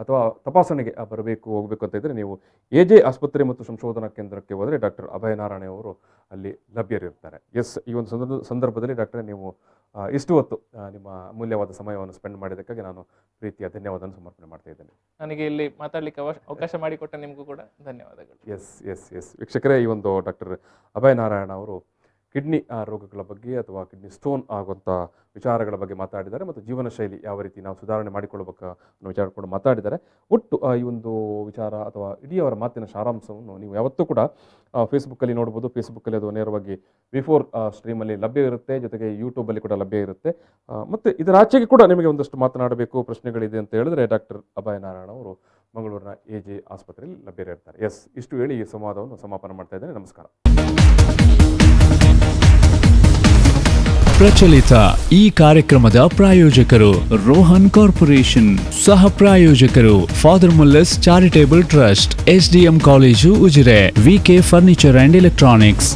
ಅಥವಾ ತಪಾಸಣೆಗೆ ಬರಬೇಕು ಹೋಗಬೇಕು ಅಂತ ಇದ್ದರೆ ನೀವು ಎ ಜೆ ಆಸ್ಪತ್ರೆ ಮತ್ತು ಸಂಶೋಧನಾ ಕೇಂದ್ರಕ್ಕೆ ಹೋದರೆ ಡಾಕ್ಟರ್ ಅಭಯನಾರಾಯಣ ಅವರು ಅಲ್ಲಿ ಲಭ್ಯರಿರ್ತಾರೆ ಎಸ್ ಈ ಒಂದು ಸಂದರ್ಭದಲ್ಲಿ ಡಾಕ್ಟರ್ ನೀವು ಇಷ್ಟು ಹೊತ್ತು ನಿಮ್ಮ ಅಮೂಲ್ಯವಾದ ಸಮಯವನ್ನು ಸ್ಪೆಂಡ್ ಮಾಡಿದ್ದಕ್ಕಾಗಿ ನಾನು ಪ್ರೀತಿಯ ಧನ್ಯವಾದವನ್ನು ಸಮರ್ಪಣೆ ಮಾಡ್ತಾ ಇದ್ದೇನೆ ನನಗೆ ಇಲ್ಲಿ ಮಾತಾಡಲಿಕ್ಕೆ ಅವಕಾಶ ಮಾಡಿಕೊಟ್ಟ ನಿಮಗೂ ಕೂಡ ಧನ್ಯವಾದಗಳು ಎಸ್ ಎಸ್ ಎಸ್ ವೀಕ್ಷಕರೇ ಈ ಒಂದು ಡಾಕ್ಟರ್ ಅಭಯ ನಾರಾಯಣ ಅವರು ಕಿಡ್ನಿ ರೋಗಗಳ ಬಗ್ಗೆ ಅಥವಾ ಕಿಡ್ನಿ ಸ್ಟೋನ್ ಆಗುವಂಥ ವಿಚಾರಗಳ ಬಗ್ಗೆ ಮಾತಾಡಿದ್ದಾರೆ ಮತ್ತು ಜೀವನ ಶೈಲಿ ಯಾವ ರೀತಿ ನಾವು ಸುಧಾರಣೆ ಮಾಡಿಕೊಳ್ಳಬೇಕು ಅನ್ನೋ ವಿಚಾರ ಕೂಡ ಮಾತಾಡಿದ್ದಾರೆ ಒಟ್ಟು ಈ ಒಂದು ವಿಚಾರ ಅಥವಾ ಇಡೀ ಅವರ ಮಾತಿನ ಸಾರಾಂಶವನ್ನು ನೀವು ಯಾವತ್ತೂ ಕೂಡ ಫೇಸ್ಬುಕ್ಕಲ್ಲಿ ನೋಡ್ಬೋದು ಫೇಸ್ಬುಕ್ಕಲ್ಲಿ ಅದು ನೇರವಾಗಿ ಬಿಫೋರ್ ಸ್ಟ್ರೀಮಲ್ಲಿ ಲಭ್ಯ ಇರುತ್ತೆ ಜೊತೆಗೆ ಯೂಟ್ಯೂಬಲ್ಲಿ ಕೂಡ ಲಭ್ಯ ಇರುತ್ತೆ ಮತ್ತು ಇದರ ಆಚೆಗೆ ಕೂಡ ನಿಮಗೆ ಒಂದಷ್ಟು ಮಾತನಾಡಬೇಕು ಪ್ರಶ್ನೆಗಳಿದೆ ಅಂತ ಹೇಳಿದ್ರೆ ಡಾಕ್ಟರ್ ಅಭಯ ನಾರಾಯಣ ಅವರು ಮಂಗಳೂರಿನ ಎ ಜೆ ಆಸ್ಪತ್ರೆಯಲ್ಲಿ ಲಭ್ಯ ಇರ್ತಾರೆ ಎಸ್ ಇಷ್ಟು ಹೇಳಿ ಈ ಸಂವಾದವನ್ನು ಸಮಾಪನ ಮಾಡ್ತಾ ಇದ್ದೇನೆ ನಮಸ್ಕಾರ ಪ್ರಚಲಿತ ಈ ಕಾರ್ಯಕ್ರಮದ ಪ್ರಾಯೋಜಕರು ರೋಹನ್ ಕಾರ್ಪೊರೇಷನ್ ಸಹ ಪ್ರಾಯೋಜಕರು father Muller's charitable trust DM college Ujire VK furniture and electronics